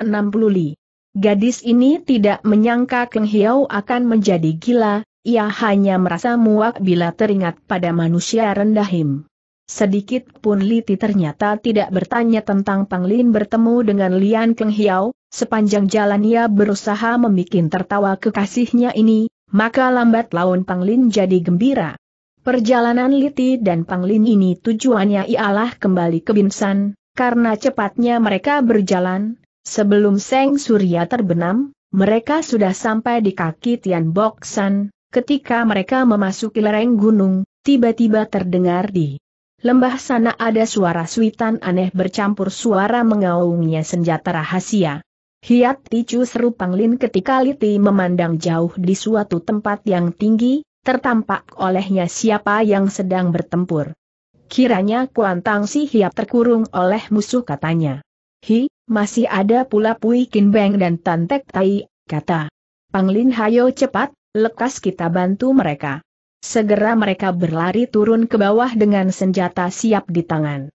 li. Gadis ini tidak menyangka Keng Hiao akan menjadi gila, ia hanya merasa muak bila teringat pada manusia rendahim. Sedikit pun Liti ternyata tidak bertanya tentang Panglin bertemu dengan Lian Keng Hiao, sepanjang jalan ia berusaha membuat tertawa kekasihnya ini, maka lambat laun Panglin jadi gembira. Perjalanan Liti dan Panglin ini tujuannya ialah kembali ke Binsan, karena cepatnya mereka berjalan, sebelum Seng Surya terbenam, mereka sudah sampai di kaki Tian Boksan, ketika mereka memasuki lereng gunung, tiba-tiba terdengar di lembah sana ada suara suitan aneh bercampur suara mengaungnya senjata rahasia. Hiat ticu seru Panglin ketika Liti memandang jauh di suatu tempat yang tinggi, tertampak olehnya siapa yang sedang bertempur. Kiranya Kuantang si Hiap terkurung oleh musuh katanya. Hi, masih ada pula Pui Kin Beng dan tantek Tai, kata. Panglin Hayo cepat, lekas kita bantu mereka. Segera mereka berlari turun ke bawah dengan senjata siap di tangan.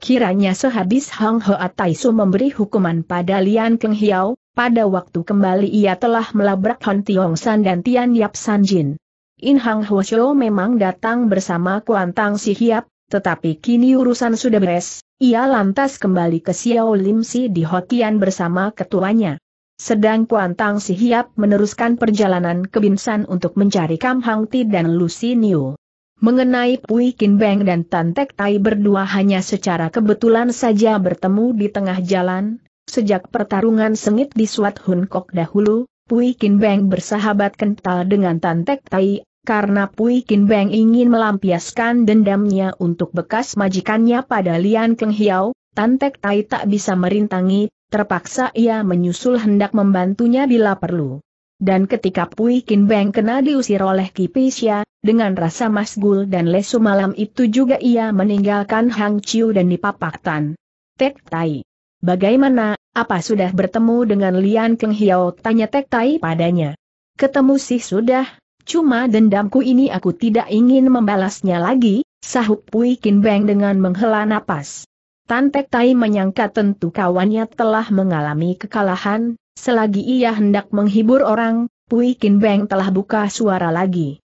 Kiranya sehabis Hang atai su memberi hukuman pada Lian Keng Hiao, pada waktu kembali ia telah melabrak Hon Tiong San dan Tian Yap San Jin. In Hang Huosho memang datang bersama Kuantang Si Hiap, tetapi kini urusan sudah beres, ia lantas kembali ke Xiao Lim Si di Hotian bersama ketuanya. Sedang Kuantang Si Hiap meneruskan perjalanan ke Binsan untuk mencari Kam Hang Ti dan Lucy Niu. Mengenai Pui Kin Beng dan Tan Tek Tai berdua hanya secara kebetulan saja bertemu di tengah jalan, sejak pertarungan sengit di Suat Hun Kok dahulu, Pui Kin Beng bersahabat kental dengan Tan Tek Tai, karena Pui Kin Beng ingin melampiaskan dendamnya untuk bekas majikannya pada Lian Keng Hiao, Tante Tai tak bisa merintangi, terpaksa ia menyusul hendak membantunya bila perlu. Dan ketika Pui Kin Beng kena diusir oleh Kipisya, dengan rasa masgul dan lesu malam itu juga ia meninggalkan Hang Chiu dan dipapak Tan. Tek Tai. Bagaimana, apa sudah bertemu dengan Lian Keng Hiao? Tanya Tek Tai padanya. Ketemu sih sudah, Cuma dendamku ini aku tidak ingin membalasnya lagi, sahut Pui Kin Beng dengan menghela napas. Tantek Tai menyangka tentu kawannya telah mengalami kekalahan, selagi ia hendak menghibur orang, Pui Kin Beng telah buka suara lagi.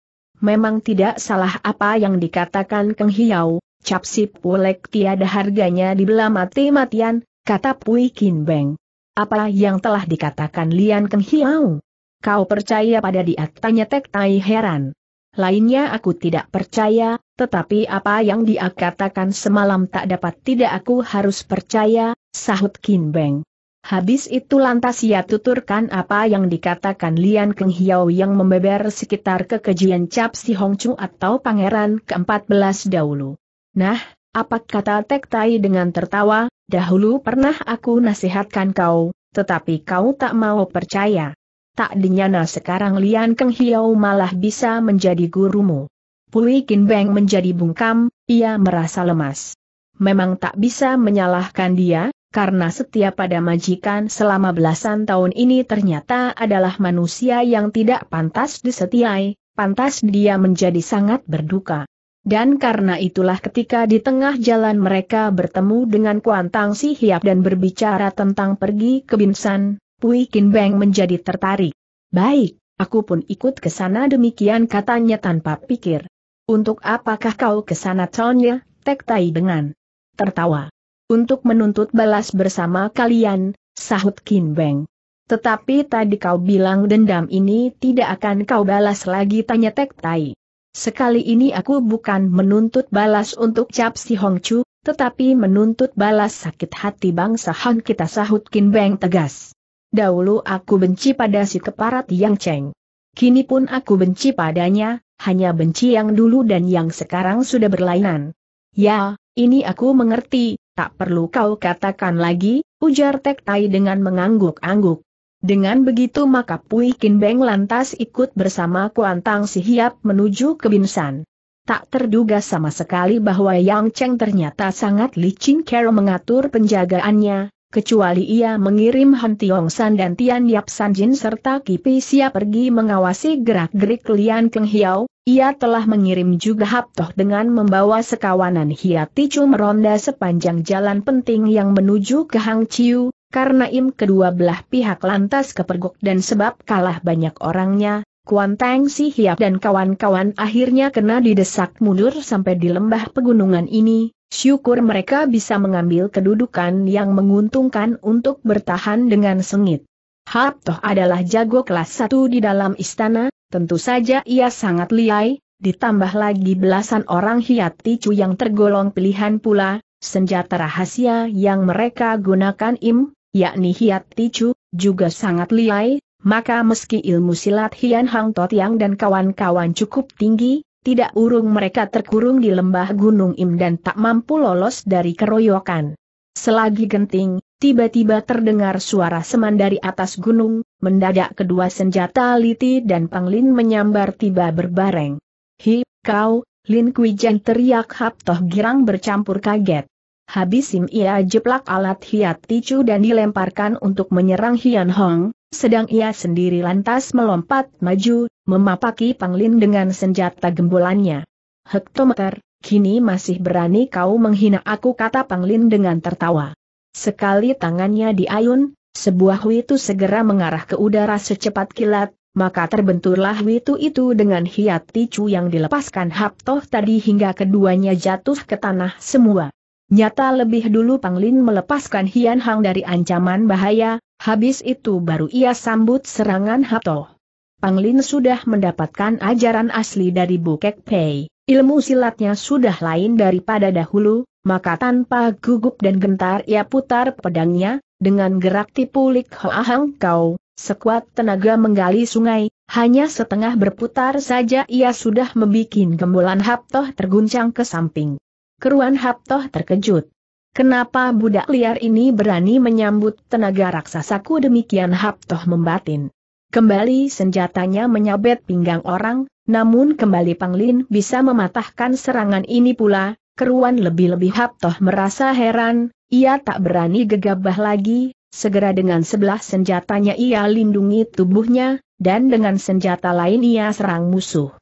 Memang tidak salah apa yang dikatakan Keng Hiau, capsip pulek tiada harganya di belah mati-matian, kata Pui Kin Beng. Apa yang telah dikatakan Lian Keng Hiau? Kau percaya pada dia? Tanya Tek Tai heran. Lainnya aku tidak percaya, tetapi apa yang dia katakan semalam tak dapat tidak aku harus percaya, sahut Kin Beng. Habis itu lantas ia tuturkan apa yang dikatakan Lian Keng Hiao yang membeber sekitar kekejian Cap Si Hong Chung atau Pangeran ke-14 dahulu. Nah, apa kata Tek Tai dengan tertawa, dahulu pernah aku nasihatkan kau, tetapi kau tak mau percaya. Tak dinyana sekarang Lian Keng Hiau malah bisa menjadi gurumu. Pui Kin Beng menjadi bungkam, ia merasa lemas. Memang tak bisa menyalahkan dia, karena setia pada majikan selama belasan tahun ini ternyata adalah manusia yang tidak pantas disetiai, pantas dia menjadi sangat berduka. Dan karena itulah ketika di tengah jalan mereka bertemu dengan Kuantang Si Hiap dan berbicara tentang pergi ke Binsan, Pui Kin Beng menjadi tertarik. Baik, aku pun ikut ke sana demikian katanya tanpa pikir. Untuk apakah kau ke sana Tonya, Tek Tai dengan tertawa. Untuk menuntut balas bersama kalian, sahut Kin Beng. Tetapi tadi kau bilang dendam ini tidak akan kau balas lagi tanya Tek Tai. Sekali ini aku bukan menuntut balas untuk Cap Si Hong Chu, tetapi menuntut balas sakit hati bangsa Han kita sahut Kin Beng tegas. Dahulu aku benci pada si keparat yang Cheng. Kini pun aku benci padanya, hanya benci yang dulu dan yang sekarang sudah berlainan. Ya, ini aku mengerti, tak perlu kau katakan lagi, ujar Tek Tai dengan mengangguk-angguk. Dengan begitu maka Pui Kin Beng lantas ikut bersama Kuantang Si Hiap menuju ke Binsan. Tak terduga sama sekali bahwa Yang Cheng ternyata sangat licin cara mengatur penjagaannya, kecuali ia mengirim Han Tiong San dan Tian Yap San Jin serta Kipi Sia pergi mengawasi gerak-gerik Lian Keng Hiao, ia telah mengirim juga Hap Toh dengan membawa sekawanan Chu meronda sepanjang jalan penting yang menuju ke Hang Chiu, karena im kedua belah pihak lantas kepergok dan sebab kalah banyak orangnya, Kuan Tang Si Hiap dan kawan-kawan akhirnya kena didesak mundur sampai di lembah pegunungan ini, Syukur mereka bisa mengambil kedudukan yang menguntungkan untuk bertahan dengan sengit. Hap adalah jago kelas satu di dalam istana, tentu saja ia sangat liai, ditambah lagi belasan orang hiat ticu yang tergolong pilihan pula, senjata rahasia yang mereka gunakan im, yakni hiat ticu, juga sangat liai, maka meski ilmu silat Hian Hang yang dan kawan-kawan cukup tinggi, tidak urung mereka terkurung di lembah Gunung Im dan tak mampu lolos dari keroyokan. Selagi genting, tiba-tiba terdengar suara seman dari atas gunung, mendadak kedua senjata Liti dan Panglin menyambar tiba berbareng. Hi, kau, Lin Kuijan teriak Haptoh Girang bercampur kaget. Habisim ia jeplak alat hiat ticu dan dilemparkan untuk menyerang Hian Hong, sedang ia sendiri lantas melompat maju, memapaki Panglin dengan senjata gembolannya. Hektometer, kini masih berani kau menghina aku kata Panglin dengan tertawa. Sekali tangannya diayun, sebuah witu segera mengarah ke udara secepat kilat, maka terbenturlah witu itu dengan hiat ticu yang dilepaskan Haptoh tadi hingga keduanya jatuh ke tanah semua. Nyata lebih dulu Panglin melepaskan Hian Hang dari ancaman bahaya, habis itu baru ia sambut serangan Hato. Panglin sudah mendapatkan ajaran asli dari Bukek Pei, ilmu silatnya sudah lain daripada dahulu, maka tanpa gugup dan gentar ia putar pedangnya, dengan gerak tipu Lik Hoa Hang Kau, sekuat tenaga menggali sungai, hanya setengah berputar saja ia sudah membuat gembolan Haptoh terguncang ke samping keruan Haptoh terkejut. Kenapa budak liar ini berani menyambut tenaga raksasaku demikian Haptoh membatin. Kembali senjatanya menyabet pinggang orang, namun kembali Panglin bisa mematahkan serangan ini pula, keruan lebih-lebih Haptoh merasa heran, ia tak berani gegabah lagi, segera dengan sebelah senjatanya ia lindungi tubuhnya, dan dengan senjata lain ia serang musuh.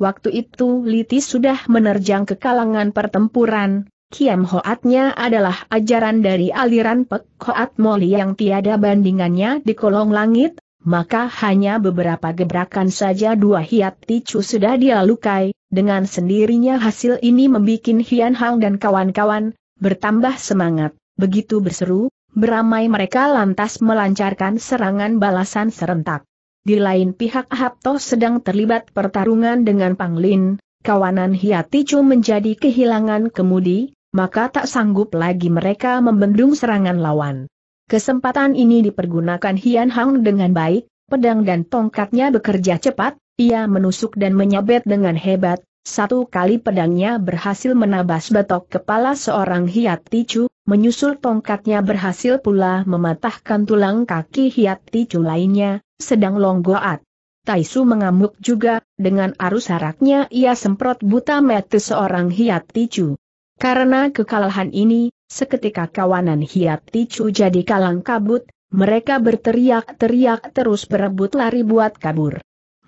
Waktu itu Liti sudah menerjang ke kalangan pertempuran, Kiam Hoatnya adalah ajaran dari aliran Pek Hoat Moli yang tiada bandingannya di kolong langit, maka hanya beberapa gebrakan saja dua hiat ticu sudah dia lukai, dengan sendirinya hasil ini membuat Hian Hang dan kawan-kawan, bertambah semangat, begitu berseru, beramai mereka lantas melancarkan serangan balasan serentak. Di lain pihak Ahabto sedang terlibat pertarungan dengan Panglin, kawanan Hiaticu menjadi kehilangan kemudi, maka tak sanggup lagi mereka membendung serangan lawan. Kesempatan ini dipergunakan Hian Hang dengan baik, pedang dan tongkatnya bekerja cepat, ia menusuk dan menyabet dengan hebat, satu kali pedangnya berhasil menabas batok kepala seorang hiat ticu, menyusul tongkatnya berhasil pula mematahkan tulang kaki hiat ticu lainnya, sedang longgoat. Taisu mengamuk juga, dengan arus haraknya ia semprot buta mete seorang hiat ticu. Karena kekalahan ini, seketika kawanan hiat ticu jadi kalang kabut, mereka berteriak-teriak terus berebut lari buat kabur.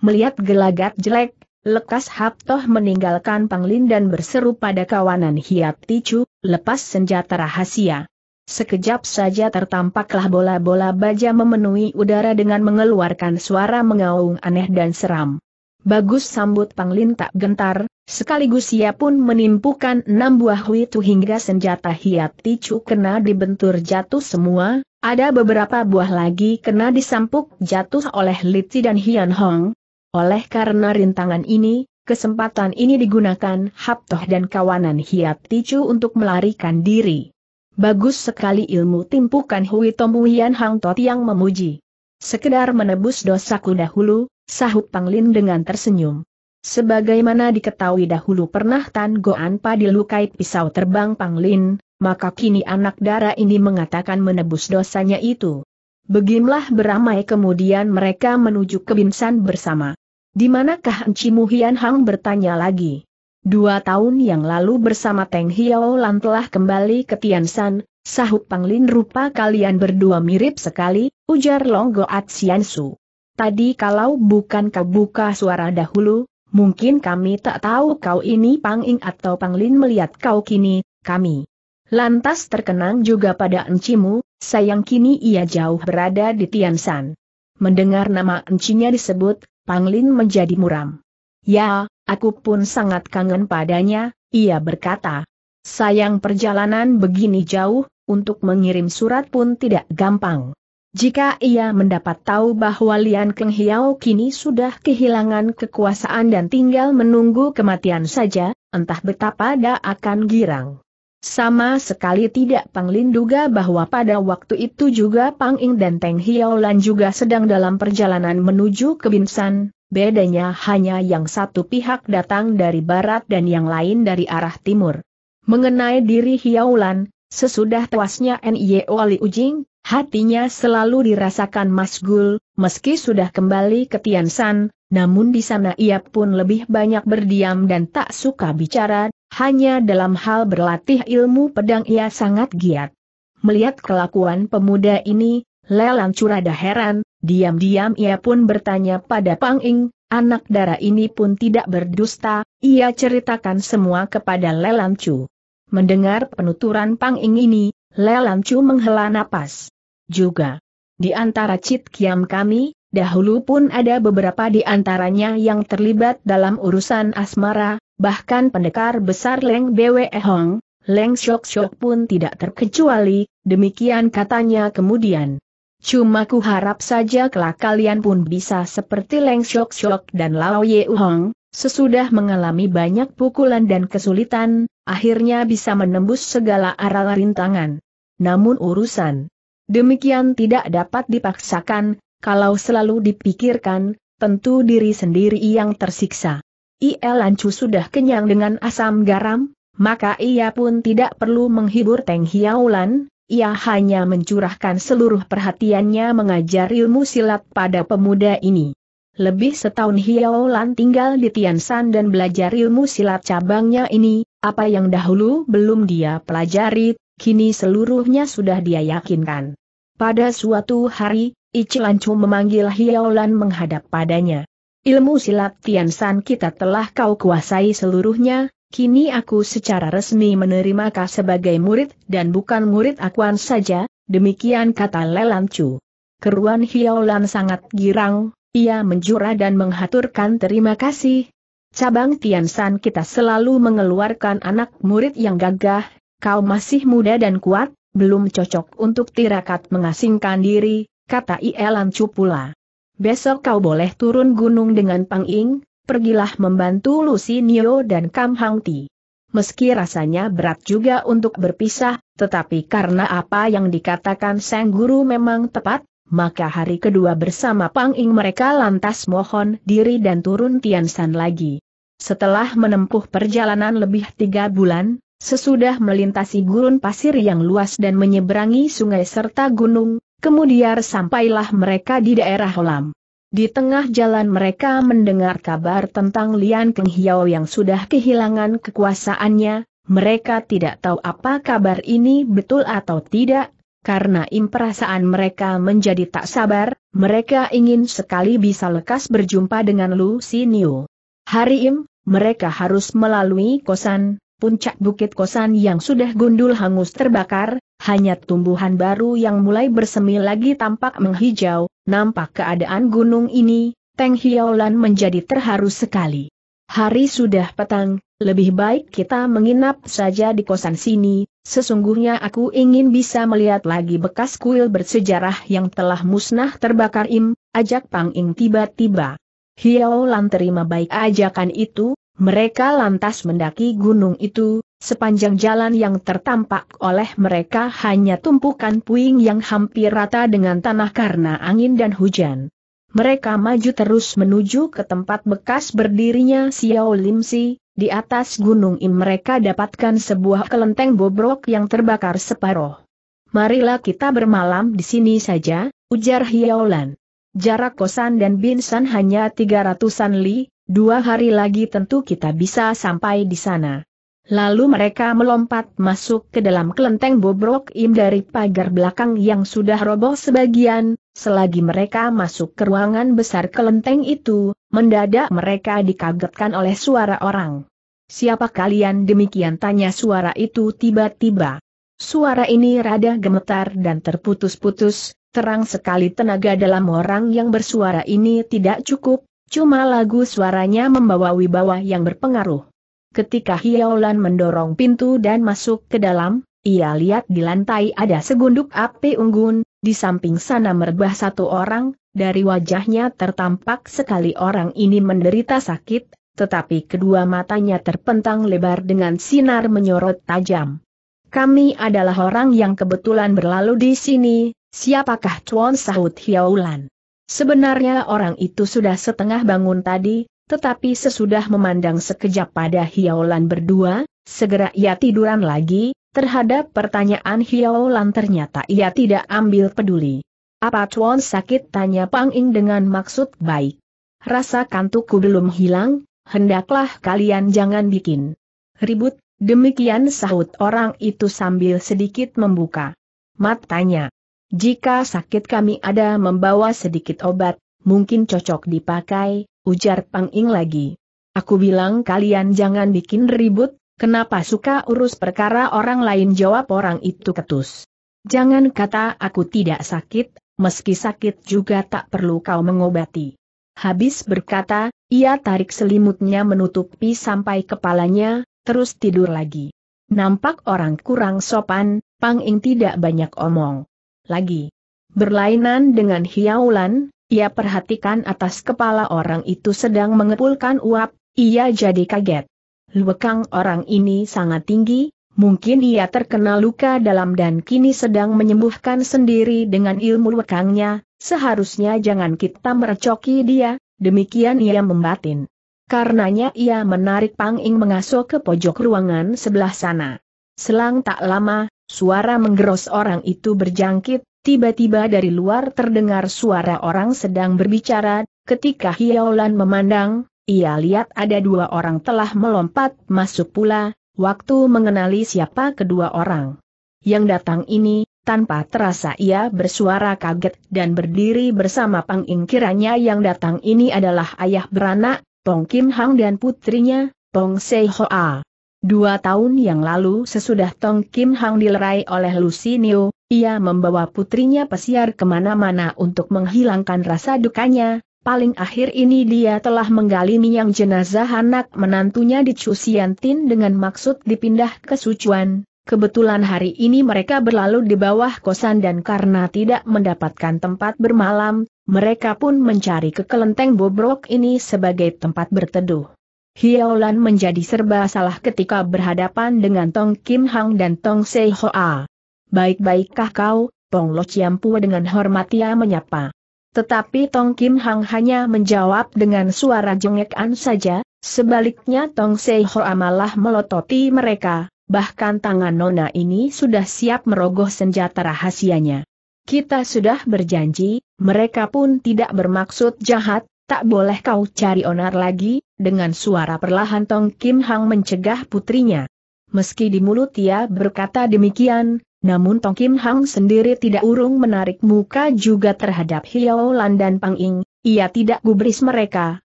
Melihat gelagat jelek, Lekas Haptoh meninggalkan Panglin dan berseru pada kawanan Hiat Ticu, lepas senjata rahasia. Sekejap saja tertampaklah bola-bola baja memenuhi udara dengan mengeluarkan suara mengaung aneh dan seram. Bagus sambut Panglin tak gentar, sekaligus ia pun menimpukan enam buah witu hingga senjata hiat ticu kena dibentur jatuh semua, ada beberapa buah lagi kena disampuk jatuh oleh Liti dan Hian Hong. Oleh karena rintangan ini, kesempatan ini digunakan Haptoh dan kawanan hiat ticu untuk melarikan diri. Bagus sekali ilmu timpukan Hui Tomuian Hang Tot yang memuji. Sekedar menebus dosaku dahulu, sahut Panglin dengan tersenyum. Sebagaimana diketahui dahulu pernah Tan Goan Pa dilukai pisau terbang Panglin, maka kini anak dara ini mengatakan menebus dosanya itu. Begimlah beramai kemudian mereka menuju ke Binsan bersama. Di manakah Enci Hang bertanya lagi? Dua tahun yang lalu bersama Teng Lan telah kembali ke Tiansan, sahut Panglin rupa kalian berdua mirip sekali, ujar Long Longgo Atsiansu. Tadi kalau bukan kau buka suara dahulu, mungkin kami tak tahu kau ini Panging atau Panglin melihat kau kini, kami. Lantas terkenang juga pada encimu, sayang kini ia jauh berada di Tiansan. Mendengar nama encinya disebut, Panglin menjadi muram. Ya, Aku pun sangat kangen padanya, ia berkata. Sayang perjalanan begini jauh, untuk mengirim surat pun tidak gampang. Jika ia mendapat tahu bahwa Lian Keng Hiao kini sudah kehilangan kekuasaan dan tinggal menunggu kematian saja, entah betapa dia akan girang. Sama sekali tidak Panglin duga bahwa pada waktu itu juga Pang Ing dan Teng Hiao Lan juga sedang dalam perjalanan menuju ke Binsan, bedanya hanya yang satu pihak datang dari barat dan yang lain dari arah timur. Mengenai diri Hiaulan, sesudah tewasnya N.Y.O. Ali Ujing, hatinya selalu dirasakan masgul, meski sudah kembali ke Tiansan, namun di sana ia pun lebih banyak berdiam dan tak suka bicara, hanya dalam hal berlatih ilmu pedang ia sangat giat. Melihat kelakuan pemuda ini, Lelang curada heran, diam-diam ia pun bertanya pada Pang Ing, anak darah ini pun tidak berdusta, ia ceritakan semua kepada Lelang Cu. Mendengar penuturan Pang Ing ini, Lelang Cu menghela napas. Juga. Di antara cit kiam kami, dahulu pun ada beberapa di antaranya yang terlibat dalam urusan asmara, bahkan pendekar besar Leng Bwe Hong, Leng Shok Shok pun tidak terkecuali, demikian katanya kemudian. Cuma ku harap saja kelak kalian pun bisa seperti Leng Shok Shok dan Lao Ye Hong, sesudah mengalami banyak pukulan dan kesulitan, akhirnya bisa menembus segala arah rintangan. Namun urusan demikian tidak dapat dipaksakan, kalau selalu dipikirkan, tentu diri sendiri yang tersiksa. IL Lancu sudah kenyang dengan asam garam, maka ia pun tidak perlu menghibur Teng Hiaulan, ia hanya mencurahkan seluruh perhatiannya mengajar ilmu silat pada pemuda ini. Lebih setahun Hiao Lan tinggal di Tiansan dan belajar ilmu silat cabangnya ini, apa yang dahulu belum dia pelajari, kini seluruhnya sudah dia yakinkan. Pada suatu hari, Icilancu memanggil Hiao Lan menghadap padanya. Ilmu silat Tiansan kita telah kau kuasai seluruhnya, Kini aku secara resmi menerima kau sebagai murid dan bukan murid akuan saja, demikian kata Lelan Chu. Keruan Hiaolan sangat girang, ia menjura dan menghaturkan terima kasih. Cabang Tiansan kita selalu mengeluarkan anak murid yang gagah, kau masih muda dan kuat, belum cocok untuk tirakat mengasingkan diri, kata Ielan Chu pula. Besok kau boleh turun gunung dengan Pang Ing, pergilah membantu Lucy, Nio, dan Kam Hang Ti. Meski rasanya berat juga untuk berpisah, tetapi karena apa yang dikatakan Sang Guru memang tepat, maka hari kedua bersama Pang Ing mereka lantas mohon diri dan turun Tiansan lagi. Setelah menempuh perjalanan lebih tiga bulan, sesudah melintasi gurun pasir yang luas dan menyeberangi sungai serta gunung, kemudian sampailah mereka di daerah Holam. Di tengah jalan mereka mendengar kabar tentang Lian Keng Hiao yang sudah kehilangan kekuasaannya, mereka tidak tahu apa kabar ini betul atau tidak, karena imperasaan mereka menjadi tak sabar, mereka ingin sekali bisa lekas berjumpa dengan Lu Sinio. Hari ini mereka harus melalui kosan, puncak bukit kosan yang sudah gundul hangus terbakar, hanya tumbuhan baru yang mulai bersemi lagi tampak menghijau, nampak keadaan gunung ini, Teng Hiaolan menjadi terharu sekali. Hari sudah petang, lebih baik kita menginap saja di kosan sini, sesungguhnya aku ingin bisa melihat lagi bekas kuil bersejarah yang telah musnah terbakar im, ajak Pang Ing tiba-tiba. Hiaolan terima baik ajakan itu, mereka lantas mendaki gunung itu, sepanjang jalan yang tertampak oleh mereka hanya tumpukan puing yang hampir rata dengan tanah karena angin dan hujan. Mereka maju terus menuju ke tempat bekas berdirinya Xiao Limsi, di atas gunung Im mereka dapatkan sebuah kelenteng bobrok yang terbakar separoh. Marilah kita bermalam di sini saja, ujar Hiaolan. Jarak Kosan dan Binsan hanya tiga ratusan li, Dua hari lagi tentu kita bisa sampai di sana. Lalu mereka melompat masuk ke dalam kelenteng bobrok im dari pagar belakang yang sudah roboh sebagian, selagi mereka masuk ke ruangan besar kelenteng itu, mendadak mereka dikagetkan oleh suara orang. Siapa kalian demikian tanya suara itu tiba-tiba. Suara ini rada gemetar dan terputus-putus, terang sekali tenaga dalam orang yang bersuara ini tidak cukup, Cuma lagu suaranya membawa wibawa yang berpengaruh. Ketika Hiaolan mendorong pintu dan masuk ke dalam, ia lihat di lantai ada segunduk api unggun, di samping sana merbah satu orang, dari wajahnya tertampak sekali orang ini menderita sakit, tetapi kedua matanya terpentang lebar dengan sinar menyorot tajam. Kami adalah orang yang kebetulan berlalu di sini, siapakah Chuan sahut Hiaulan? Sebenarnya orang itu sudah setengah bangun tadi, tetapi sesudah memandang sekejap pada Hiaolan berdua, segera ia tiduran lagi, terhadap pertanyaan Hiaolan ternyata ia tidak ambil peduli. Apa Chuan sakit tanya Pang Ing dengan maksud baik. Rasa kantukku belum hilang, hendaklah kalian jangan bikin ribut, demikian sahut orang itu sambil sedikit membuka matanya. Jika sakit kami ada membawa sedikit obat, mungkin cocok dipakai, ujar Pang Ing lagi. Aku bilang kalian jangan bikin ribut, kenapa suka urus perkara orang lain jawab orang itu ketus. Jangan kata aku tidak sakit, meski sakit juga tak perlu kau mengobati. Habis berkata, ia tarik selimutnya menutupi sampai kepalanya, terus tidur lagi. Nampak orang kurang sopan, Pang Ing tidak banyak omong lagi. Berlainan dengan hiaulan, ia perhatikan atas kepala orang itu sedang mengepulkan uap, ia jadi kaget. Luekang orang ini sangat tinggi, mungkin ia terkena luka dalam dan kini sedang menyembuhkan sendiri dengan ilmu luekangnya. seharusnya jangan kita merecoki dia, demikian ia membatin. Karenanya ia menarik Pang Ing mengasuh ke pojok ruangan sebelah sana. Selang tak lama, Suara menggeros orang itu berjangkit, tiba-tiba dari luar terdengar suara orang sedang berbicara, ketika Hiaolan memandang, ia lihat ada dua orang telah melompat masuk pula, waktu mengenali siapa kedua orang. Yang datang ini, tanpa terasa ia bersuara kaget dan berdiri bersama pengingkirannya yang datang ini adalah ayah beranak, Tong Kim Hang dan putrinya, Tong Sei Hoa. Dua tahun yang lalu sesudah Tong Kim Hang dilerai oleh Lucy Niu, ia membawa putrinya pesiar kemana-mana untuk menghilangkan rasa dukanya, paling akhir ini dia telah menggali minyak jenazah anak menantunya di Tin dengan maksud dipindah ke Sucuan, Kebetulan hari ini mereka berlalu di bawah kosan dan karena tidak mendapatkan tempat bermalam, mereka pun mencari ke kelenteng bobrok ini sebagai tempat berteduh. Hiaolan menjadi serba salah ketika berhadapan dengan Tong Kim Hang dan Tong Sei Hoa. Baik-baikkah kau, Pong Lo Pua dengan hormat ia menyapa. Tetapi Tong Kim Hang hanya menjawab dengan suara jengekan saja, sebaliknya Tong Sei Hoa malah melototi mereka, bahkan tangan Nona ini sudah siap merogoh senjata rahasianya. Kita sudah berjanji, mereka pun tidak bermaksud jahat, tak boleh kau cari onar lagi, dengan suara perlahan Tong Kim Hang mencegah putrinya. Meski di mulut ia berkata demikian, namun Tong Kim Hang sendiri tidak urung menarik muka juga terhadap Hiao Lan dan Pang Ing, ia tidak gubris mereka,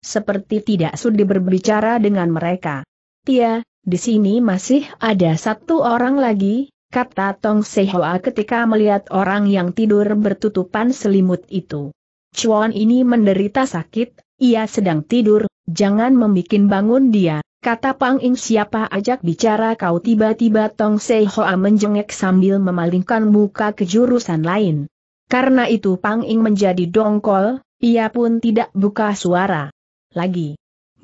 seperti tidak sudi berbicara dengan mereka. Tia, di sini masih ada satu orang lagi, kata Tong Sehoa ketika melihat orang yang tidur bertutupan selimut itu. Chuan ini menderita sakit, ia sedang tidur, Jangan membikin bangun dia, kata Pang Ing siapa ajak bicara kau tiba-tiba Tong Sei Hoa menjengek sambil memalingkan muka ke jurusan lain. Karena itu Pang Ing menjadi dongkol, ia pun tidak buka suara. Lagi.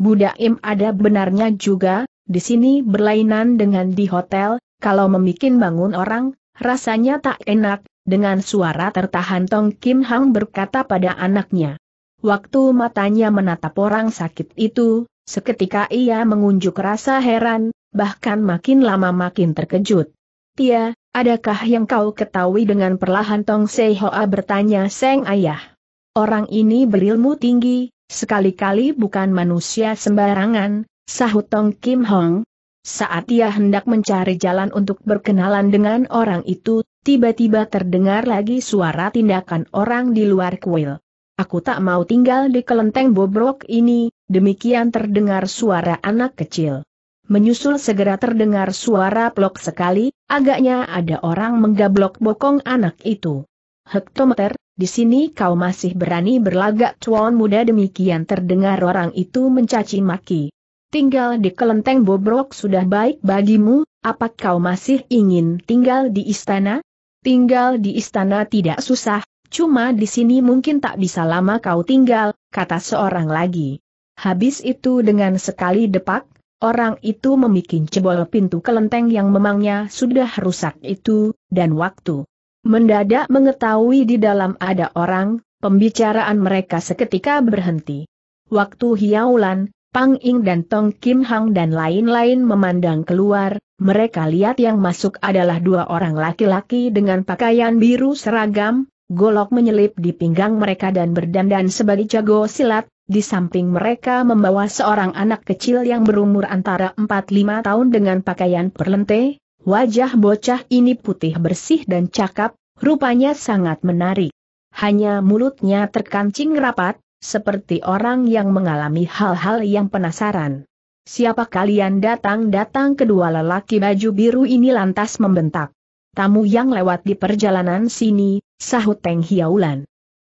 Budak Im ada benarnya juga, di sini berlainan dengan di hotel, kalau membikin bangun orang, rasanya tak enak, dengan suara tertahan Tong Kim Hang berkata pada anaknya. Waktu matanya menatap orang sakit itu, seketika ia mengunjuk rasa heran, bahkan makin lama makin terkejut. Tia, adakah yang kau ketahui dengan perlahan Tong Sei Hoa bertanya Seng Ayah. Orang ini berilmu tinggi, sekali-kali bukan manusia sembarangan, sahut Tong Kim Hong. Saat ia hendak mencari jalan untuk berkenalan dengan orang itu, tiba-tiba terdengar lagi suara tindakan orang di luar kuil. Aku tak mau tinggal di kelenteng bobrok ini, demikian terdengar suara anak kecil. Menyusul segera terdengar suara blok sekali, agaknya ada orang menggablok bokong anak itu. Hektometer, di sini kau masih berani berlagak cuan muda demikian terdengar orang itu mencaci maki. Tinggal di kelenteng bobrok sudah baik bagimu, apa kau masih ingin tinggal di istana? Tinggal di istana tidak susah, Cuma di sini mungkin tak bisa lama kau tinggal, kata seorang lagi. Habis itu dengan sekali depak, orang itu membuat cebol pintu kelenteng yang memangnya sudah rusak itu, dan waktu. Mendadak mengetahui di dalam ada orang, pembicaraan mereka seketika berhenti. Waktu hiaulan, Pang Ing dan Tong Kim Hang dan lain-lain memandang keluar, mereka lihat yang masuk adalah dua orang laki-laki dengan pakaian biru seragam, golok menyelip di pinggang mereka dan berdandan sebagai jago silat, di samping mereka membawa seorang anak kecil yang berumur antara 4-5 tahun dengan pakaian perlente, wajah bocah ini putih bersih dan cakap, rupanya sangat menarik. Hanya mulutnya terkancing rapat, seperti orang yang mengalami hal-hal yang penasaran. Siapa kalian datang-datang kedua lelaki baju biru ini lantas membentak. Tamu yang lewat di perjalanan sini, sahut Peng Hiaulan.